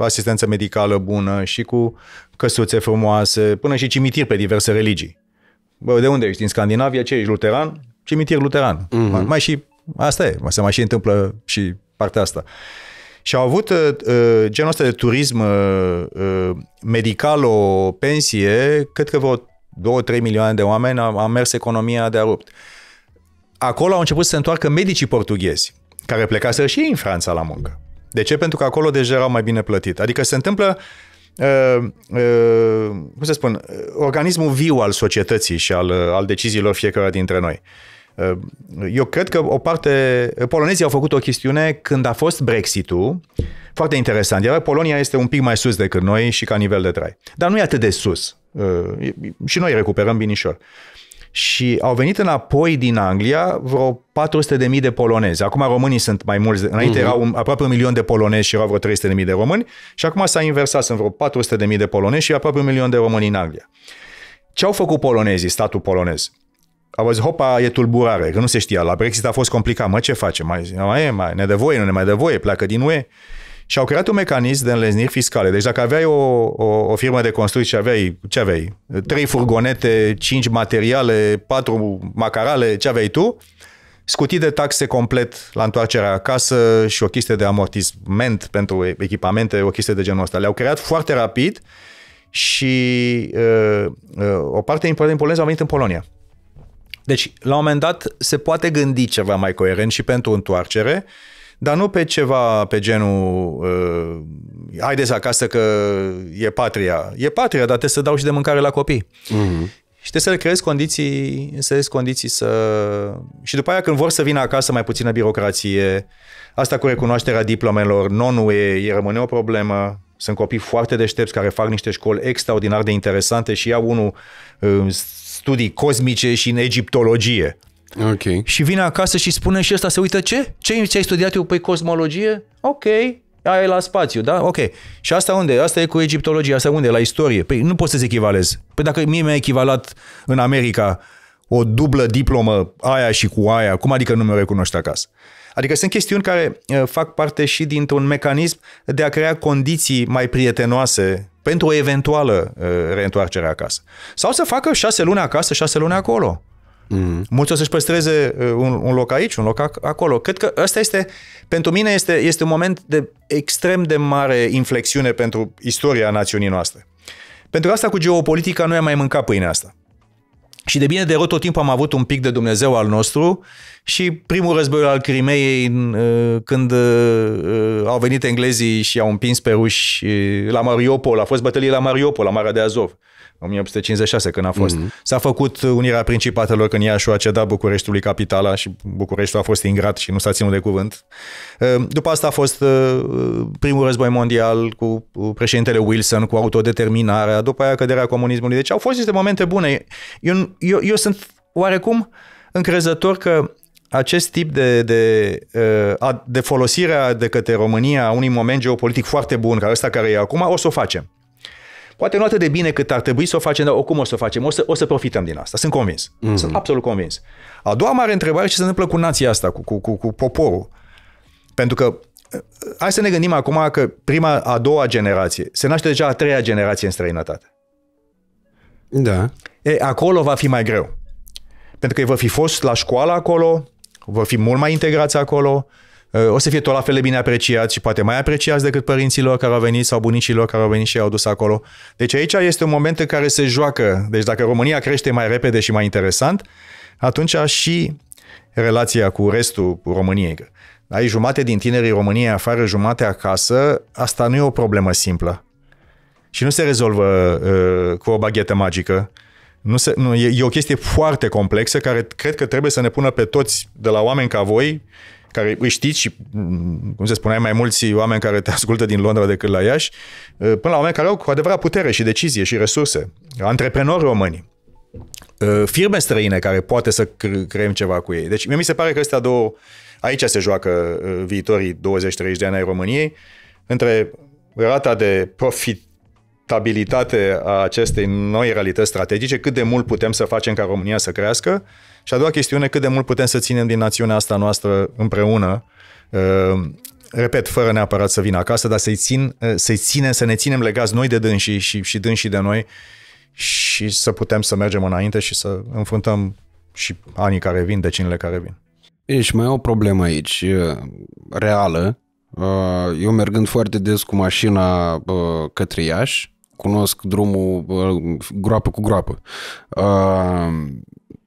asistență medicală bună, și cu căsuțe frumoase, până și cimitiri pe diverse religii. Bă, de unde ești? Din Scandinavia? Ce ești? Luteran? cimitir luteran. Mm-hmm. Mai, mai și asta e, se mai și întâmplă și partea asta. Și au avut uh, uh genul ăsta de turism uh, uh medical-o-pensie, cât că vreo 2-3 milioane de oameni a, a mers economia de-a rupt. Acolo au început să se întoarcă medicii portughezi, care plecaseră și ei în Franța la muncă. De ce? Pentru că acolo deja erau mai bine plătit. Adică se întâmplă, uh, uh, cum să spun, uh, organismul viu al societății și al, al deciziilor fiecare dintre noi. Uh, eu cred că o parte... Polonezii au făcut o chestiune când a fost Brexit-ul, foarte interesant. Iar Polonia este un pic mai sus decât noi și ca nivel de trai. Dar nu e atât de sus. Și noi recuperăm binișor. Și au venit înapoi din Anglia vreo 400.000 de polonezi. Acum românii sunt mai mulți. Înainte uh-huh. erau aproape un milion de polonezi și erau vreo 300.000 de români. Și acum s-a inversat. Sunt vreo 400.000 de polonezi și aproape un milion de români în Anglia. Ce au făcut polonezii, statul polonez? au zis, hopa, e tulburare, că nu se știa. La Brexit a fost complicat, mă, ce facem? Mai, mai e, mai, ne de voie, nu ne mai de voie, pleacă din UE. Și au creat un mecanism de înlezniri fiscale. Deci dacă aveai o, o, o firmă de construcții și aveai, ce aveai? Trei furgonete, cinci materiale, patru macarale, ce aveai tu? Scutit de taxe complet la întoarcerea acasă și o chestie de amortisment pentru echipamente, o chestie de genul ăsta. Le-au creat foarte rapid și uh, uh, o parte din polonezi au venit în Polonia. Deci, la un moment dat, se poate gândi ceva mai coerent și pentru întoarcere, dar nu pe ceva pe genul uh, haideți acasă că e patria. E patria, dar trebuie să dau și de mâncare la copii. Mm-hmm. Și trebuie să le creezi condiții, să le condiții să... Și după aia când vor să vină acasă mai puțină birocrație, asta cu recunoașterea diplomelor, non e rămâne o problemă. Sunt copii foarte deștepți care fac niște școli extraordinar de interesante și iau unul uh, studii cosmice și în egiptologie. Okay. Și vine acasă și spune și ăsta se uită ce? Ce ai studiat eu? Păi cosmologie? Ok, aia e la spațiu, da? Ok. Și asta unde? Asta e cu egiptologia, asta unde? La istorie. Păi nu poți să-ți echivalezi. Păi dacă mie mi-a echivalat în America o dublă diplomă aia și cu aia, cum adică nu mi-o recunoști acasă? Adică sunt chestiuni care uh, fac parte și dintr-un mecanism de a crea condiții mai prietenoase pentru o eventuală uh, reîntoarcere acasă. Sau să facă șase luni acasă, șase luni acolo. Mm. Mulți o să-și păstreze uh, un, un loc aici, un loc acolo. Cred că ăsta este, pentru mine, este, este un moment de extrem de mare inflexiune pentru istoria națiunii noastre. Pentru asta cu geopolitica nu am mai mâncat pâinea asta. Și de bine de rău tot timpul am avut un pic de Dumnezeu al nostru și primul război al Crimeei, uh, când uh, uh, au venit englezii și au împins pe ruși la Mariupol, a fost bătălie la Mariupol, la Marea de Azov. 1856 când a fost. Mm-hmm. S-a făcut unirea principatelor când Iașu a cedat Bucureștiului capitala și Bucureștiul a fost ingrat și nu s-a ținut de cuvânt. Ă, după asta a fost ă, primul război mondial cu președintele Wilson, cu autodeterminarea, după aia căderea comunismului. Deci au fost niște momente bune. Eu, eu, eu sunt oarecum încrezător că acest tip de, de, ă, de folosirea de către România a unui moment geopolitic foarte bun, ca ăsta care e acum, o să o facem. Poate nu atât de bine cât ar trebui să o facem, dar cum o să o facem. O să, o să profităm din asta. Sunt convins. Mm-hmm. Sunt absolut convins. A doua mare întrebare ce se întâmplă cu nația asta, cu, cu, cu, cu poporul. Pentru că ă, ă, hai să ne gândim acum că prima, a doua generație, se naște deja a treia generație în străinătate. Da. E, acolo va fi mai greu. Pentru că vă fi fost la școală acolo, vă fi mult mai integrați acolo, Eh, o să fie tot la fel de bine apreciați și poate mai apreciați decât părinților care au venit sau bunicilor care au venit și au dus acolo. Deci aici este un moment în care se joacă. Deci dacă România crește mai repede și mai interesant, atunci și relația cu restul României. Ai jumate din tinerii României afară, jumate acasă, asta nu e o problemă simplă. Și nu se rezolvă uh, cu o baghetă magică. Nu se, nu, e, e o chestie foarte complexă care cred că trebuie să ne pună pe toți, de la oameni ca voi, care îi știți și, mm, cum se spunea, mai mulți oameni care te ascultă din Londra decât la Iași, ă, până la oameni care au cu adevărat putere și decizie și resurse, antreprenori români, ă, firme străine care poate să creăm ceva cu ei. Deci mie mi se pare că astea două, aici se joacă ă, viitorii 20-30 de ani ai României, între rata de profit stabilitate a acestei noi realități strategice, cât de mult putem să facem ca România să crească și a doua chestiune, cât de mult putem să ținem din națiunea asta noastră împreună, ehm, repet, fără neapărat să vină acasă, dar să-i, țin, eh, să ținem, să ne ținem legați noi de dânsii și, și dânsii de noi și să putem să mergem înainte și să înfruntăm și anii care vin, decinile care vin. E și mai o problemă aici, eh, reală. Eh, eu mergând foarte des cu mașina către Iași, cunosc drumul uh, groapă cu groapă. Uh,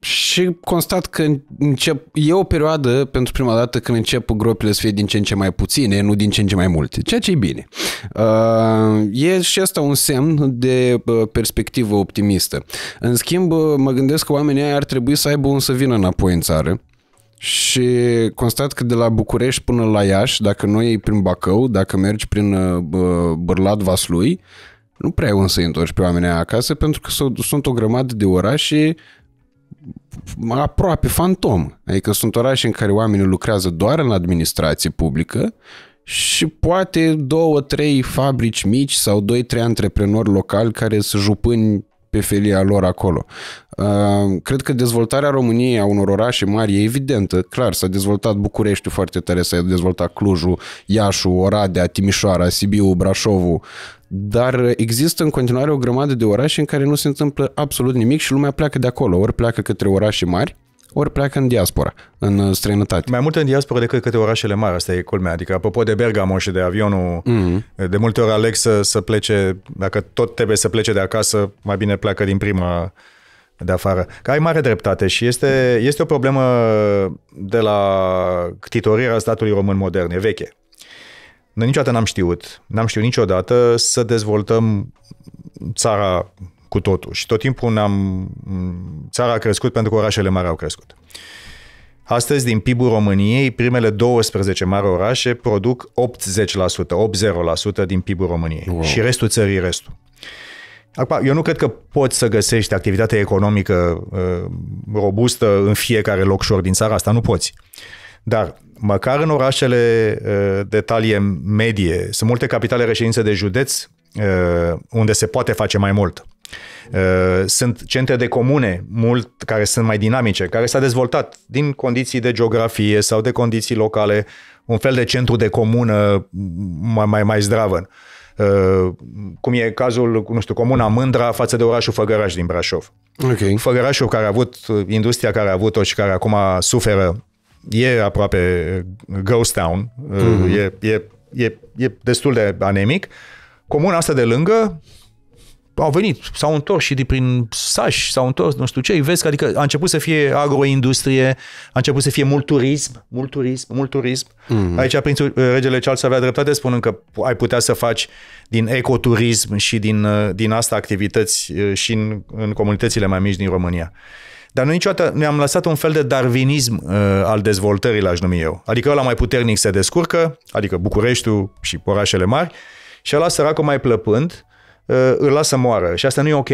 și constat că încep, e o perioadă pentru prima dată când încep gropile să fie din ce în ce mai puține, nu din ce în ce mai multe, ceea ce e bine. Uh, e și asta un semn de perspectivă optimistă. În schimb, mă gândesc că oamenii ar trebui să aibă un să vină înapoi în țară, și constat că de la București până la Iași, dacă nu iei prin Bacău, dacă mergi prin Bârlad Vaslui, nu prea un să-i întorci pe oamenii acasă pentru că sunt o grămadă de orașe aproape fantom. Adică sunt orașe în care oamenii lucrează doar în administrație publică și poate două, trei fabrici mici sau doi, trei antreprenori locali care să jupâni pe felia lor acolo. Uh, cred că dezvoltarea României a unor orașe mari e evidentă. Clar, s-a dezvoltat Bucureștiul foarte tare, s-a dezvoltat Clujul, Iașu, Oradea, Timișoara, Sibiu, Brașovul, dar există în continuare o grămadă de orașe în care nu se întâmplă absolut nimic și lumea pleacă de acolo. Ori pleacă către orașe mari, ori pleacă în diaspora, în uh, străinătate. Mai mult în diaspora decât către orașele mari, asta e culmea. Adică, apropo de Bergamo și de avionul, mm-hmm. de multe ori aleg să, să plece, dacă tot trebuie să plece de acasă, mai bine pleacă din prima de afară. Că ai mare dreptate și este, este o problemă de la ctitorirea statului român modern, e veche. Noi niciodată n-am știut, n-am știut niciodată să dezvoltăm țara cu totul. Și tot timpul ne-am, țara a crescut pentru că orașele mari au crescut. Astăzi, din PIB-ul României, primele 12 mari orașe produc 80%, 80% din PIB-ul României wow. și restul țării restul. Acum, eu nu cred că poți să găsești activitate economică uh, robustă în fiecare loc din țara asta, nu poți. Dar măcar în orașele uh, de talie medie, sunt multe capitale reședințe de județ uh, unde se poate face mai mult. Uh, sunt centre de comune mult care sunt mai dinamice, care s-a dezvoltat din condiții de geografie sau de condiții locale, un fel de centru de comună mai, mai, mai zdravă. Cum e cazul, nu știu, Comuna Mândra față de orașul Făgăraș din Brașov. Okay. Făgărașul care a avut industria care a avut-o și care acum suferă e aproape uh, ghost town, mm-hmm. e, e, e, e destul de anemic. Comuna asta de lângă au venit, s-au întors și de prin Saș, s-au întors, nu știu ce, vezi că adică a început să fie agroindustrie, a început să fie mult turism, mult turism, mult turism. Mm. Aici prințul, uh, regele Charles avea dreptate spunând că ai putea să faci din ecoturism și din, din asta activități și în, în comunitățile mai mici din România. Dar noi niciodată ne-am lăsat un fel de darwinism uh, al dezvoltării, l-aș numi eu. Adică ăla mai puternic se descurcă, adică Bucureștiul și orașele mari, și ăla săracul mai plăpând uh, îl lasă moară. Și asta nu e ok.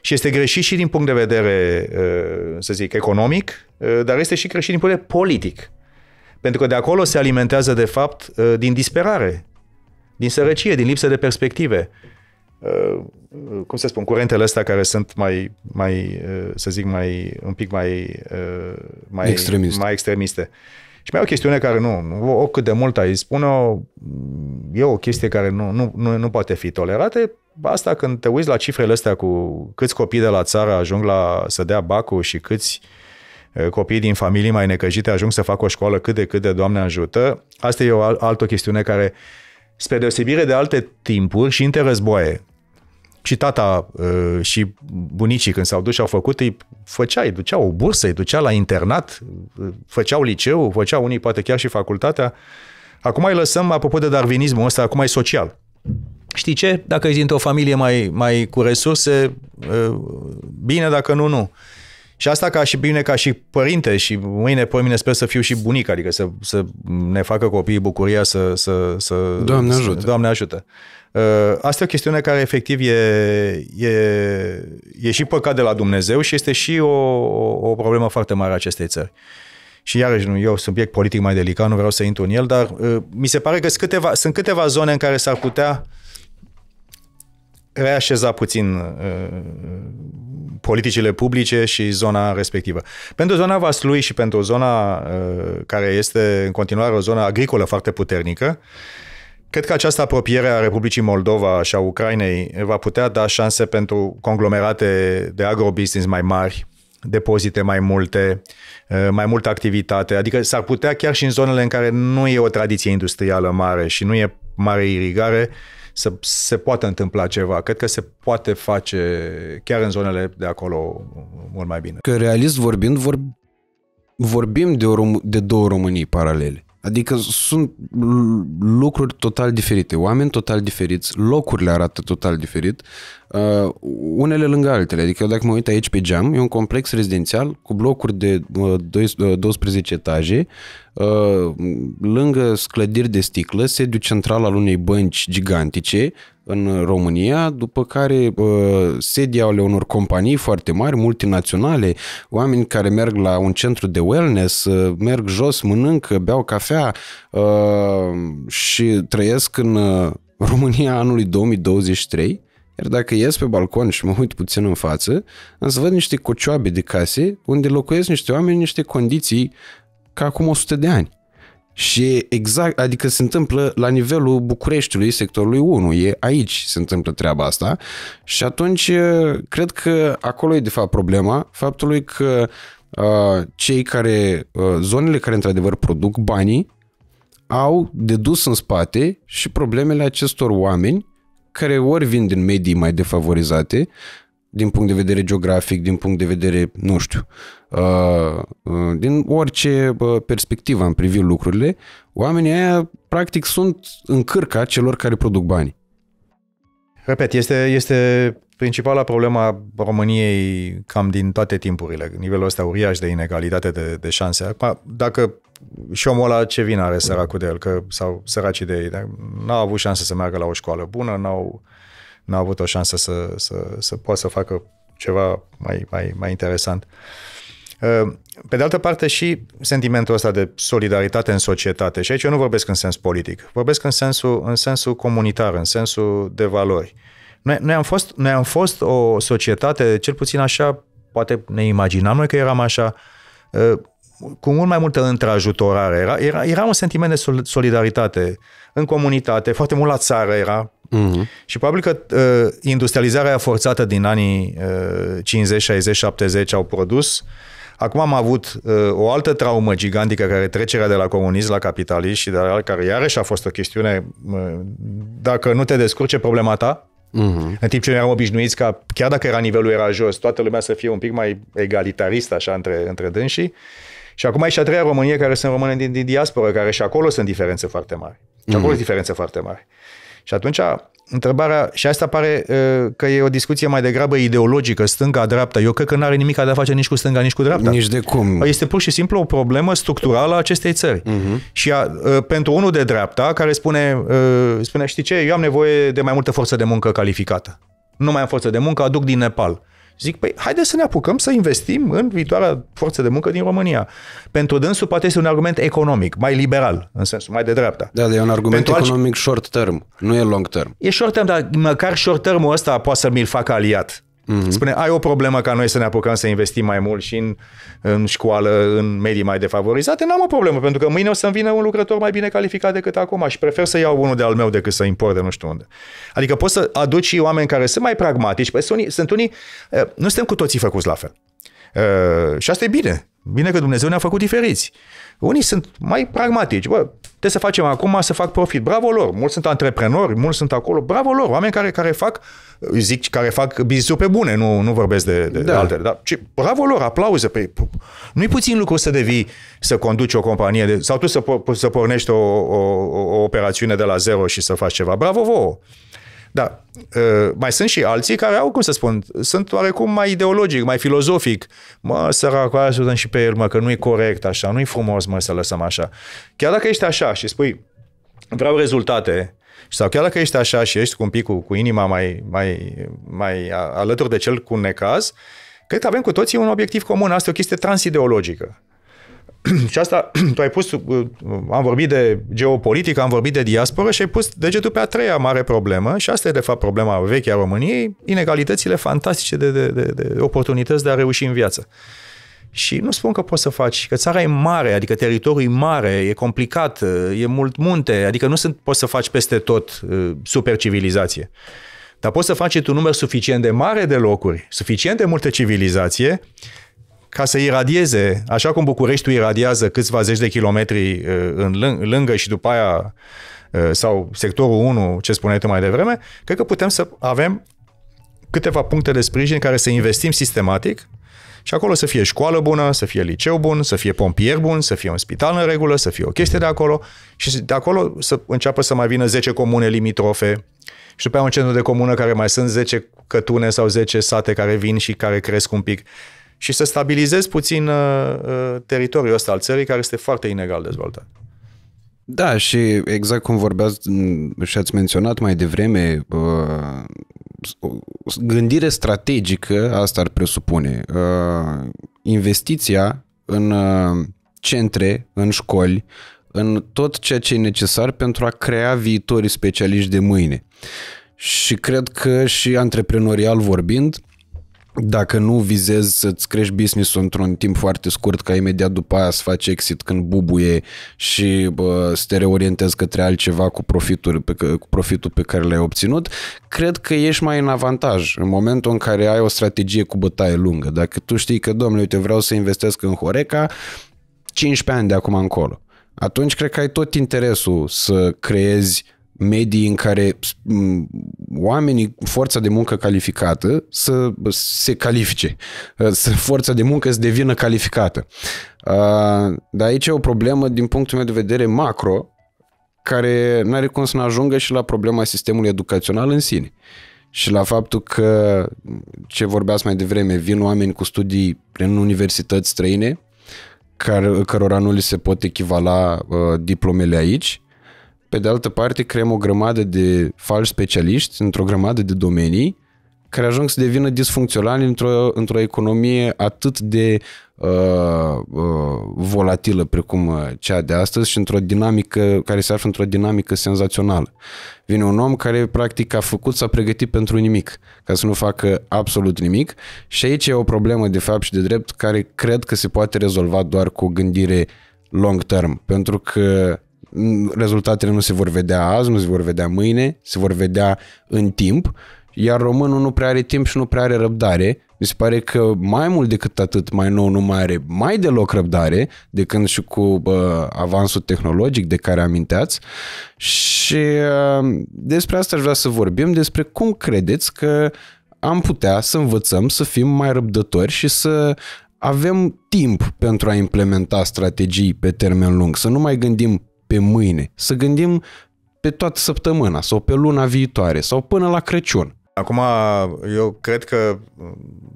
Și este greșit și din punct de vedere, uh, să zic, economic, uh, dar este și greșit din punct de vedere politic. Pentru că de acolo se alimentează, de fapt, uh, din disperare, din sărăcie, din lipsă de perspective. Uh, cum să spun, curentele astea care sunt mai, mai uh, să zic, mai, un pic mai, uh, mai, Extremist. mai extremiste. Și mai e o chestiune care nu, o cât de mult ai spune-o, mm, e o chestie care nu, nu, nu, nu poate fi tolerată. Asta când te uiți la cifrele astea cu câți copii de la țară ajung la să dea bacul și câți copiii din familii mai necăjite ajung să facă o școală cât de cât de Doamne ajută, asta e o altă chestiune care spre deosebire de alte timpuri și între războaie și tata uh, și bunicii când s-au dus și au făcut, îi făcea, îi ducea o bursă, îi ducea la internat, uh, făceau liceu, făceau unii poate chiar și facultatea. Acum îi lăsăm, apropo de darvinismul ăsta, acum e social. Știi ce? Dacă ești dintr-o familie mai, mai cu resurse, uh, bine, dacă nu, nu. Și asta ca și bine ca și părinte și mâine, pe mine sper să fiu și bunic, adică să, să ne facă copiii bucuria să... să, să Doamne ajută! Doamne ajută! Uh, asta e o chestiune care efectiv e, e, e și păcat de la Dumnezeu și este și o, o problemă foarte mare a acestei țări. Și iarăși, nu, eu subiect politic mai delicat, nu vreau să intru în el, dar uh, mi se pare că sunt câteva, sunt câteva zone în care s-ar putea reașeza puțin uh, politicile publice și zona respectivă. Pentru zona Vaslui și pentru zona uh, care este în continuare o zonă agricolă foarte puternică, uh, Cred că această apropiere a Republicii Moldova și a Ucrainei va putea da șanse pentru conglomerate de agrobusiness mai mari, depozite mai multe, eh, mai multă activitate. Adică s-ar putea chiar și în zonele în care nu e o tradiție industrială mare și nu e mare irigare, să se poată întâmpla ceva. Cred că se poate face chiar în zonele de acolo mult mai bine. Că realist vorbind, vor, vorbim de, o, de două Românii paralele. Adică sunt lucruri total diferite, oameni total diferiți, locurile arată total diferit, uh, unele lângă altele. Adică dacă mă uit aici pe geam, e un complex rezidențial cu blocuri de uh, 12 uh, etaje, uh, lângă sclădiri de sticlă, sediu central al unei bănci gigantice, în România, după care uh, ale unor companii foarte mari, multinaționale, oameni care merg la un centru de wellness, uh, merg jos, mănâncă, beau cafea uh, și trăiesc în uh, România anului 2023, iar dacă ies pe balcon și mă uit puțin în față, îmi să văd niște cocioabe de case unde locuiesc niște oameni în niște condiții ca acum 100 de ani. Și exact, adică se întâmplă la nivelul Bucureștiului, sectorului 1, e aici se întâmplă treaba asta și atunci uh, cred că acolo e de fapt problema faptului că uh, cei care, uh, zonele care într-adevăr produc banii au dedus în spate și problemele acestor oameni care ori vin din medii mai defavorizate, din punct de vedere geografic, din punct de vedere, nu știu, uh, Uh, uh, din orice perspectivă am privit lucrurile, oamenii aia practic sunt în cârca celor care produc bani. Repet, este, este principala problema României cam din toate timpurile, nivelul ăsta uriaș de inegalitate de, de șanse. Acum, dacă și omul ăla ce vin are săracul de el, că, sau săracii de ei, da? n-au avut șanse să meargă la o școală bună, n-au, n-au avut o șansă să, să, să poată să facă ceva mai, mai, mai interesant. Uh, Ehm, pe de altă parte și sentimentul ăsta de solidaritate în societate, și aici eu nu vorbesc în sens politic, vorbesc în sensul, în sensul comunitar, în sensul de valori. Noi, noi, am fost, noi am fost o societate, cel puțin așa, poate ne imaginam noi că eram așa, ehm, cu mult mai multă întrajutorare. Era, era, era un sentiment de solidaritate în comunitate, foarte mult la țară era. Mm-hmm. Și probabil că uh, industrializarea forțată din anii uh, 50, 60, 70 au produs uh, Acum am avut uh, o altă traumă gigantică care trecerea de la comunism la capitalism și de la care iarăși a fost o chestiune, uh, dacă nu te descurce problema ta, Uh-huh. În timp ce eram obișnuiți ca, chiar dacă era nivelul era jos, toată lumea să fie un pic mai egalitaristă așa între, între dânsii. Și acum e și a treia Românie care sunt române din, din diasporă, care și acolo sunt diferențe foarte mari. Și acolo mm-hmm. sunt diferențe foarte mari. Și atunci întrebarea, și asta pare uh, că e o discuție mai degrabă ideologică, stânga-dreapta. Eu cred că nu are nimic de a face nici cu stânga, nici cu dreapta. Nici de cum. Este pur și simplu o problemă structurală a acestei țări. Uh-huh. Și a, uh, pentru unul de dreapta care spune, uh, spune, știi ce, eu am nevoie de mai multă forță de muncă calificată. Nu mai am forță de muncă, aduc din Nepal. Zic, păi haideți să ne apucăm să investim în viitoarea forță de muncă din România. Pentru dânsul poate este un argument economic, mai liberal, în sensul mai de dreapta. Da, dar e un argument Pentru economic alt... short term, nu e long term. E short term, dar măcar short term-ul ăsta poate să mi-l facă aliat. Mm-hmm. Spune, ai o problemă ca noi să ne apucăm să investim mai mult și în, în școală, în medii mai defavorizate? N-am o problemă, pentru că mâine o să-mi vină un lucrător mai bine calificat decât acum și prefer să iau unul de al meu decât să import de nu știu unde. Adică poți să aduci și oameni care sunt mai pragmatici, păi sunt unii, sunt unii, eh, nu suntem cu toții făcuți la fel. Uh, și asta e bine. Bine că Dumnezeu ne-a făcut diferiți. Unii sunt mai pragmatici. Bă, trebuie să facem acum să fac profit. Bravo lor! Mulți sunt antreprenori, mulți sunt acolo. Bravo lor! Oameni care, care fac, zic, care fac business pe bune, nu, nu vorbesc de, de, da. de altele. Da? Ci, bravo lor! Aplauze! Pe... Păi, nu-i puțin lucru să devii, să conduci o companie de, sau tu să, să pornești o, o, o operațiune de la zero și să faci ceva. Bravo vouă! Da, uh, mai sunt și alții care au, cum să spun, sunt oarecum mai ideologic, mai filozofic. Mă, să ajută și pe el, mă, că nu-i corect așa, nu-i frumos, mă, să lăsăm așa. Chiar dacă ești așa și spui, vreau rezultate, sau chiar dacă ești așa și ești cu un pic cu, cu inima mai, mai, mai alături de cel cu necaz, cred că avem cu toții un obiectiv comun. Asta e o chestie transideologică. <clears throat> și asta, <clears throat> tu ai pus, uh, am vorbit de geopolitică, am vorbit de diasporă și ai pus degetul pe a treia mare problemă și asta e de fapt problema veche a României, inegalitățile fantastice de, de, de, de oportunități de a reuși în viață. Și nu spun că poți să faci, că țara e mare, adică teritoriul e mare, e complicat, e mult munte, adică nu sunt, poți să faci peste tot uh, super civilizație. Dar poți să faci un număr suficient de mare de locuri, suficient de multă civilizație, ca să iradieze, așa cum Bucureștiul iradiază câțiva zeci de kilometri uh, în lângă și după aia uh, sau sectorul 1, ce spuneai tu mai devreme, cred că putem să avem câteva puncte de sprijin care să investim sistematic și acolo să fie școală bună, să fie liceu bun, să fie pompier bun, să fie un spital în regulă, să fie o chestie de acolo și de acolo să înceapă să mai vină 10 comune limitrofe și după aia un centru de comună care mai sunt 10 cătune sau 10 sate care vin și care cresc un pic și să stabilizezi puțin uh, uh, teritoriul ăsta al țării care este foarte inegal dezvoltat. Da, și exact cum vorbeați și ați menționat mai devreme, uh, gândire strategică asta ar presupune. Uh, investiția în uh, centre, în școli, în tot ceea ce e necesar pentru a crea viitorii specialiști de mâine. Și cred că și antreprenorial vorbind, dacă nu vizezi să-ți crești business într-un timp foarte scurt, ca imediat după aia să faci exit când bubuie și bă, să te reorientezi către altceva cu, profituri pe, cu profitul pe care l-ai obținut, cred că ești mai în avantaj în momentul în care ai o strategie cu bătaie lungă. Dacă tu știi că, domnule, uite, vreau să investesc în Horeca 15 ani de acum încolo, atunci cred că ai tot interesul să creezi medii în care oamenii, forța de muncă calificată să se califice, <laughs> să forța de muncă să devină calificată. Dar aici e o problemă din punctul meu de vedere macro, care n-are cum să ne ajungă și la problema sistemului educațional în sine. Și la faptul că, ce vorbeați mai devreme, vin oameni cu studii în universități străine, care, cărora nu li se pot echivala uh, diplomele aici, pe de altă parte, creăm o grămadă de falși specialiști într-o grămadă de domenii care ajung să devină disfuncționali într-o, într economie atât de uh, uh, volatilă precum uh, cea de astăzi și într-o dinamică care se află într-o dinamică senzațională. Vine un om care practic a făcut, s-a pregătit pentru nimic, ca să nu facă absolut nimic și aici e o problemă de fapt și de drept care cred că se poate rezolva doar cu o gândire long term, pentru că rezultatele nu se vor vedea azi, nu se vor vedea mâine, se vor vedea în timp, iar românul nu prea are timp și nu prea are răbdare. Mi se pare că mai mult decât atât, mai nou nu mai are mai deloc răbdare, de când și cu bă, avansul tehnologic de care aminteați. Și uh, despre asta aș vrea să vorbim, despre cum credeți că am putea să învățăm să fim mai răbdători și să avem timp pentru a implementa strategii pe termen lung, să nu mai gândim pe mâine, să gândim pe toată săptămâna sau pe luna viitoare sau până la Crăciun. Acum, eu cred că uh,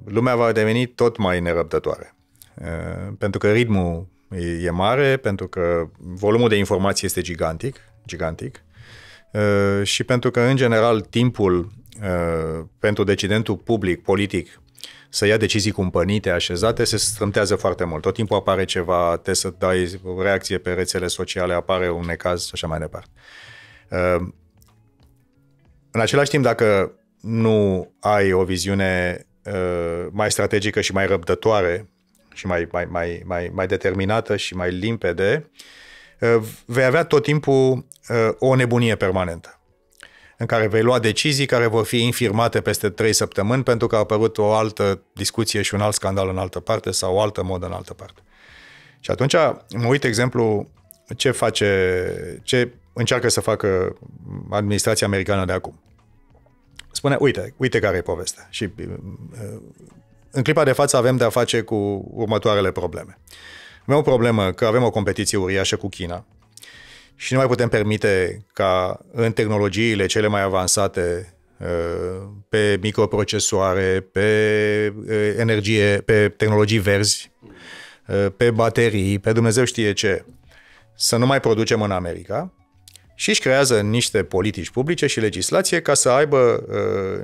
lumea va deveni tot mai nerăbdătoare. Uh, pentru că ritmul e mare, pentru că volumul de informații este gigantic, gigantic uh, și pentru că, în general, timpul pentru decidentul public, politic, să ia decizii cumpănite, așezate, se strâmtează foarte mult. Tot timpul apare ceva, te să dai reacție pe rețele sociale, apare un necaz și așa mai departe. Uh, în același timp, dacă nu ai o viziune uh, mai strategică și mai răbdătoare și mai, mai, mai, mai, mai determinată și mai limpede, uh, vei avea tot timpul o nebunie permanentă în care vei lua decizii care vor fi infirmate peste 3 săptămâni pentru că a apărut o altă discuție și un alt scandal în altă parte sau o altă modă în altă parte. Și atunci mă uit, exemplu, ce face, ce încearcă să facă administrația americană de acum. Spune, uite, uite care e povestea. Și uh, în clipa de față avem de-a face cu următoarele probleme. Avem o problemă că avem o competiție uriașă cu China, și nu mai putem permite ca în tehnologiile cele mai avansate uh, pe microprocesoare, pe uh, energie, pe tehnologii verzi, uh, pe baterii, pe Dumnezeu știe ce, să nu mai producem în America și își creează niște politici publice și legislație ca să aibă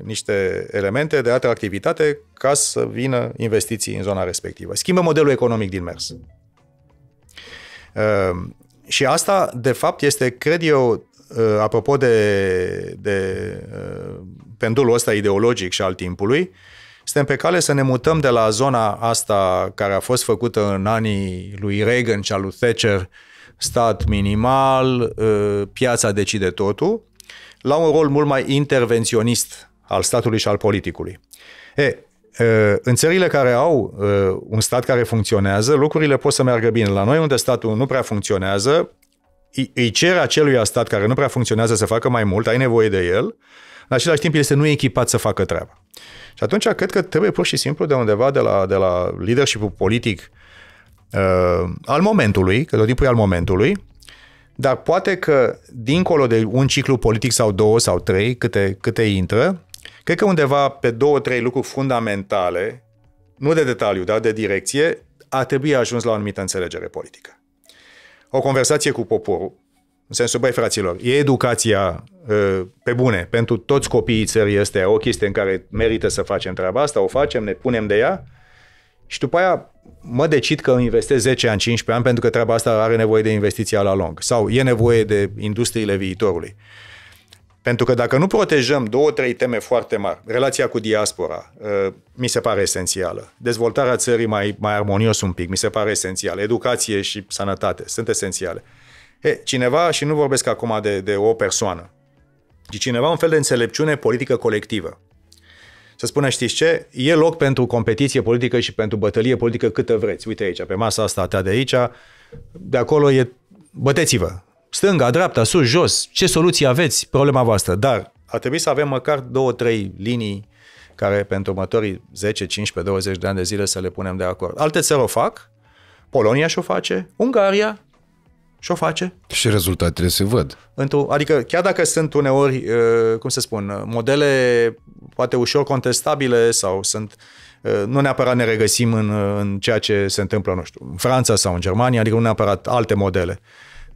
niște elemente de atractivitate ca să vină investiții în zona respectivă. Schimbă modelul economic din mers. Și asta, de fapt, este, cred eu, uh, apropo de, de uh, pendulul ăsta ideologic și al timpului, suntem pe cale să ne mutăm de la zona asta care a fost făcută în anii lui Reagan și al lui Thatcher, stat minimal, uh, piața decide totul, la un rol mult mai intervenționist al statului și al politicului. E, Uh, în țările care au uh, un stat care funcționează, lucrurile pot să meargă bine. La noi, unde statul nu prea funcționează, îi cere acelui stat care nu prea funcționează să facă mai mult, ai nevoie de el, în același timp este nu echipat să facă treaba. Și atunci cred că trebuie pur și simplu de undeva de la, de la leadership politic uh, al momentului, că tot timpul e al momentului, dar poate că dincolo de un ciclu politic sau două sau trei, câte, câte intră, Cred că undeva pe două, trei lucruri fundamentale, nu de detaliu, dar de direcție, a trebui ajuns la o anumită înțelegere politică. O conversație cu poporul, în sensul, băi, fraților, e educația ă, pe bune pentru toți copiii țării este o chestie în care merită să facem treaba asta, o facem, ne punem de ea și după aia mă decid că investesc 10 ani, 15 ani pentru că treaba asta are nevoie de investiția la lung sau e nevoie de industriile viitorului. Pentru că dacă nu protejăm două, trei teme foarte mari, relația cu diaspora uh, mi se pare esențială, dezvoltarea țării mai, mai armonios un pic mi se pare esențială, educație și sănătate sunt esențiale. E, cineva, și nu vorbesc acum de, de o persoană, ci cineva un fel de înțelepciune politică colectivă. Să spună, știți ce, e loc pentru competiție politică și pentru bătălie politică câtă vreți. Uite aici, pe masa asta a ta de aici, de acolo e băteți-vă. Stânga, dreapta, sus, jos, ce soluții aveți, problema voastră. Dar ar trebui să avem măcar două, trei linii care pentru următorii 10, 15, 20 de ani de zile să le punem de acord. Alte țări o fac, Polonia și-o face, Ungaria și-o face. Și rezultatele se văd. Adică chiar dacă sunt uneori, uh, cum să spun, modele poate ușor contestabile sau sunt uh, nu neapărat ne regăsim în, uh, în ceea ce se întâmplă, nu știu, în Franța sau în Germania, adică nu neapărat alte modele.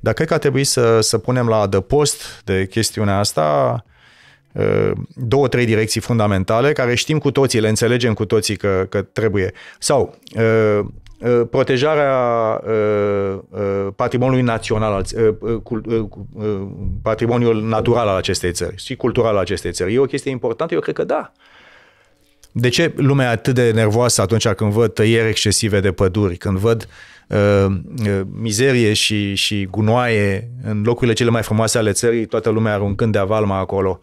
Dar cred că a trebuit să, să punem la adăpost de chestiunea asta uh, două, trei direcții fundamentale care știm cu toții, le înțelegem cu toții că, că trebuie. Sau uh, uh, protejarea patrimoniului național, patrimoniul natural al acestei țări și cultural al acestei țări. E o chestie importantă? Eu cred că da. De ce lumea e atât de nervoasă atunci când văd tăieri excesive de păduri, când văd uh, uh mizerie și, și gunoaie în locurile cele mai frumoase ale țării, toată lumea aruncând de avalma acolo?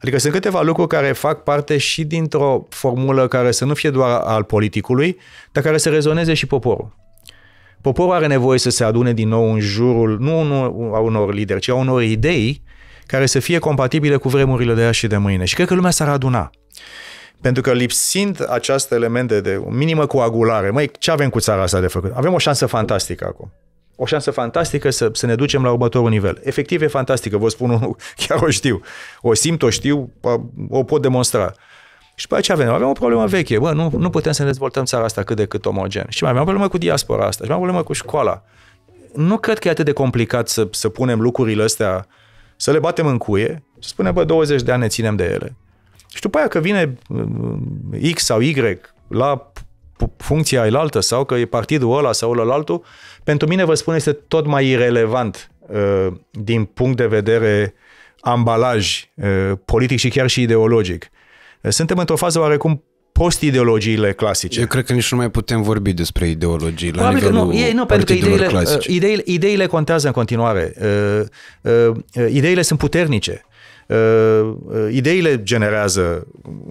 Adică sunt câteva lucruri care fac parte și dintr-o formulă care să nu fie doar al politicului, dar care să rezoneze și poporul. Poporul are nevoie să se adune din nou în jurul, nu a unor lideri, ci a unor idei care să fie compatibile cu vremurile de azi și de mâine. Și cred că lumea s-ar aduna. Pentru că lipsind aceste elemente de minimă coagulare, măi, ce avem cu țara asta de făcut? Avem o șansă fantastică acum. O șansă fantastică să, să ne ducem la următorul nivel. Efectiv e fantastică, vă spun unul, <laughs> chiar o știu. O simt, o știu, o pot demonstra. Și pe aceea avem, avem o problemă veche, bă, nu, nu putem să ne dezvoltăm țara asta cât de cât omogen. Și mai avem o problemă cu diaspora asta, și mai avem o problemă cu școala. Nu cred că e atât de complicat să, să punem lucrurile astea, să le batem în cuie, să spunem, bă, 20 de ani ne ținem de ele. Și după aia că vine uh, X sau Y la funcția ailaltă sau că e partidul ăla sau altul, pentru mine, vă spun, este tot mai irelevant uh, din punct de vedere ambalaj uh, politic și chiar și ideologic. Suntem într-o fază oarecum post-ideologiile clasice. Eu cred că nici nu mai putem vorbi despre ideologii la Probabil nivelul că nu, ei, nu, pentru că ideile, clasice. Ideile, ideile contează în continuare. Ideile sunt puternice. Uh, uh, ideile generează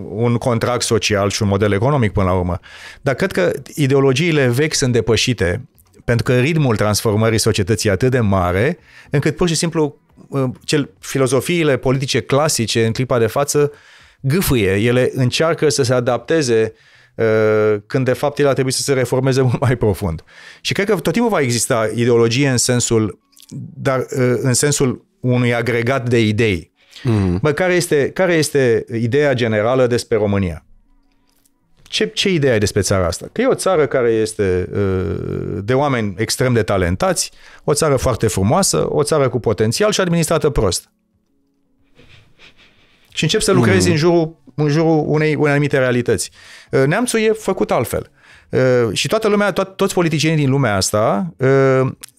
un contract social și un model economic până la urmă. Dar cred că ideologiile vechi sunt depășite pentru că ritmul transformării societății e atât de mare încât pur și simplu uh, cel, filozofiile politice clasice în clipa de față gâfâie. Ele încearcă să se adapteze când de fapt ele a trebuit să se reformeze mult mai profund. Și cred că tot timpul va exista ideologie în sensul, dar în sensul unui agregat de idei Mm-hmm. Bă, care este, care este ideea generală despre România? Ce, ce idee ai despre țara asta? Că e o țară care este uh, de oameni extrem de talentați, o țară foarte frumoasă, o țară cu potențial și administrată prost. Și încep să mhm. lucrezi mm-hmm. în jurul, în jurul unei, unei anumite realități. Uh, neamțul e făcut altfel. Uh, și toată lumea, to- toți politicienii din lumea asta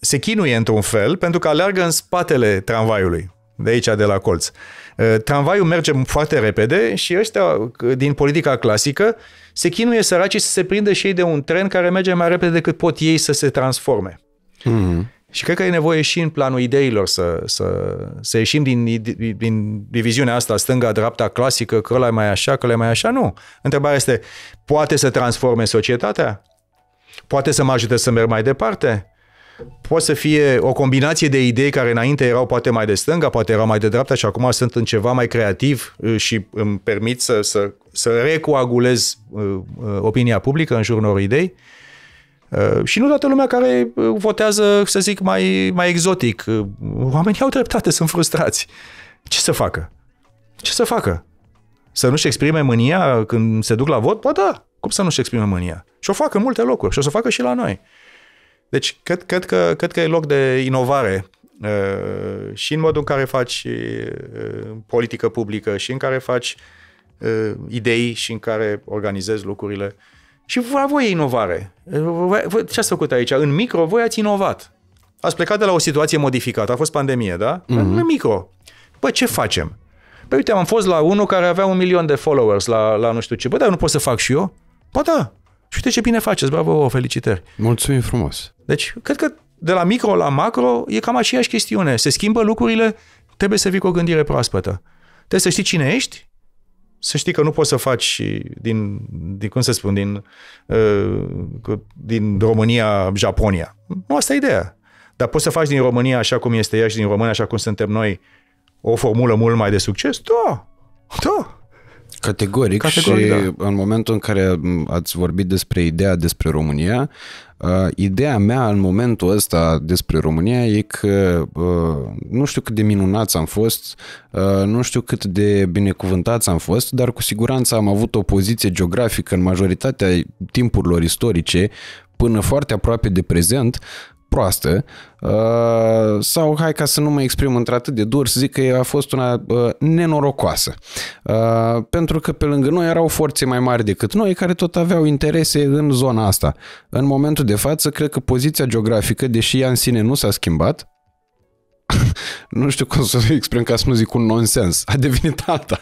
se chinuie într-un fel pentru că aleargă în spatele tramvaiului de aici, de la colț. Uh, tramvaiul merge foarte repede și ăștia uh, din politica clasică se chinuie săracii să se prindă și ei de un tren care merge mai repede decât pot ei să se transforme. Mm-hmm. Și cred că e nevoie și în planul ideilor să, să, să ieșim din, din diviziunea asta stânga-dreapta clasică, că ăla e mai așa, că ăla mai așa. Nu. Întrebarea este, poate să transforme societatea? Poate să mă ajute să merg mai departe? poate să fie o combinație de idei care înainte erau poate mai de stânga, poate erau mai de dreapta și acum sunt în ceva mai creativ uh, și îmi permit să, să, să recoagulez uh, uh, opinia publică în jurul unor idei. Și nu toată lumea care votează, să zic, mai, mai exotic. Oamenii au dreptate, sunt frustrați. Ce să facă? Ce să facă? Să nu-și exprime mânia când se duc la vot? Ba da, cum să nu-și exprime mânia? Și o fac în multe locuri și o să o facă și la noi. Deci, cred, cred, că, cred că e loc de inovare uh, și în modul în care faci uh, politică publică, și în care faci uh, idei, și în care organizezi lucrurile. Și la voi e inovare. Ce ați făcut aici? În micro, voi ați inovat. Ați plecat de la o situație modificată. A fost pandemie, da? Mm-hmm. În micro. Bă, ce facem? Păi uite, am fost la unul care avea un milion de followers la, la nu știu ce. Bă, dar nu pot să fac și eu? Bă, da, și uite ce bine faceți, bravo, felicitări. Mulțumim frumos. Deci, cred că de la micro la macro e cam aceeași chestiune. Se schimbă lucrurile, trebuie să vii cu o gândire proaspătă. Trebuie să știi cine ești, să știi că nu poți să faci din, din cum să spun, din, uh, din România Japonia. Nu asta e ideea. Dar poți să faci din România așa cum este ea și din România așa cum suntem noi o formulă mult mai de succes? Da, da. Categoric, Categoric și da. în momentul în care ați vorbit despre ideea despre România, uh, ideea mea în momentul ăsta despre România e că uh, nu știu cât de minunați am fost, uh, nu știu cât de binecuvântați am fost, dar cu siguranță am avut o poziție geografică în majoritatea timpurilor istorice până foarte aproape de prezent, proastă uh, sau, hai ca să nu mă exprim într-atât de dur, să zic că a fost una uh, nenorocoasă. Uh, pentru că pe lângă noi erau forțe mai mari decât noi care tot aveau interese în zona asta. În momentul de față, cred că poziția geografică, deși ea în sine nu s-a schimbat, <laughs> nu știu cum să exprim ca să nu zic un nonsens. A devenit alta.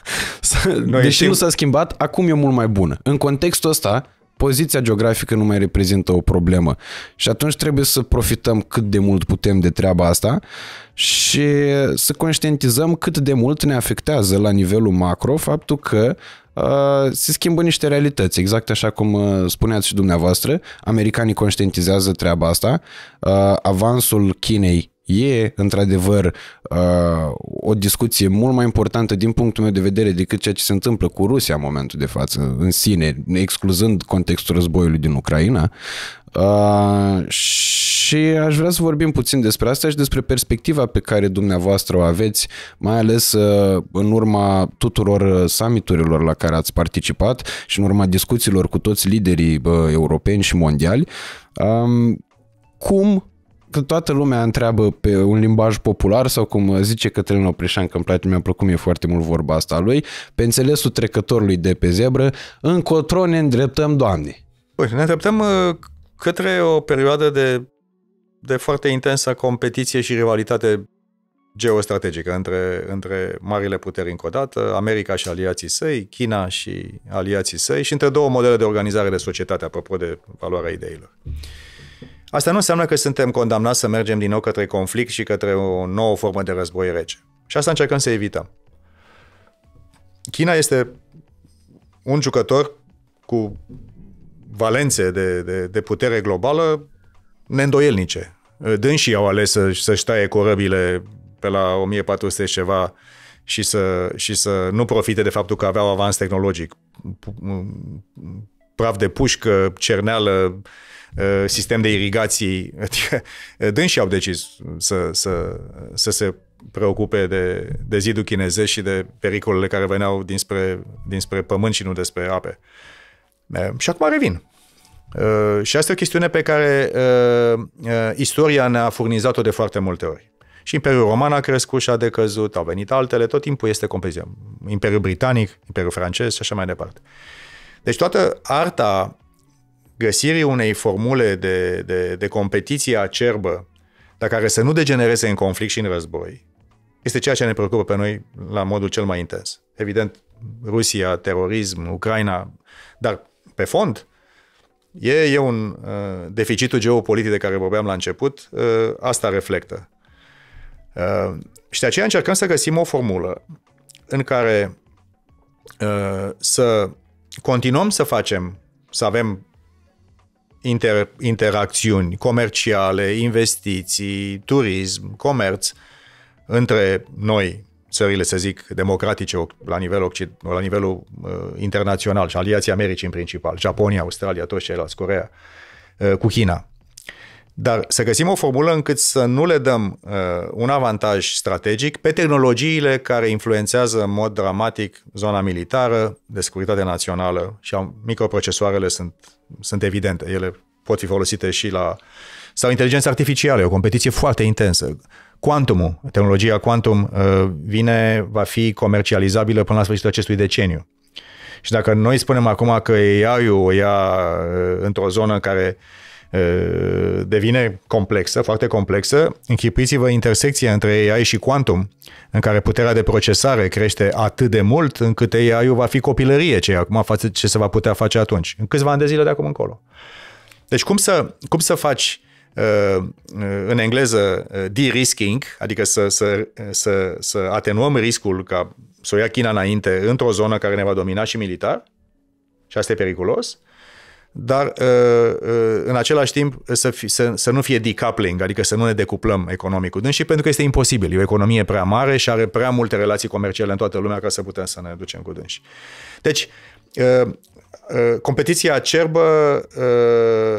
Deși nu s-a schimbat, acum e mult mai bună. În contextul ăsta, poziția geografică nu mai reprezintă o problemă. Și atunci trebuie să profităm cât de mult putem de treaba asta și să conștientizăm cât de mult ne afectează la nivelul macro faptul că se schimbă niște realități, exact așa cum spuneați și dumneavoastră. Americanii conștientizează treaba asta. Avansul Chinei E, într-adevăr, uh, o discuție mult mai importantă din punctul meu de vedere decât ceea ce se întâmplă cu Rusia în momentul de față, în sine, excluzând contextul războiului din Ucraina. Uh, și aș vrea să vorbim puțin despre asta și despre perspectiva pe care dumneavoastră o aveți, mai ales uh, în urma tuturor summiturilor la care ați participat și în urma discuțiilor cu toți liderii europeni și mondiali. Um, cum că toată lumea întreabă pe un limbaj popular sau cum zice Cătălin Oprișan, că îmi place, mi-a plăcut mie foarte mult vorba asta a lui, pe înțelesul trecătorului de pe zebră, încotro ne îndreptăm, Doamne. Păi, ne îndreptăm uh, către o perioadă de, de foarte intensă competiție și rivalitate geostrategică între, între marile puteri încă o dată, America și aliații săi, China și aliații săi și între două modele de organizare de societate, apropo de valoarea ideilor. Uh, Asta nu înseamnă că suntem condamnați să mergem din nou către conflict și către o nouă formă de război rece. Și asta încercăm să evităm. China este un jucător cu valențe de, de, de putere globală neîndoielnice. Dânsii au ales să, să-și taie corăbile pe la 1400 și ceva și să, și să nu profite de faptul că aveau avans tehnologic. Praf de pușcă, cerneală, Uh, sistem de irigații, <laughs> adică uh, dânsii au decis să, să, să se preocupe de, de zidul chinezesc și de pericolele care veneau dinspre, dinspre pământ și nu despre ape. Uh, și acum revin. Și asta e o chestiune pe care istoria ne-a furnizat-o de foarte multe ori. Și Imperiul Roman a crescut și a decăzut, au venit altele, tot timpul este competiție. Imperiul Britanic, Imperiul Francez și așa mai departe. Deci toată arta găsirii unei formule de, de, de competiție acerbă, dar care să nu degenereze în conflict și în război, este ceea ce ne preocupă pe noi la modul cel mai intens. Evident, Rusia, terorism, Ucraina, dar pe fond, e, e un uh, deficitul geopolitic de care vorbeam la început, uh, asta reflectă. Uh, și de aceea încercăm să găsim o formulă în care uh, să continuăm să facem, să avem inter, interacțiuni comerciale, investiții, turism, comerț între noi, țările, să zic, democratice la, nivel, la nivelul uh, internațional și aliații Americii în principal, Japonia, Australia, toți ceilalți, Corea, uh, cu China. Dar să găsim o formulă încât să nu le dăm uh, un avantaj strategic pe tehnologiile care influențează în mod dramatic zona militară, de securitate națională și am microprocesoarele sunt, sunt evidente. Ele pot fi folosite și la... sau inteligența artificială, o competiție foarte intensă. Quantumul, tehnologia quantum uh, vine, va fi comercializabilă până la sfârșitul acestui deceniu. Și dacă noi spunem acum că AI-ul o ia uh, într-o zonă în care uh, Uh, devine complexă, foarte complexă. Închipuiți-vă intersecția între AI și quantum, în care puterea de procesare crește atât de mult încât AI-ul va fi copilărie ce acum față ce se va putea face atunci, în câțiva ani de zile de acum încolo. Deci cum să, cum să faci uh, uh, în engleză de-risking, adică să, să, să, să atenuăm riscul ca să o ia China înainte într-o zonă care ne va domina și militar, și asta e periculos, dar uh, uh, în același timp să, fi, să, să nu fie decoupling, adică să nu ne decuplăm economic cu dâns și pentru că este imposibil. E o economie prea mare și are prea multe relații comerciale în toată lumea ca să putem să ne ducem cu dânsi. Deci, uh, competiția acerbă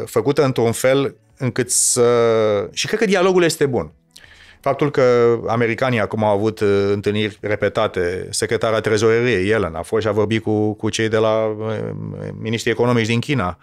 făcută într-un fel încât să... Și cred că dialogul este bun. Faptul că americanii acum au avut uh, întâlniri repetate, secretara trezoreriei, Yellen, a fost și a vorbit cu, cu cei de la uh, miniștrii economici din China.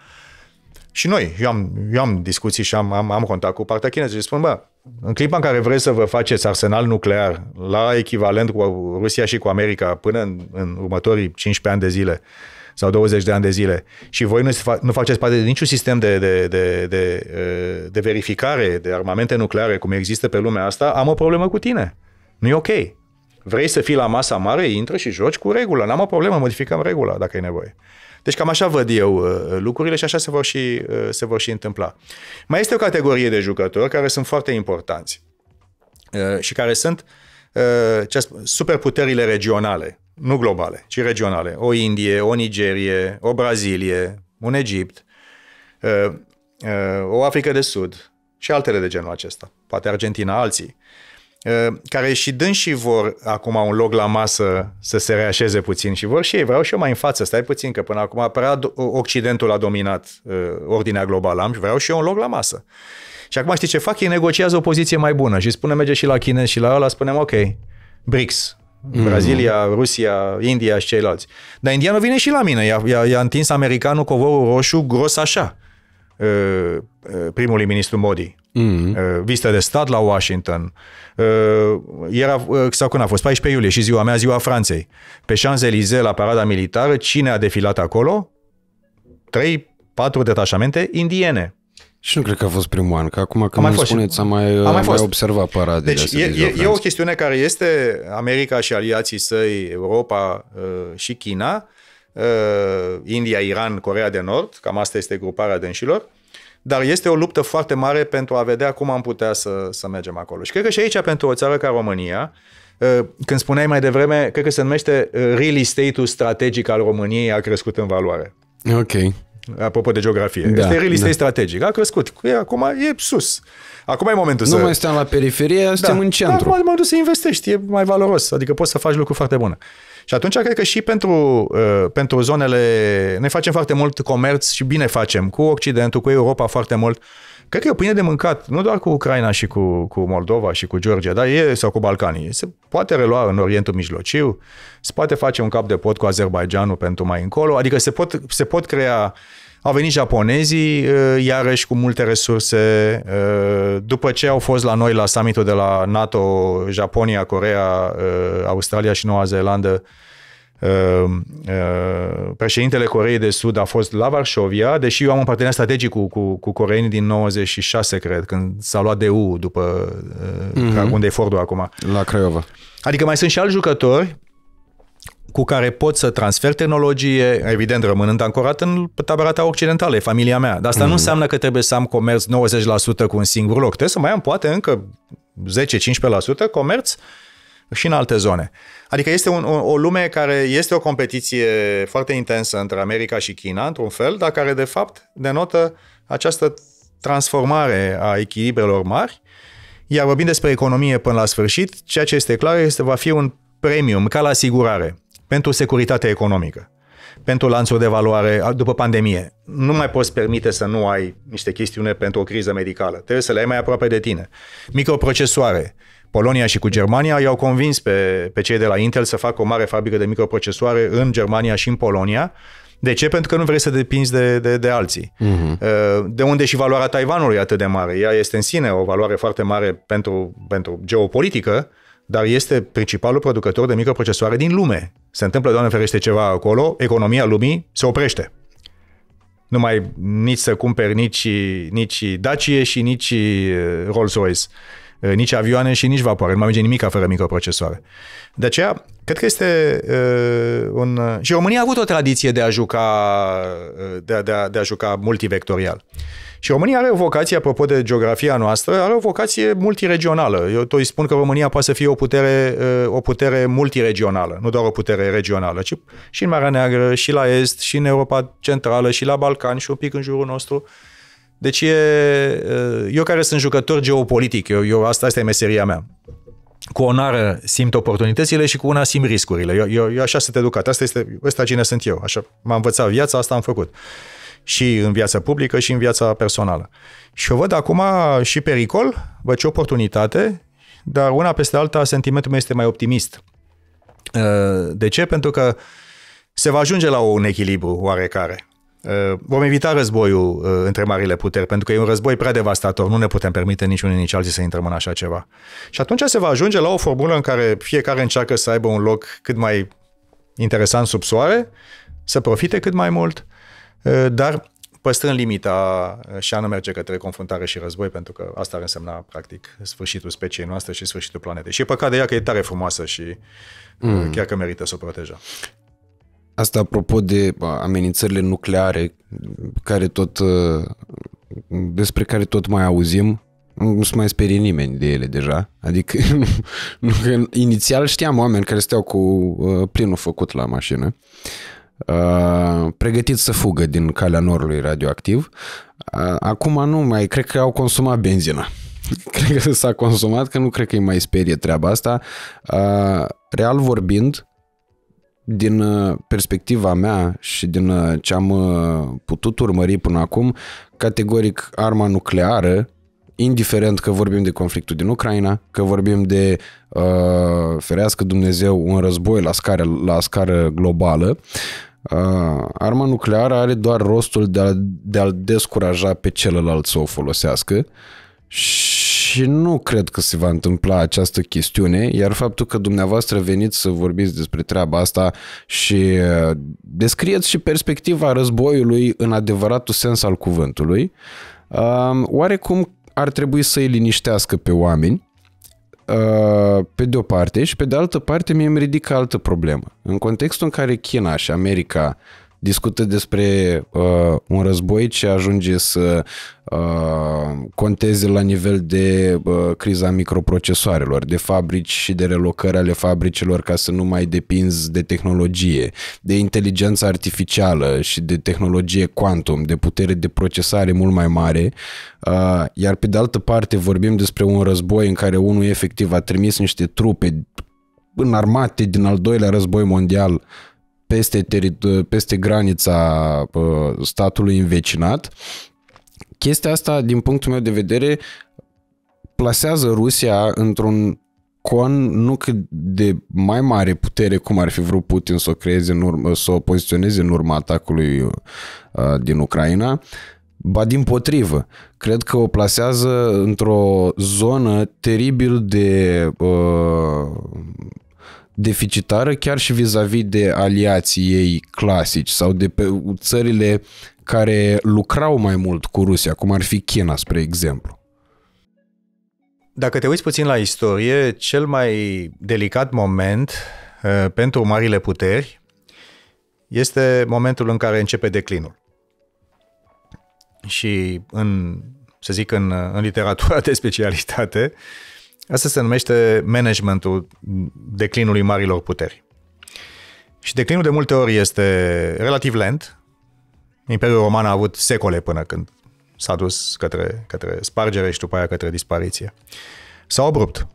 Și noi, eu am, eu am discuții și am, am, am contact cu partea chineză și spun, bă, în clipa în care vreți să vă faceți arsenal nuclear la echivalent cu Rusia și cu America până în, în următorii 15 ani de zile, uh, sau 20 de ani de zile și voi nu, nu faceți parte de niciun sistem de, de, de, de, uh, de verificare de armamente nucleare cum există pe lumea asta, am o problemă cu tine. Nu e ok. Vrei să fii la masa mare, intră și joci cu regula. N-am o problemă, modificăm regula dacă e nevoie. Deci cam așa văd eu uh, lucrurile și așa se vor și, uh, se vor și întâmpla. Mai este o categorie de jucători care sunt foarte importanți și care sunt superputerile regionale nu globale, ci regionale. O Indie, o Nigerie, o Brazilie, un Egipt, uh, uh, o Africă de Sud și altele de genul acesta, poate Argentina, alții, uh, care și și vor acum un loc la masă să se reașeze puțin și vor și ei, vreau și eu mai în față, stai puțin, că până acum prea Occidentul a dominat ordinea globală, am vreau și eu un loc la masă. Și acum știi ce fac? Ei negociază o poziție mai bună și spune merge și la chinezi și la ăla, spunem ok, BRICS, Mm. Brazilia, Rusia, India și ceilalți. Dar indianul vine și la mine. I-a, i-a, i-a întins americanul covorul roșu gros așa uh, uh, primului ministru Modi. Mm. Uh, vizită de stat la Washington. Era, sau când a fost, 14 iulie și ziua mea, ziua Franței. Pe Champs-Élysées, la parada militară, cine a defilat acolo? Trei, patru detașamente indiene. Și nu cred că a fost primul an, că acum când mai spuneți, am mai, am mai, fost. mai observat paradele Deci e, de e, e o chestiune care este America și aliații săi, Europa uh, și China, uh, India, Iran, Corea de Nord, cam asta este gruparea dânșilor, dar este o luptă foarte mare pentru a vedea cum am putea să, să mergem acolo. Și cred că și aici, pentru o țară ca România, uh, când spuneai mai devreme, cred că se numește uh, real estate-ul strategic al României a crescut în valoare. Ok apropo de geografie. Da, este realist, da. strategic. A crescut. E, acum e sus. Acum e momentul nu să... Nu mai stăm la periferie, da. stăm în centru. Da, acum momentul să investești, e mai valoros. Adică poți să faci lucruri foarte bune. Și atunci cred că și pentru, uh, pentru zonele... Noi facem foarte mult comerț și bine facem cu Occidentul, cu Europa foarte mult. Uh, Cred că e o pâine de mâncat, nu doar cu Ucraina și cu, cu Moldova și cu Georgia, dar e, sau cu Balcanii. Se poate relua în Orientul Mijlociu, se poate face un cap de pot cu Azerbaijanul pentru mai încolo, adică se pot, se pot crea au venit japonezii, uh, iarăși cu multe resurse, uh, după ce au fost la noi la summitul de la NATO, Japonia, Corea, uh, Australia și Noua Zeelandă, Ehm, ehm, președintele Coreei de Sud a fost la Varșovia, deși eu am un partener strategic cu, cu, cu coreenii din 96, cred, când s-a luat U după mm-hmm. unde e Fordul acum. La Craiova. Adică mai sunt și alți jucători cu care pot să transfer tehnologie, evident rămânând ancorat în tabăra ta occidentală, e familia mea. Dar asta mm. nu mhm. înseamnă că trebuie să am comerț 90% cu un singur loc. Trebuie să mai am poate încă 10-15% comerț și în alte zone. Adică este un, o, o lume care este o competiție foarte intensă între America și China, într-un fel, dar care de fapt denotă această transformare a echilibrelor mari. Iar vorbind despre economie până la sfârșit, ceea ce este clar este va fi un premium ca la asigurare pentru securitatea economică pentru lanțul de valoare după pandemie. Nu mai poți permite să nu ai niște chestiune pentru o criză medicală. Trebuie să le ai mai aproape de tine. Microprocesoare, Polonia și cu Germania i-au convins pe, pe cei de la Intel să facă o mare fabrică de microprocesoare în Germania și în Polonia. De ce? Pentru că nu vrei să depinzi de, de, de alții. Uh-huh. De unde și valoarea Taiwanului atât de mare? Ea este în sine o valoare foarte mare pentru, pentru geopolitică, dar este principalul producător de microprocesoare din lume. Se întâmplă, Doamne ferește, ceva acolo, economia lumii se oprește. Nu mai nici să cumperi nici, nici Dacie și nici uh, Rolls-Royce. Eh, nici avioane și nici vapoare. Nu mai merge nimic fără microprocesoare. De aceea, cred că este eh, un... Eh, și România a avut o tradiție de a juca, de a, de a, de a juca multivectorial. Și România are o vocație, apropo de geografia noastră, are o vocație multiregională. Eu tot îi spun că România poate să fie o putere, o putere multiregională, nu doar o putere regională, ci și în Marea Neagră, și la Est, și în Europa Centrală, și la Balcan, și un pic în jurul nostru. Uh, deci e, eu care sunt jucător geopolitic, eu, eu asta, asta e meseria mea. Cu o nară simt oportunitățile și cu una simt riscurile. Eu, eu, eu așa sunt educat. Asta este, ăsta cine sunt eu. Așa m-am învățat viața, asta am făcut. Și în viața publică și în viața personală. Și o văd acum și pericol, văd și oportunitate, dar una peste alta sentimentul meu este mai optimist. De ce? Pentru că se va ajunge la un echilibru oarecare Uh, vom evita războiul uh, între marile puteri, pentru că e un război prea devastator. Nu ne putem permite niciunul nici alții să intrăm în așa ceva. Și atunci se va ajunge la o formulă în care fiecare încearcă să aibă un loc cât mai interesant sub soare, să profite cât mai mult, uh, dar păstrând limita și a nu merge către confruntare și război, pentru că asta ar însemna, practic, sfârșitul speciei noastre și sfârșitul planetei. Și e păcat de ea că e tare frumoasă și mm. chiar că merită să o protejăm. Asta apropo de amenințările nucleare care tot, ă, despre care tot mai auzim, nu se mai sperie nimeni de ele deja. Adică, <laughs> nu, nu, inițial știam oameni care steau cu ă, plinul făcut la mașină, ă, pregătiți să fugă din calea norului radioactiv. acum nu mai, cred că au consumat benzina. <laughs> cred că s-a consumat, că nu cred că îi mai sperie treaba asta. real vorbind, din uh, perspectiva mea și din uh, ce am uh, putut urmări până acum, categoric arma nucleară, indiferent că vorbim de conflictul din Ucraina, că vorbim de, uh, ferească Dumnezeu, un război la scară, la scară globală, uh, arma nucleară are doar rostul de a, de a descuraja pe celălalt să o folosească și nu cred că se va întâmpla această chestiune, iar faptul că dumneavoastră veniți să vorbiți despre treaba asta și uh, descrieți și perspectiva războiului în adevăratul sens al cuvântului, um, oarecum ar trebui să îi liniștească pe oameni, uh, pe de o parte și pe de altă parte mi e ridică altă problemă. În contextul în care China și America discută despre uh, un război ce ajunge să uh, conteze la nivel de uh, criza microprocesoarelor, de fabrici și de relocări ale fabricilor ca să nu mai depinzi de tehnologie, de inteligență artificială și de tehnologie quantum, de putere de procesare mult mai mare, uh, iar pe de altă parte vorbim despre un război în care unul efectiv a trimis niște trupe în armate din al doilea război mondial peste, teri- peste granița uh, statului învecinat, chestia asta, din punctul meu de vedere, plasează Rusia într-un con nu cât de mai mare putere cum ar fi vrut Putin să o creeze, în urmă, să o poziționeze în urma atacului uh, din Ucraina, ba din potrivă. Cred că o plasează într-o zonă teribil de uh, deficitară chiar și vis-a-vis de aliații ei clasici sau de pe țările care lucrau mai mult cu Rusia, cum ar fi China, spre exemplu. Dacă te uiți puțin la istorie, cel mai delicat moment uh, pentru marile puteri este momentul în care începe declinul. Și în, să zic, în, în literatura <laughs> de specialitate, uh, Asta se numește managementul declinului marilor puteri. Și declinul de multe ori este relativ lent. Imperiul Roman a avut secole până când s-a dus către, către spargere și după aia către dispariție. Sau abrupt.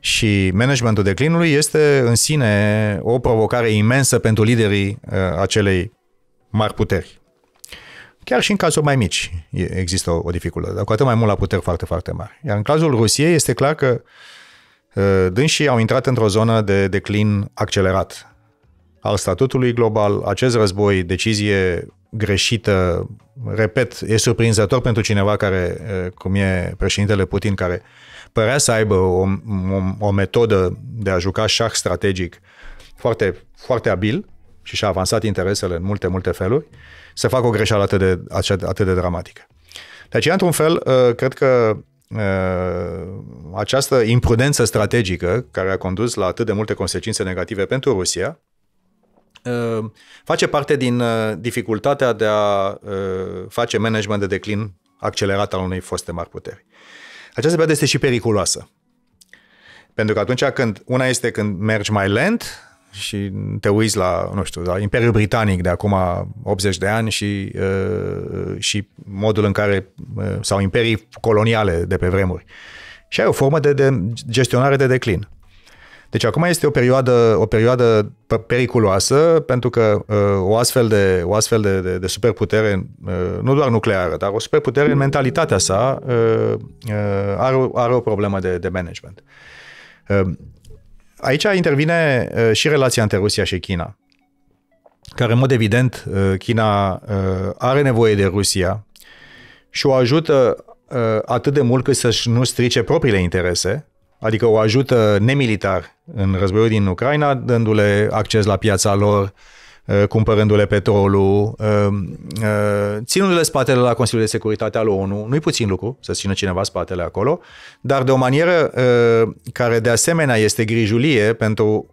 Și managementul declinului este în sine o provocare imensă pentru liderii uh, acelei mari puteri. Chiar și în cazuri mai mici există o, o dificultate, dar cu atât mai mult la puteri foarte, foarte mari. Iar în cazul Rusiei este clar că ă, dânsii au intrat într-o zonă de declin accelerat al statutului global. Acest război, decizie greșită, repet, e surprinzător pentru cineva care, ă, cum e președintele Putin, care părea să aibă o, o, o metodă de a juca șah strategic foarte, foarte abil și și-a avansat interesele în multe, multe feluri să facă o greșeală atât de, atât de dramatică. De deci, aceea, într-un fel, uh, cred că uh, această imprudență strategică care a condus la atât de multe consecințe negative pentru Rusia uh, face parte din dificultatea de a face management de declin accelerat al unei foste mari puteri. Această perioadă este și periculoasă. Pentru că atunci când, una este când mergi mai lent, și te uiți la, nu știu, la Imperiul Britanic de acum 80 de ani și, uh, și modul în care, uh, sau imperii coloniale de pe vremuri. Și ai o formă de, de gestionare de declin. Deci acum este o perioadă, o perioadă periculoasă pentru că uh, o astfel de, o astfel de, de, de superputere, uh, nu doar nucleară, dar o superputere în mentalitatea sa uh, uh, are, are o problemă de, de management. Uh, Aici intervine uh, și relația între Rusia și China, care, în mod evident, uh, China uh, are nevoie de Rusia și o ajută atât de mult cât să nu strice propriile interese, adică o ajută nemilitar în războiul din Ucraina, dându-le acces la piața lor, Uh, cumpărându-le petrolul, um, uh, ținându-le spatele la Consiliul de Securitate al ONU, nu-i puțin lucru să țină cineva spatele acolo, dar de o manieră uh, care de asemenea este grijulie pentru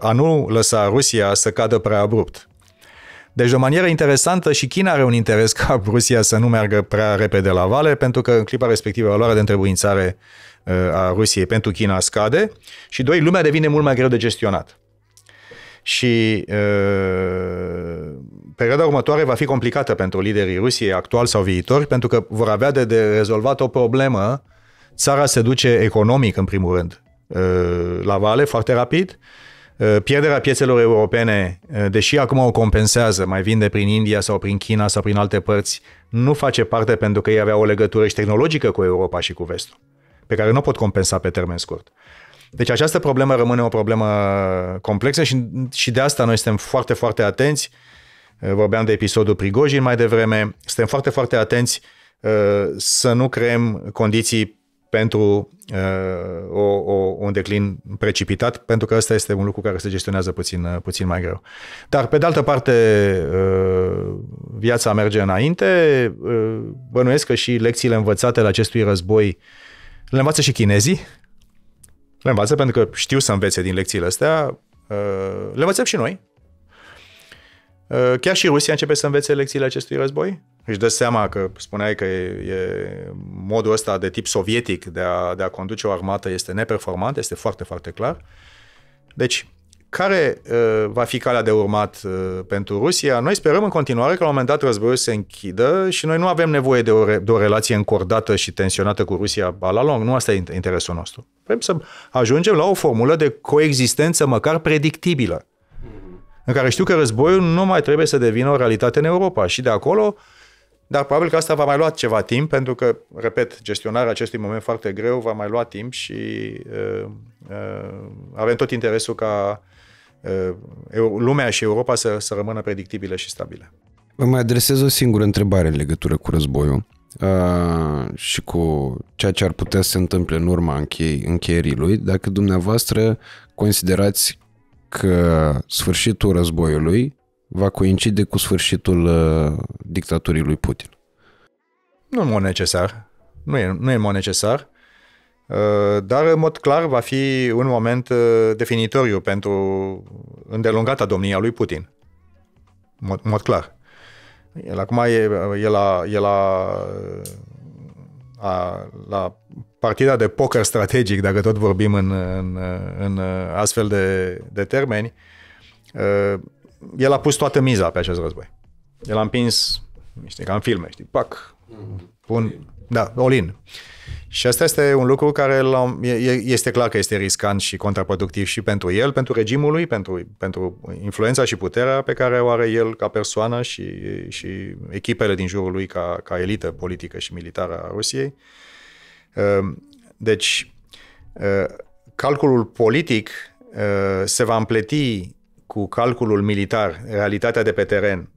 a nu lăsa Rusia să cadă prea abrupt. Deci, de o manieră interesantă, și China are un interes ca <laughs> Rusia să nu meargă prea repede la vale, pentru că în clipa respectivă valoarea de întrebuințare a Rusiei pentru China scade și, doi, lumea devine mult mai greu de gestionat și perioada următoare va fi complicată pentru liderii Rusiei, actual sau viitori, pentru că vor avea de, de rezolvat o problemă. Țara se duce economic, în primul rând, la vale foarte rapid. pierderea piețelor europene, deși acum o compensează, mai vinde prin India sau prin China sau prin alte părți, nu face parte pentru că ei aveau o legătură și tehnologică cu Europa și cu Vestul, pe care nu o pot compensa pe termen scurt. Uh, deci această problemă rămâne o problemă complexă și, și de asta noi suntem foarte, foarte atenți. Eh, vorbeam de episodul Prigojin mai devreme. Suntem foarte, foarte atenți eh, să nu creăm condiții pentru eh, o, o, un declin precipitat, pentru că ăsta este un lucru care se gestionează puțin, puțin mai greu. Dar, pe de altă parte, viața merge înainte. Bănuiesc că și lecțiile învățate la acestui război le învață și chinezii, le învață pentru că știu să învețe din lecțiile astea, uh, le învățăm și noi. Uh, chiar și Rusia începe să învețe lecțiile acestui război. Își dă seama că spuneai că e, e modul ăsta de tip sovietic de a, de a conduce o armată este neperformant, este foarte, foarte clar. Deci, care uh, va fi calea de urmat uh, pentru Rusia? Noi sperăm în continuare că la un moment dat războiul se închidă și noi nu avem nevoie de o, re- de o relație încordată și tensionată cu Rusia la lung. Nu asta e interesul nostru. Vrem să ajungem la o formulă de coexistență măcar predictibilă, în care știu că războiul nu mai trebuie să devină o realitate în Europa și de acolo dar probabil că asta va mai lua ceva timp, pentru că, repet, gestionarea acestui moment foarte greu va mai lua timp și uh, uh, avem tot interesul ca lumea și Europa să, să rămână predictibile și stabile. Vă mai adresez o singură întrebare în legătură cu războiul uh, și cu ceea ce ar putea să se întâmple în urma închei, încheierii lui, dacă dumneavoastră considerați că sfârșitul războiului va coincide cu sfârșitul uh, dictaturii lui Putin. Nu în mod necesar. Nu e, nu e în mod necesar. Uh, dar în mod clar va fi un moment uh, definitoriu pentru îndelungata domnia lui Putin. În mod, mod clar. El acum e, e, la, e la, a, la partida de poker strategic, dacă tot vorbim în, în, în astfel de, de termeni. Uh, el a pus toată miza pe acest război. El a împins, știi, ca în filme, știi, pac, mm. pun, da, Olin. Uh, și asta este un lucru care este clar că este riscant și contraproductiv și pentru el, pentru regimul lui, pentru, pentru influența și puterea pe care o are el ca persoană și, și echipele din jurul lui ca, ca elită politică și militară a Rusiei. Ehm, deci, ehm, calculul politic ehm, se va împleti cu calculul militar, realitatea de pe teren,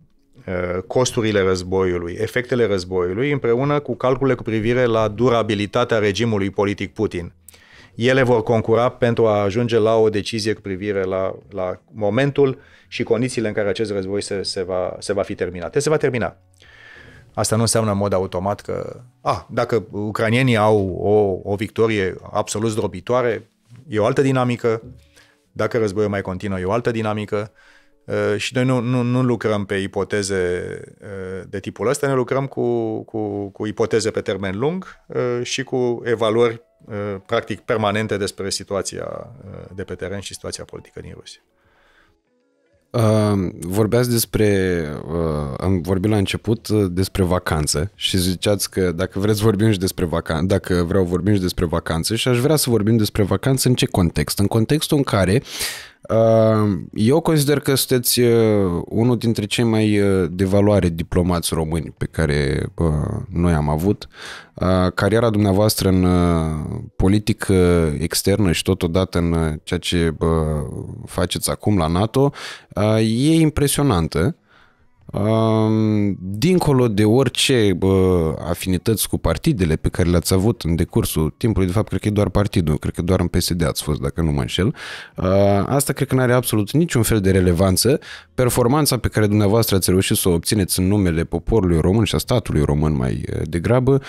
Uh, costurile războiului, efectele războiului, împreună cu calcule cu privire la durabilitatea regimului politic Putin. Ele vor concura pentru a ajunge la o decizie cu privire la, la momentul și condițiile în care acest război se, se, va, se va fi terminat. Se va termina. Asta nu înseamnă în mod automat că, a, dacă ucranienii au o, o victorie absolut zdrobitoare, e o altă dinamică. Dacă războiul mai continuă, e o altă dinamică. Uh, și noi nu, nu, nu lucrăm pe ipoteze uh, de tipul ăsta, ne lucrăm cu, cu, cu ipoteze pe termen lung uh, și cu evaluări practic permanente despre situația de pe teren și situația politică din Rusia. Uh, vorbeați despre, uh, am vorbit la început uh, despre vacanță și ziceați că dacă vreți vorbim și despre vacanță, dacă vreau vorbim și despre vacanță și aș vrea să vorbim despre vacanță în ce context? În contextul în care uh, Uh, eu consider că sunteți uh, unul dintre cei mai uh, de valoare diplomați români pe care noi am avut. Cariera dumneavoastră în politică externă și totodată în ceea ce faceți acum la NATO e impresionantă. Dincolo de orice afinități cu partidele pe care le-ați avut în decursul timpului, de fapt, cred că e doar partidul, cred că doar în PSD ați fost, dacă nu mă înșel, asta cred că nu are absolut niciun fel de relevanță. Performanța pe care dumneavoastră ați reușit să o obțineți în numele poporului român și a statului român mai degrabă,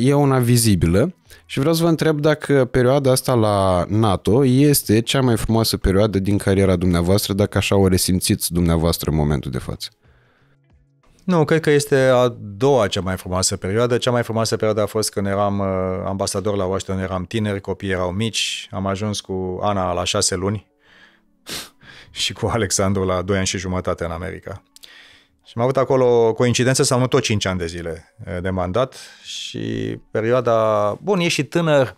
e una vizibilă. Și vreau să vă întreb dacă perioada asta la NATO este cea mai frumoasă perioadă din cariera dumneavoastră, dacă așa o resimțiți dumneavoastră în momentul de față. Nu, cred că este a doua cea mai frumoasă perioadă. Cea mai frumoasă perioadă a fost când eram uh, ambasador la Washington, eram tineri, copiii erau mici, am ajuns cu Ana la șase luni <laughs> și cu Alexandru la doi ani și jumătate în America. Și am avut acolo coincidență să am tot 5 ani de zile uh, de mandat și perioada, bun, ești și tânăr,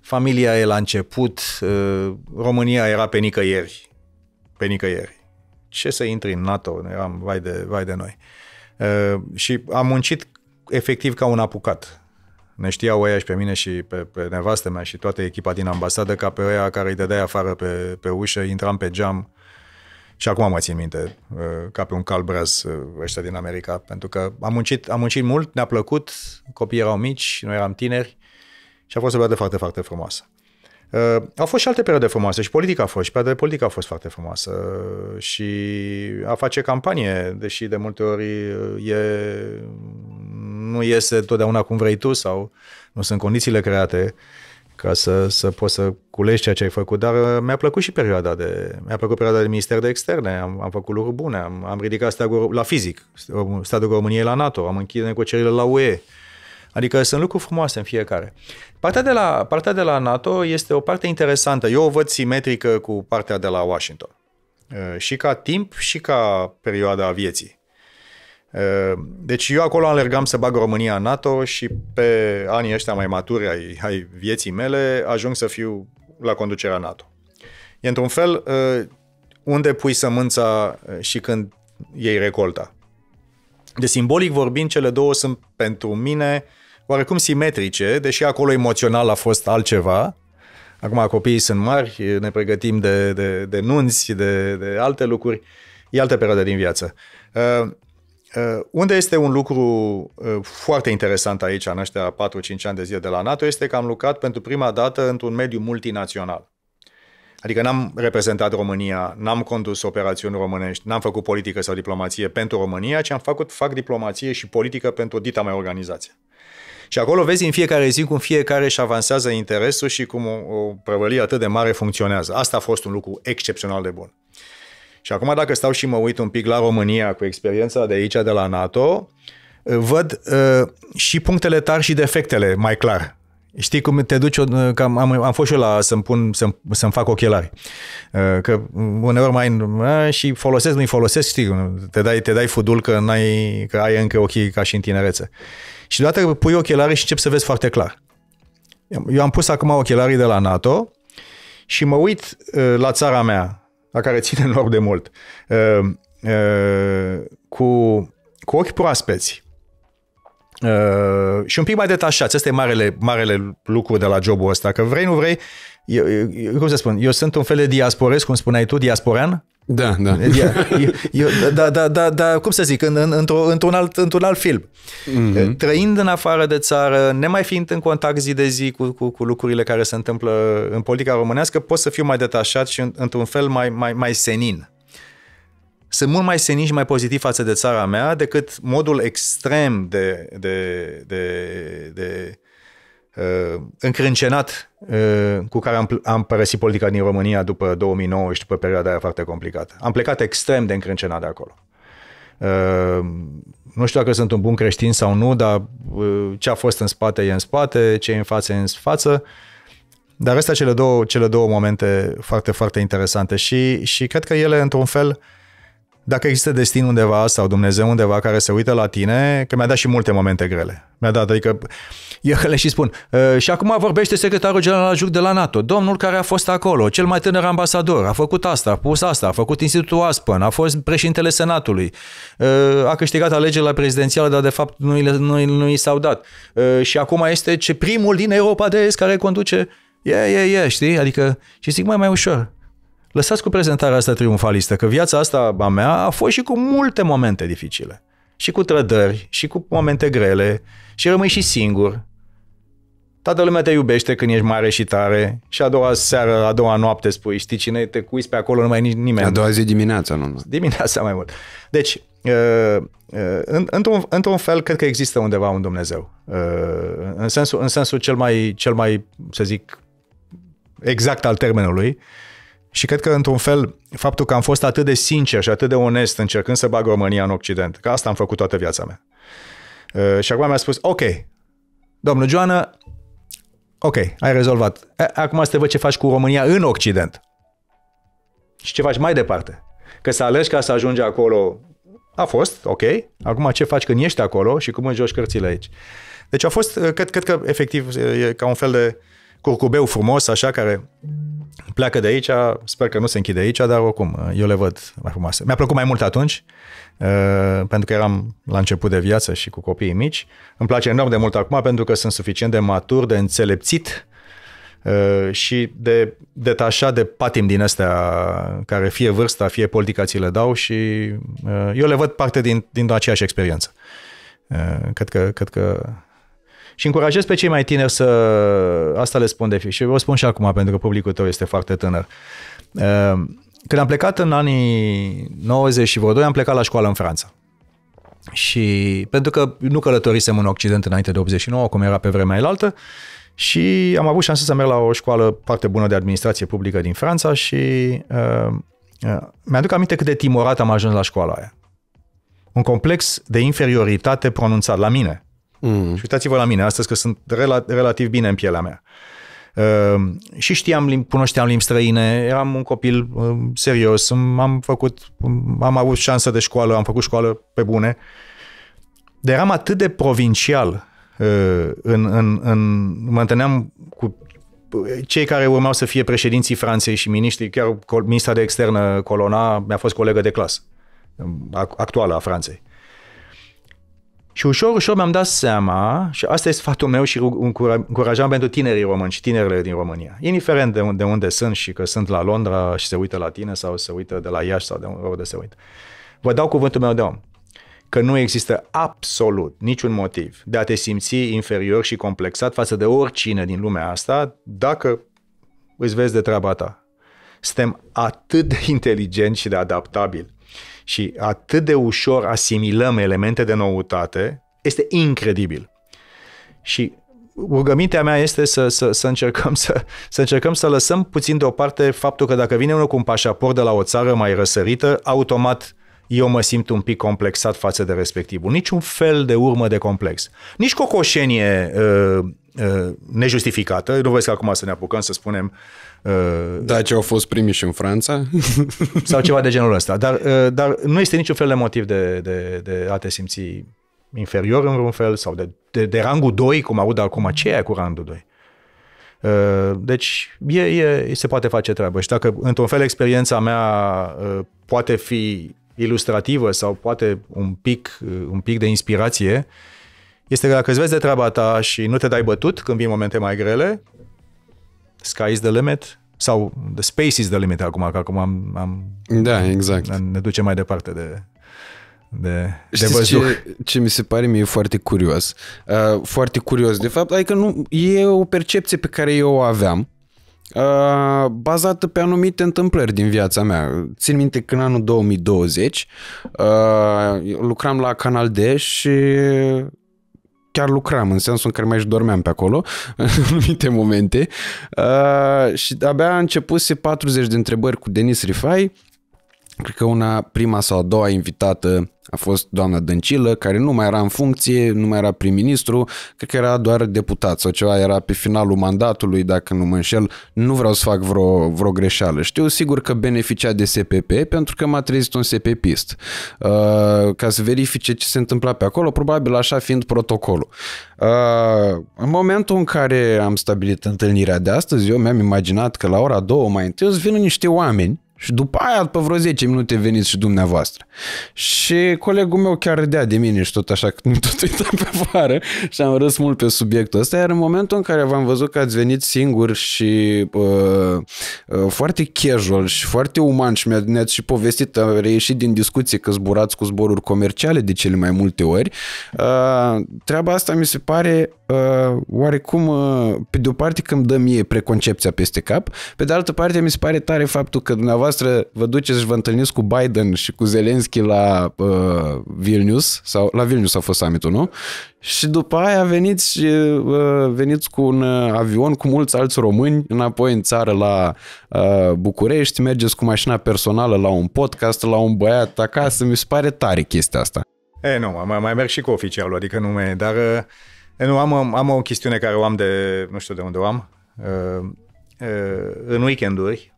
familia e la început, uh, România era pe nicăieri, pe nicăieri. Ce să intri în NATO, eram vai de, vai de noi. Uh, Uh, și am muncit efectiv ca un apucat. Ne știau ăia și pe mine și pe, pe nevastă mea și toată echipa din ambasadă ca pe ăia care îi dădeai afară pe, pe ușă, intram pe geam și acum mă țin minte, uh, ca pe un calbraz uh, ăștia din America, pentru că am muncit, am muncit mult, ne-a plăcut, copiii erau mici, noi eram tineri și a fost o perioadă foarte, foarte frumoasă. Uh, au fost și alte perioade frumoase și politica a fost și perioada de politică a fost foarte frumoasă uh, și a face campanie, deși de multe ori uh, e, nu iese totdeauna cum vrei tu sau nu sunt condițiile create ca să, să poți să culegi ceea ce ai făcut, dar uh, mi-a plăcut și perioada de, mi-a plăcut perioada de minister de externe, am, am făcut lucruri bune, am, am ridicat stagul la fizic, statul României la NATO, am închis negocierile la UE, uh, Adică sunt lucruri frumoase în fiecare. Partea de, la, partea de la NATO este o parte interesantă. Eu o văd simetrică cu partea de la Washington. Uh, și ca timp, și ca perioada vieții. Uh, deci eu acolo alergam să bag România în NATO și pe anii ăștia mai maturi ai, ai vieții mele ajung să fiu la conducerea NATO. E într-un fel uh, unde pui sămânța și când iei recolta. De simbolic vorbind, cele două sunt pentru mine uh, oarecum simetrice, deși acolo emoțional a fost altceva. Acum copiii sunt mari, ne pregătim de, de, de nunți, de, de alte lucruri, e altă perioadă din viață. Uh, uh, unde este un lucru uh, foarte interesant aici, în ăștia 4-5 ani de zile de la NATO, este că am lucrat pentru prima dată într-un mediu multinațional. Adică n-am reprezentat România, n-am condus operațiuni românești, n-am făcut politică sau diplomație pentru România, ci am făcut, fac diplomație și politică pentru dita mea organizație. Uh, și acolo vezi în fiecare zi cum fiecare își avansează interesul și cum o, o prăvălie atât de mare funcționează. Asta a fost un lucru excepțional de bun. Și acum dacă stau și mă uit un pic la România cu experiența de aici, de la NATO, văd uh, și punctele tari și defectele mai clar. Știi cum te duci, uh, că am, am fost și eu la să-mi, pun, să-mi, să-mi fac ochelari. Uh, că uneori mai uh, și folosesc, nu-i folosesc, știi, te dai, te dai fudul că, n-ai, că ai încă ochii ca și în tinerețe. Și deodată pui ochelarii și începi să vezi foarte clar. Eu am pus acum ochelarii de la NATO și mă uit uh, la țara mea, la care <laughs> ține nor de mult, uh, uh, cu, cu ochi proaspeți. și un pic mai detașați. Asta e marele, marele lucru de la jobul ăsta. Că vrei, nu vrei, eu, eu, cum să spun, eu sunt un fel de diasporesc, cum spuneai tu, diasporean, da, da. E, e, da, da, da, da, cum să zic, în, în, într-o, într-un, alt, într-un alt film. Mm-hmm. Trăind în afară de țară, nemai fiind în contact zi de zi cu, cu, cu lucrurile care se întâmplă în politica românească, pot să fiu mai detașat și într-un fel mai, mai, mai senin. Sunt mult mai senin și mai pozitiv față de țara mea decât modul extrem de, de, de, de Uh, încrâncenat uh, cu care am, am părăsit politica din România după 2009 și după perioada aia foarte complicată. Am plecat extrem de încrâncenat de acolo. Uh, nu știu dacă sunt un bun creștin sau nu, dar ce a fost în spate e în spate, ce e în față e în față. Dar astea cele două, cele două momente foarte, foarte interesante și, și cred că ele, într-un fel, uh, dacă există destin undeva sau Dumnezeu undeva care se uită la tine, că mi-a dat și multe momente grele. Mi-a dat, adică eu le și spun. Uh, și acum vorbește secretarul general al de la NATO, domnul care a fost acolo, cel mai tânăr ambasador, a făcut asta, a pus asta, a făcut Institutul Aspen, a fost președintele Senatului, uh, a câștigat alegerile prezidențiale, dar de fapt nu, nu, nu i s-au dat. Uh, și acum este ce primul din Europa de Est care conduce. E, e, e, știi? Adică, și zic mai mai ușor. Lăsați cu prezentarea asta triumfalistă, că viața asta a mea a fost și cu multe momente dificile. Și cu trădări, și cu momente grele, și rămâi și singur. Toată lumea te iubește când ești mare și tare și a doua seară, a doua noapte spui, știi cine, te cuiți pe acolo, nu mai nici nimeni. A doua zi dimineața, nu? Dimineața mai mult. Deci, uh, uh, într-un, într-un fel, cred că există undeva un Dumnezeu. Uh, în sensul, în sensul cel, mai, cel mai, să zic, exact al termenului. Și cred că, într-un fel, faptul că am fost atât de sincer și atât de onest încercând să bag România în Occident, că asta am făcut toată viața mea. Uh, și acum mi-a spus, ok, domnul Joana, ok, ai rezolvat. Acum să te văd ce faci cu România în Occident. Și ce faci mai departe. Că să alegi ca să ajungi acolo a fost, ok. Acum ce faci când ești acolo și cum îți joci cărțile aici? Deci a fost, uh, cred, cred că efectiv e ca un fel de uh, curcubeu frumos, așa, care pleacă de aici, sper că nu se închide aici, dar oricum, eu le văd mai frumoase. Mi-a plăcut mai mult atunci, uh, pentru că eram la început de viață și cu copiii mici. Îmi place enorm de mult acum pentru că sunt suficient de matur, de înțelepțit uh, și de detașat de patim din astea care fie vârsta, fie politica ți le dau și uh, eu le văd parte din, din aceeași experiență. Cred că, cred că și încurajez pe cei mai tineri să... Asta le spun de fi. Și vă spun și acum, pentru că publicul tău este foarte tânăr. Ehm, când am plecat în anii 90 și vreo am plecat la școală în Franța. Și pentru că nu călătorisem în Occident înainte de 89, cum era pe vremea elaltă, și am avut șansa să merg la o școală foarte bună de administrație publică din Franța și uh, uh, mi-aduc aminte cât de timorat am ajuns la școala aia. Un complex de inferioritate pronunțat la mine. Mm. Și uitați-vă la mine astăzi că sunt rela- relativ bine în pielea mea. Uh, și știam, limbi, cunoșteam limbi străine, eram un copil uh, serios, am făcut, am avut șansă de școală, am făcut școală pe bune, dar eram atât de provincial, uh, în, în, în, mă întâlneam cu eh, cei care urmau să fie președinții Franței și miniștri, chiar ministra de externă Colona mi-a fost colegă de clasă actuală a Franței. Și ușor, ușor mi-am dat seama, și asta este sfatul meu și încurajam pentru tinerii români și tinerile din România, indiferent de unde, de unde sunt și că sunt la Londra și se uită la tine sau se uită de la Iași sau de unde se uită. Vă dau cuvântul meu de om că nu există absolut niciun motiv de a te simți inferior și complexat față de oricine din lumea asta dacă îți vezi de treaba ta. Suntem atât de <laughs> inteligenți și de adaptabili și atât de ușor asimilăm elemente de noutate, este incredibil. Și rugămintea mea este să, să, să, încercăm să, să încercăm să lăsăm puțin deoparte faptul că dacă vine unul cu un pașaport de la o țară mai răsărită, automat eu mă simt un pic complexat față de respectivul. Niciun fel de urmă de complex. Nici cocoșenie uh, uh, nejustificată. Nu vreau acum să ne apucăm să spunem Uh, da, ce au fost primiși în Franța. <laughs> sau ceva de genul ăsta. Dar, uh, dar nu este niciun fel de motiv de, de, de a te simți inferior în vreun fel sau de, de, de rangul 2, cum aud acum, ce e cu rangul 2? Uh, deci e, e, se poate face treabă și dacă într-un fel experiența mea poate fi ilustrativă sau poate un pic, un pic de inspirație, este că dacă îți vezi de treaba ta și nu te dai bătut când vin momente mai grele, sky is the limit sau the space is the limit acum, că acum am... am da, exact. Ne ducem mai departe de de, de văzut. Ce, ce mi se pare mie foarte curios? Uh, foarte curios, de fapt, adică nu, e o percepție pe care eu o aveam, uh, bazată pe anumite întâmplări din viața mea. Țin minte că în anul 2020 uh, lucram la Canal D și chiar lucram, în sensul în care mai și dormeam pe acolo, <laughs> în anumite momente. Uh, și abia începuse 40 de întrebări cu Denis Rifai, cred că una, prima sau a doua invitată a fost doamna Dăncilă, care nu mai era în funcție, nu mai era prim-ministru, cred că era doar deputat sau ceva, era pe finalul mandatului, dacă nu mă înșel. Nu vreau să fac vreo, vreo greșeală. Știu sigur că beneficia de SPP pentru că m-a trezit un SPPist. Uh, ca să verifice ce se întâmpla pe acolo, probabil așa fiind protocolul. Uh, în momentul în care am stabilit întâlnirea de astăzi, eu mi-am imaginat că la ora două mai întâi o să vină niște oameni și după aia, după vreo 10 minute, veniți și dumneavoastră. Și colegul meu chiar râdea de mine și tot așa, că nu tot uitam pe afară și am râs mult pe subiectul ăsta, iar în momentul în care v-am văzut că ați venit singur și uh, uh, foarte casual și foarte uman și mi ați și povestit, am reieșit din discuție că zburați cu zboruri comerciale de cele mai multe ori, uh, treaba asta mi se pare uh, oarecum, uh, pe de o parte că îmi dă mie preconcepția peste cap, pe de altă parte mi se pare tare faptul că dumneavoastră dumneavoastră vă duceți și vă întâlniți cu Biden și cu Zelenski la uh, Vilnius, sau la Vilnius a fost summitul, nu? Și după aia veniți, și, uh, veniți cu un uh, avion cu mulți alți români înapoi în țară la uh, București, mergeți cu mașina personală la un podcast, la un băiat acasă, mi se pare tare chestia asta. E, nu, mai, mai merg și cu oficialul, adică nu mai, dar uh, e, nu, am, am o chestiune care o am de, nu știu de unde o am, uh, uh în weekenduri,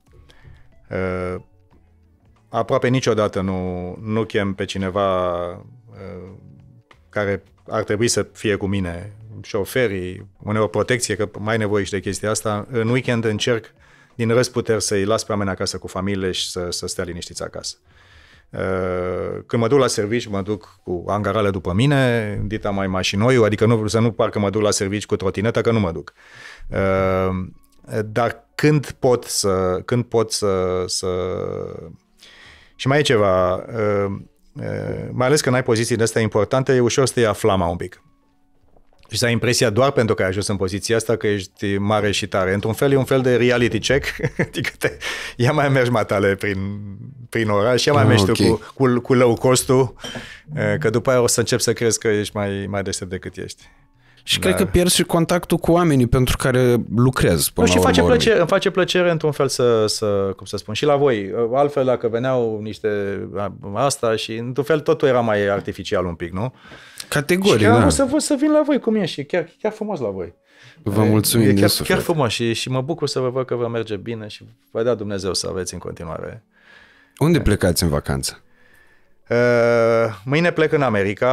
Uh, aproape niciodată nu, nu chem pe cineva uh, care ar trebui să fie cu mine, șoferii, uneori protecție, că mai nevoie și de chestia asta. În weekend încerc din răzputeri să-i las pe oameni acasă cu familie și să, să stea liniștiți acasă. Uh, când mă duc la servici, mă duc cu angarale după mine, dita mai mașinoiu, adică nu, să nu parcă mă duc la servici cu trotineta, că nu mă duc. Dar când pot să... Când pot să, să... Și mai e ceva, uh, uh, mai ales că n-ai poziții de astea importante, e ușor să te ia flama un pic. Și să ai impresia doar pentru că ai ajuns în poziția asta că ești mare și tare. Într-un fel e un fel de reality check, <laughs> adică te, ia mai mergi matale prin, prin oraș, ia mai ah, mergi okay. tu cu, cu, cu low cost uh, că după aia o să începi să crezi că ești mai, mai deștept decât ești. Și da. cred că pierzi și contactul cu oamenii pentru care lucrezi. Până nu, și face plăcere, îmi face plăcere într-un fel să, să, cum să spun, și la voi. Altfel, dacă veneau niște asta și într-un fel totul era mai artificial un pic, nu? Categoric, da. Și să, vă, să vin la voi cum e și chiar, chiar frumos la voi. Vă mulțumim e chiar, chiar frumos și, și mă bucur să vă văd că vă merge bine și vă dea Dumnezeu să aveți în continuare. Unde plecați în vacanță? Uh, mâine plec în America,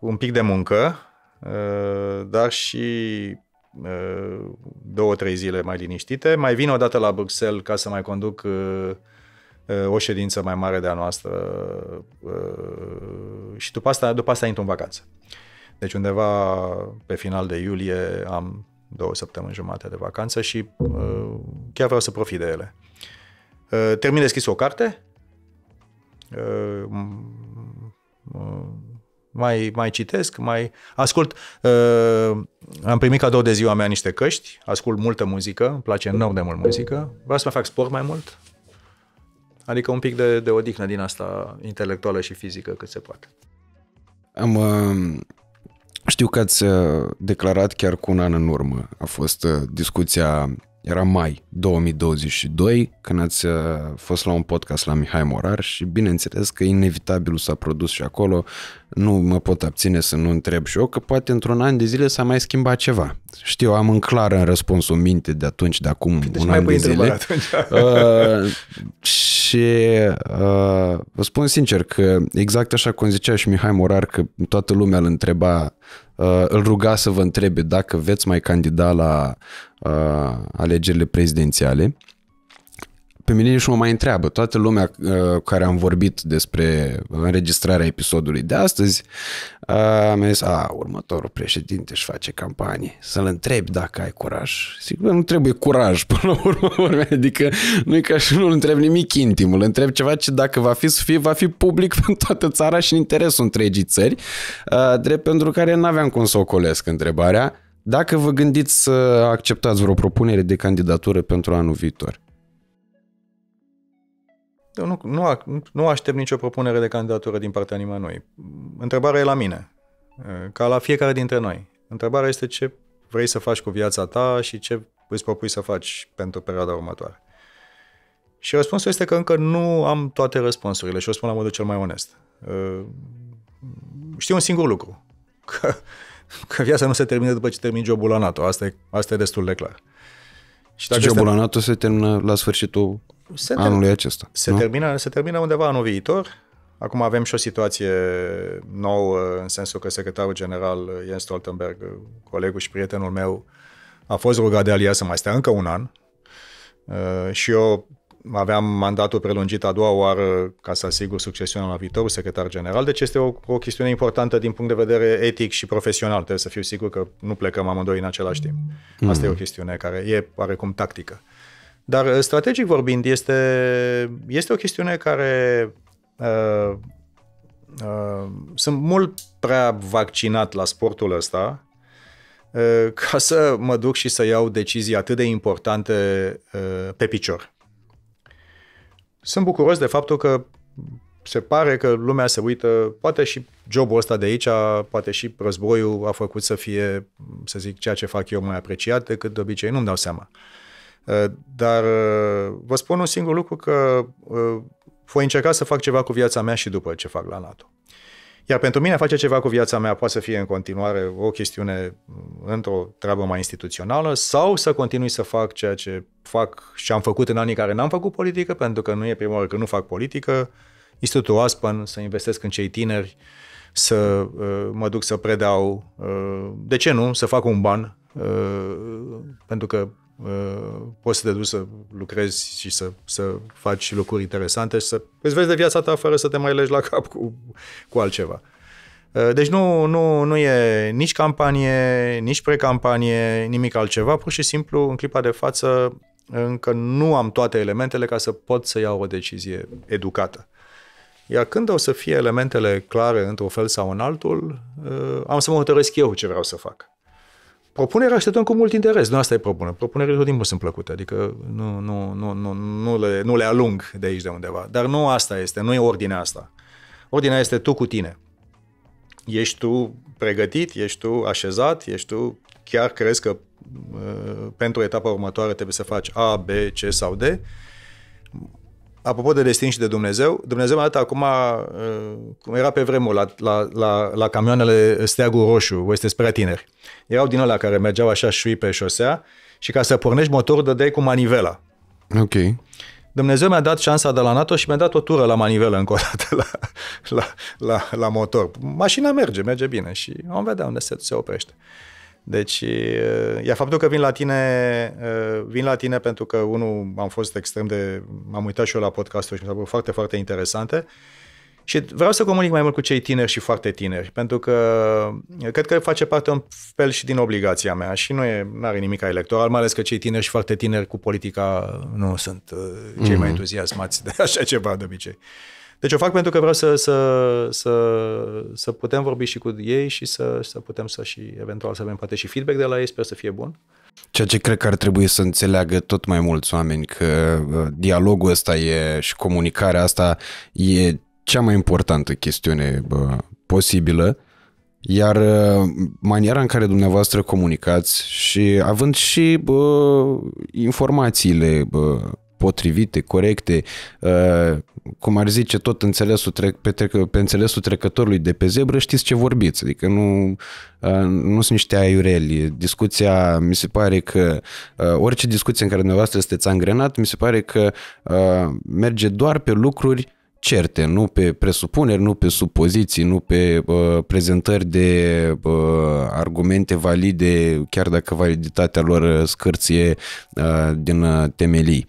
un pic de muncă Eh, dar și eh, două, trei zile mai liniștite. Mai vin o dată la Bruxelles ca să mai conduc eh, o ședință mai mare de-a noastră și după asta, după asta intru în vacanță. Deci undeva pe final de iulie am două săptămâni jumate de vacanță și chiar vreau să profit de ele. Termin de scris o carte, mai, mai citesc, mai ascult. Uh, am primit cadou de ziua mea niște căști, ascult multă muzică, îmi place enorm de mult muzică, vreau să mai fac sport mai mult, adică un pic de, de odihnă din asta intelectuală și fizică cât se poate. Am, uh, știu că ați uh, declarat chiar cu un an în urmă, a fost uh, discuția era mai 2022, când ați uh, fost la un podcast la Mihai Morar și bineînțeles că inevitabilul s-a produs și acolo, nu mă pot abține să nu întreb și eu, că poate într-un an de zile s-a mai schimbat ceva. Știu, am în clar în răspunsul minte de atunci, de acum deci un an de zile. <laughs> Uh, și uh, vă spun sincer că exact așa cum zicea și Mihai Morar, că toată lumea îl întreba uh, îl ruga să vă întrebe dacă veți mai candida la uh, alegerile prezidențiale pe mine nici mă mai întreabă. Toată lumea uh, care am vorbit despre înregistrarea episodului de astăzi uh, mi-a zis, a, următorul președinte își face campanie. Să-l întrebi dacă ai curaj. Sigur, nu trebuie curaj până la urmă. <laughs> Adică nu e ca și nu-l întreb nimic intim. Îl întreb ceva ce dacă va fi să fie, va fi public <laughs> în toată țara și în interesul întregii țări. Uh, drept pentru care n-aveam cum să colesc întrebarea. Dacă vă gândiți să acceptați vreo propunere de candidatură pentru anul viitor. Eu da, nu, nu, nu aștept nicio propunere de candidatură din partea nimănui. Întrebarea e la mine, ca la fiecare dintre noi. Întrebarea este ce vrei să faci cu viața ta și ce îți propui să faci pentru perioada următoare. Și răspunsul este că încă nu am toate răspunsurile și o spun la modul cel mai onest. Ă, știu un singur lucru, că, că viața nu se termină după ce termin jobul la NATO, asta e, asta e destul de clar. Și, și jobul este... la NATO se termină la sfârșitul se anului ter- acesta. Se, nu? termină, se termină undeva anul viitor. Acum avem și o situație nouă, în sensul că secretarul general Jens Stoltenberg, colegul și prietenul meu, a fost rugat de alia să mai stea încă un an. Uh, și eu aveam mandatul prelungit a doua oară ca să asigur succesiunea la viitorul secretar general, deci este o, o chestiune importantă din punct de vedere etic și profesional. Trebuie să fiu sigur că nu plecăm amândoi în același timp. Asta mm. e o chestiune care e oarecum tactică. Dar uh, strategic vorbind, este, este o chestiune care uh, uh, sunt mult prea vaccinat la sportul ăsta uh, ca să mă duc și să iau decizii atât de importante uh, pe picior. Sunt bucuros de faptul că se pare că lumea se uită, poate și jobul ăsta de aici, poate și războiul a făcut să fie, să zic, ceea ce fac eu mai apreciat decât de obicei, nu-mi dau seama. Uh, Uh, dar uh, vă spun un singur lucru că uh, voi încerca să fac ceva cu viața mea și după ce fac la NATO. Iar pentru mine a face ceva cu viața mea poate să fie în continuare o chestiune mm, într-o treabă mai instituțională sau să continui să fac ceea ce fac și am făcut în anii care n-am făcut politică, pentru că nu e prima oară că nu fac politică, Institutul Aspen, să investesc în cei tineri, să uh, mă duc să predau, uh, de ce nu, să fac un ban, uh, pentru că Uh, poți să te duci să lucrezi și să, să faci lucruri interesante și să îți vezi de viața ta fără să te mai legi la cap cu, cu altceva. Uh, deci nu, nu, nu e nici campanie, nici precampanie, nimic altceva, pur și simplu în clipa de față încă nu am toate elementele ca să pot să iau o decizie educată. Iar când o să fie elementele clare într-un fel sau în altul, uh, am să mă hotărăsc eu ce vreau să fac propunerea așteptăm cu mult interes. Nu asta e propunere. Propunerile tot timpul sunt plăcute. Adică nu, nu, nu, nu, nu, le, nu le alung de aici de undeva. Dar nu asta este. Nu e ordinea asta. Ordinea este tu cu tine. Ești tu pregătit, ești tu așezat, ești tu chiar crezi că uh, pentru etapa următoare trebuie să faci A, B, C sau D apropo de destin și de Dumnezeu, Dumnezeu mi-a dat acum, uh, cum era pe vremul la, la, la, la camioanele Steagul Roșu, voi sunteți prea tineri. Erau din ăla care mergeau așa șui pe șosea și ca să pornești motorul dădeai cu manivela. Ok. Dumnezeu mi-a dat șansa de la NATO și mi-a dat o tură la manivelă încă o dată la, la, la, la motor. Mașina merge, merge bine și am vedea unde se, se oprește. Uh, deci, iar faptul că vin la tine, vin la tine pentru că, unul, am fost extrem de... am uitat și eu la podcast și mi s-a părut foarte, foarte interesante. Și vreau să comunic mai mult cu cei tineri și foarte tineri, pentru că cred că face parte un fel și din obligația mea și nu e, are nimic electoral, mai ales că cei tineri și foarte tineri cu politica nu sunt cei mm-hmm. mai mhm. entuziasmați de <laughs> așa ceva de obicei. Uh, deci o fac pentru că vreau să, să, să, să putem vorbi și cu ei și să, să putem să și eventual să avem poate și feedback de la ei, sper să fie bun. Ceea ce cred că ar trebui să înțeleagă tot mai mulți oameni că uh, dialogul ăsta e și comunicarea asta e cea mai importantă chestiune bă, posibilă iar uh, maniera în care dumneavoastră comunicați și având și bă, informațiile bă, potrivite, corecte, uh, cum ar zice tot înțelesul trec, pe, trec, pe înțelesul trecătorului de pe zebră, știți ce vorbiți. Adică nu, uh, nu sunt niște aiureli. Discuția, mi se pare că uh, orice discuție în care dumneavoastră sunteți angrenat, mi se pare că merge doar pe lucruri certe, nu pe presupuneri, nu pe supoziții, nu pe uh, prezentări de uh, argumente valide, chiar dacă validitatea lor scârție uh, din temelii.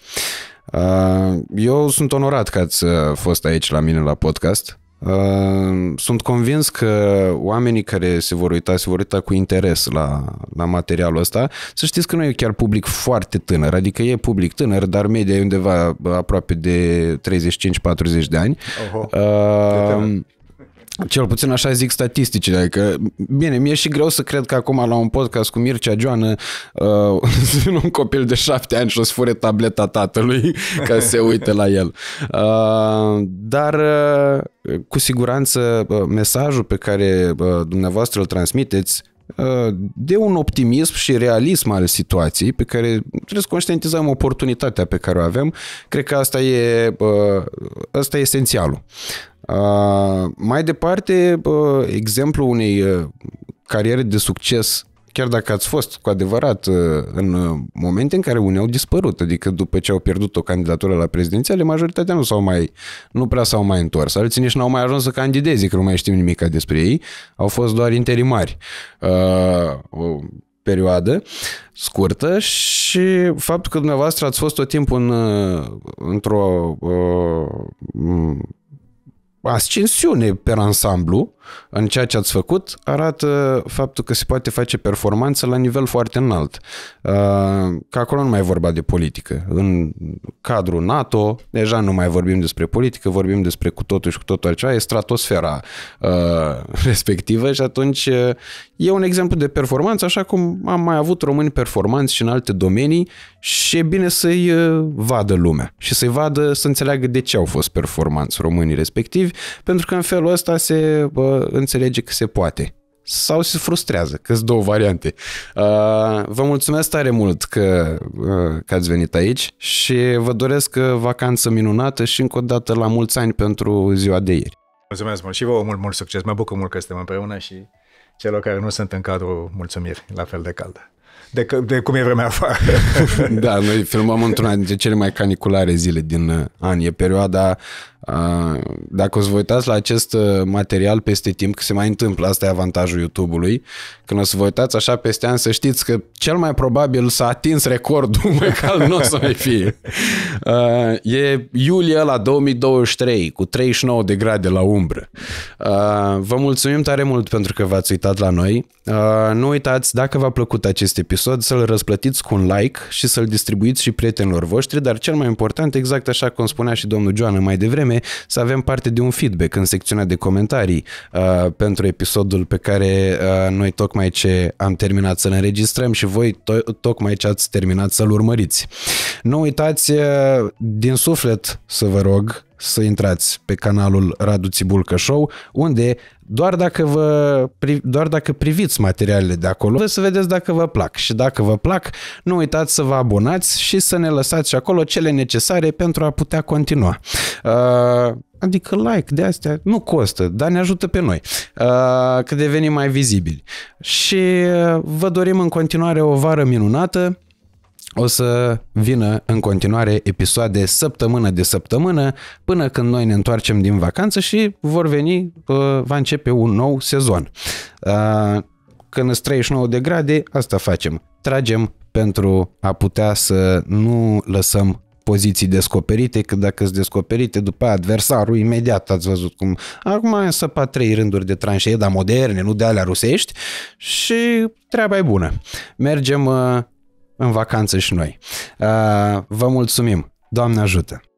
Uh, eu sunt onorat că ați fost aici la mine la podcast. Ehm, sunt convins că oamenii care se vor uita, se vor uita cu interes la, la materialul ăsta. Să știți că nu e chiar public foarte tânăr, adică e public tânăr, dar media e undeva aproape de 35-40 de ani. Oho, uh, cel puțin așa zic statisticile, adică, bine, mi-e și greu să cred că acum la un podcast cu Mircea Joană uh, <laughs> un copil de șapte ani și o să fure tableta tatălui <laughs> ca să se uite la el. Uh, dar uh, cu siguranță uh, mesajul pe care uh, dumneavoastră îl transmiteți uh, de un optimism și realism al situației pe care trebuie să conștientizăm oportunitatea pe care o avem. Cred că asta e, asta uh, e esențialul. Mai departe, exemplu unei uh, cariere de succes chiar dacă ați fost cu adevărat uh, în uh, momente în care unii au dispărut, adică după ce au pierdut o candidatură la prezidențiale, majoritatea nu s-au mai, nu prea s-au mai întors. Alții nici n-au mai ajuns să candideze, că nu mai știm nimic despre ei. Au fost doar interimari. Uh, o perioadă scurtă și faptul că dumneavoastră ați fost tot timpul în, într-o uh, ascensiune pe ansamblu, în ceea ce ați făcut arată faptul că se poate face performanță la nivel foarte înalt. Uh, că acolo nu mai e vorba de politică. În cadrul NATO, deja nu mai vorbim despre politică, vorbim despre cu totul și cu totul altceva, e stratosfera uh, <laughs> respectivă și atunci uh, e un exemplu de performanță, așa cum am mai avut români performanți și în alte domenii și e bine să-i vadă lumea și să-i vadă, să înțeleagă de ce au fost performanți românii respectivi, pentru că în felul ăsta se înțelege că se poate sau se frustrează, că sunt două variante. Uh, vă mulțumesc tare mult că, uh, că ați venit aici și vă doresc uh, vacanță minunată și încă o dată la mulți ani pentru ziua de ieri. Mulțumesc mult și vă mult, mult succes. Mă bucur mult că suntem împreună și celor care nu sunt în cadrul mulțumiri la fel de caldă. De, de cum e vremea afară. <laughs> da, noi filmăm într-una dintre cele mai caniculare zile din an. E perioada dacă o să vă uitați la acest uh, material peste timp, că se mai întâmplă, asta e avantajul YouTube-ului, când o să vă uitați așa peste ani, să știți că cel mai probabil s-a atins recordul, <laughs> măcar nu o să mai fie. E iulie la 2023, cu 39 de grade la umbră. Vă mulțumim tare mult pentru că v-ați uitat la noi. Nu uitați, dacă v-a plăcut acest episod, să-l răsplătiți cu un like și să-l distribuiți și prietenilor voștri, dar cel mai important, exact așa cum spunea și domnul Joana mai devreme, reclame, să avem parte de un feedback în secțiunea de comentarii uh, pentru episodul pe care uh, noi tocmai ce am terminat să-l înregistrăm și voi to- tocmai ce ați terminat să-l urmăriți. Nu uitați uh, din suflet să vă rog să intrați pe canalul Radu Țibulcă Show, unde doar dacă, vă, doar dacă priviți materialele de acolo, vă să vedeți dacă vă plac. Și dacă vă plac, nu uitați să vă abonați și să ne lăsați acolo cele necesare pentru a putea continua. Uh, adică like de astea nu costă, dar ne ajută pe noi uh, că devenim mai vizibili. Și uh, vă dorim în continuare o vară minunată o să vină în continuare episoade săptămână de săptămână până când noi ne întoarcem din vacanță și vor veni, uh, va începe un nou sezon. Uh, când îți 39 de grade, asta facem. Tragem pentru a putea să nu lăsăm poziții descoperite, că dacă sunt descoperite după adversarul, imediat ați văzut cum acum ai săpat trei rânduri de tranșee, dar moderne, nu de alea rusești și treaba e bună. Mergem uh, în vacanță și noi. Uh, vă mulțumim! Doamne ajută!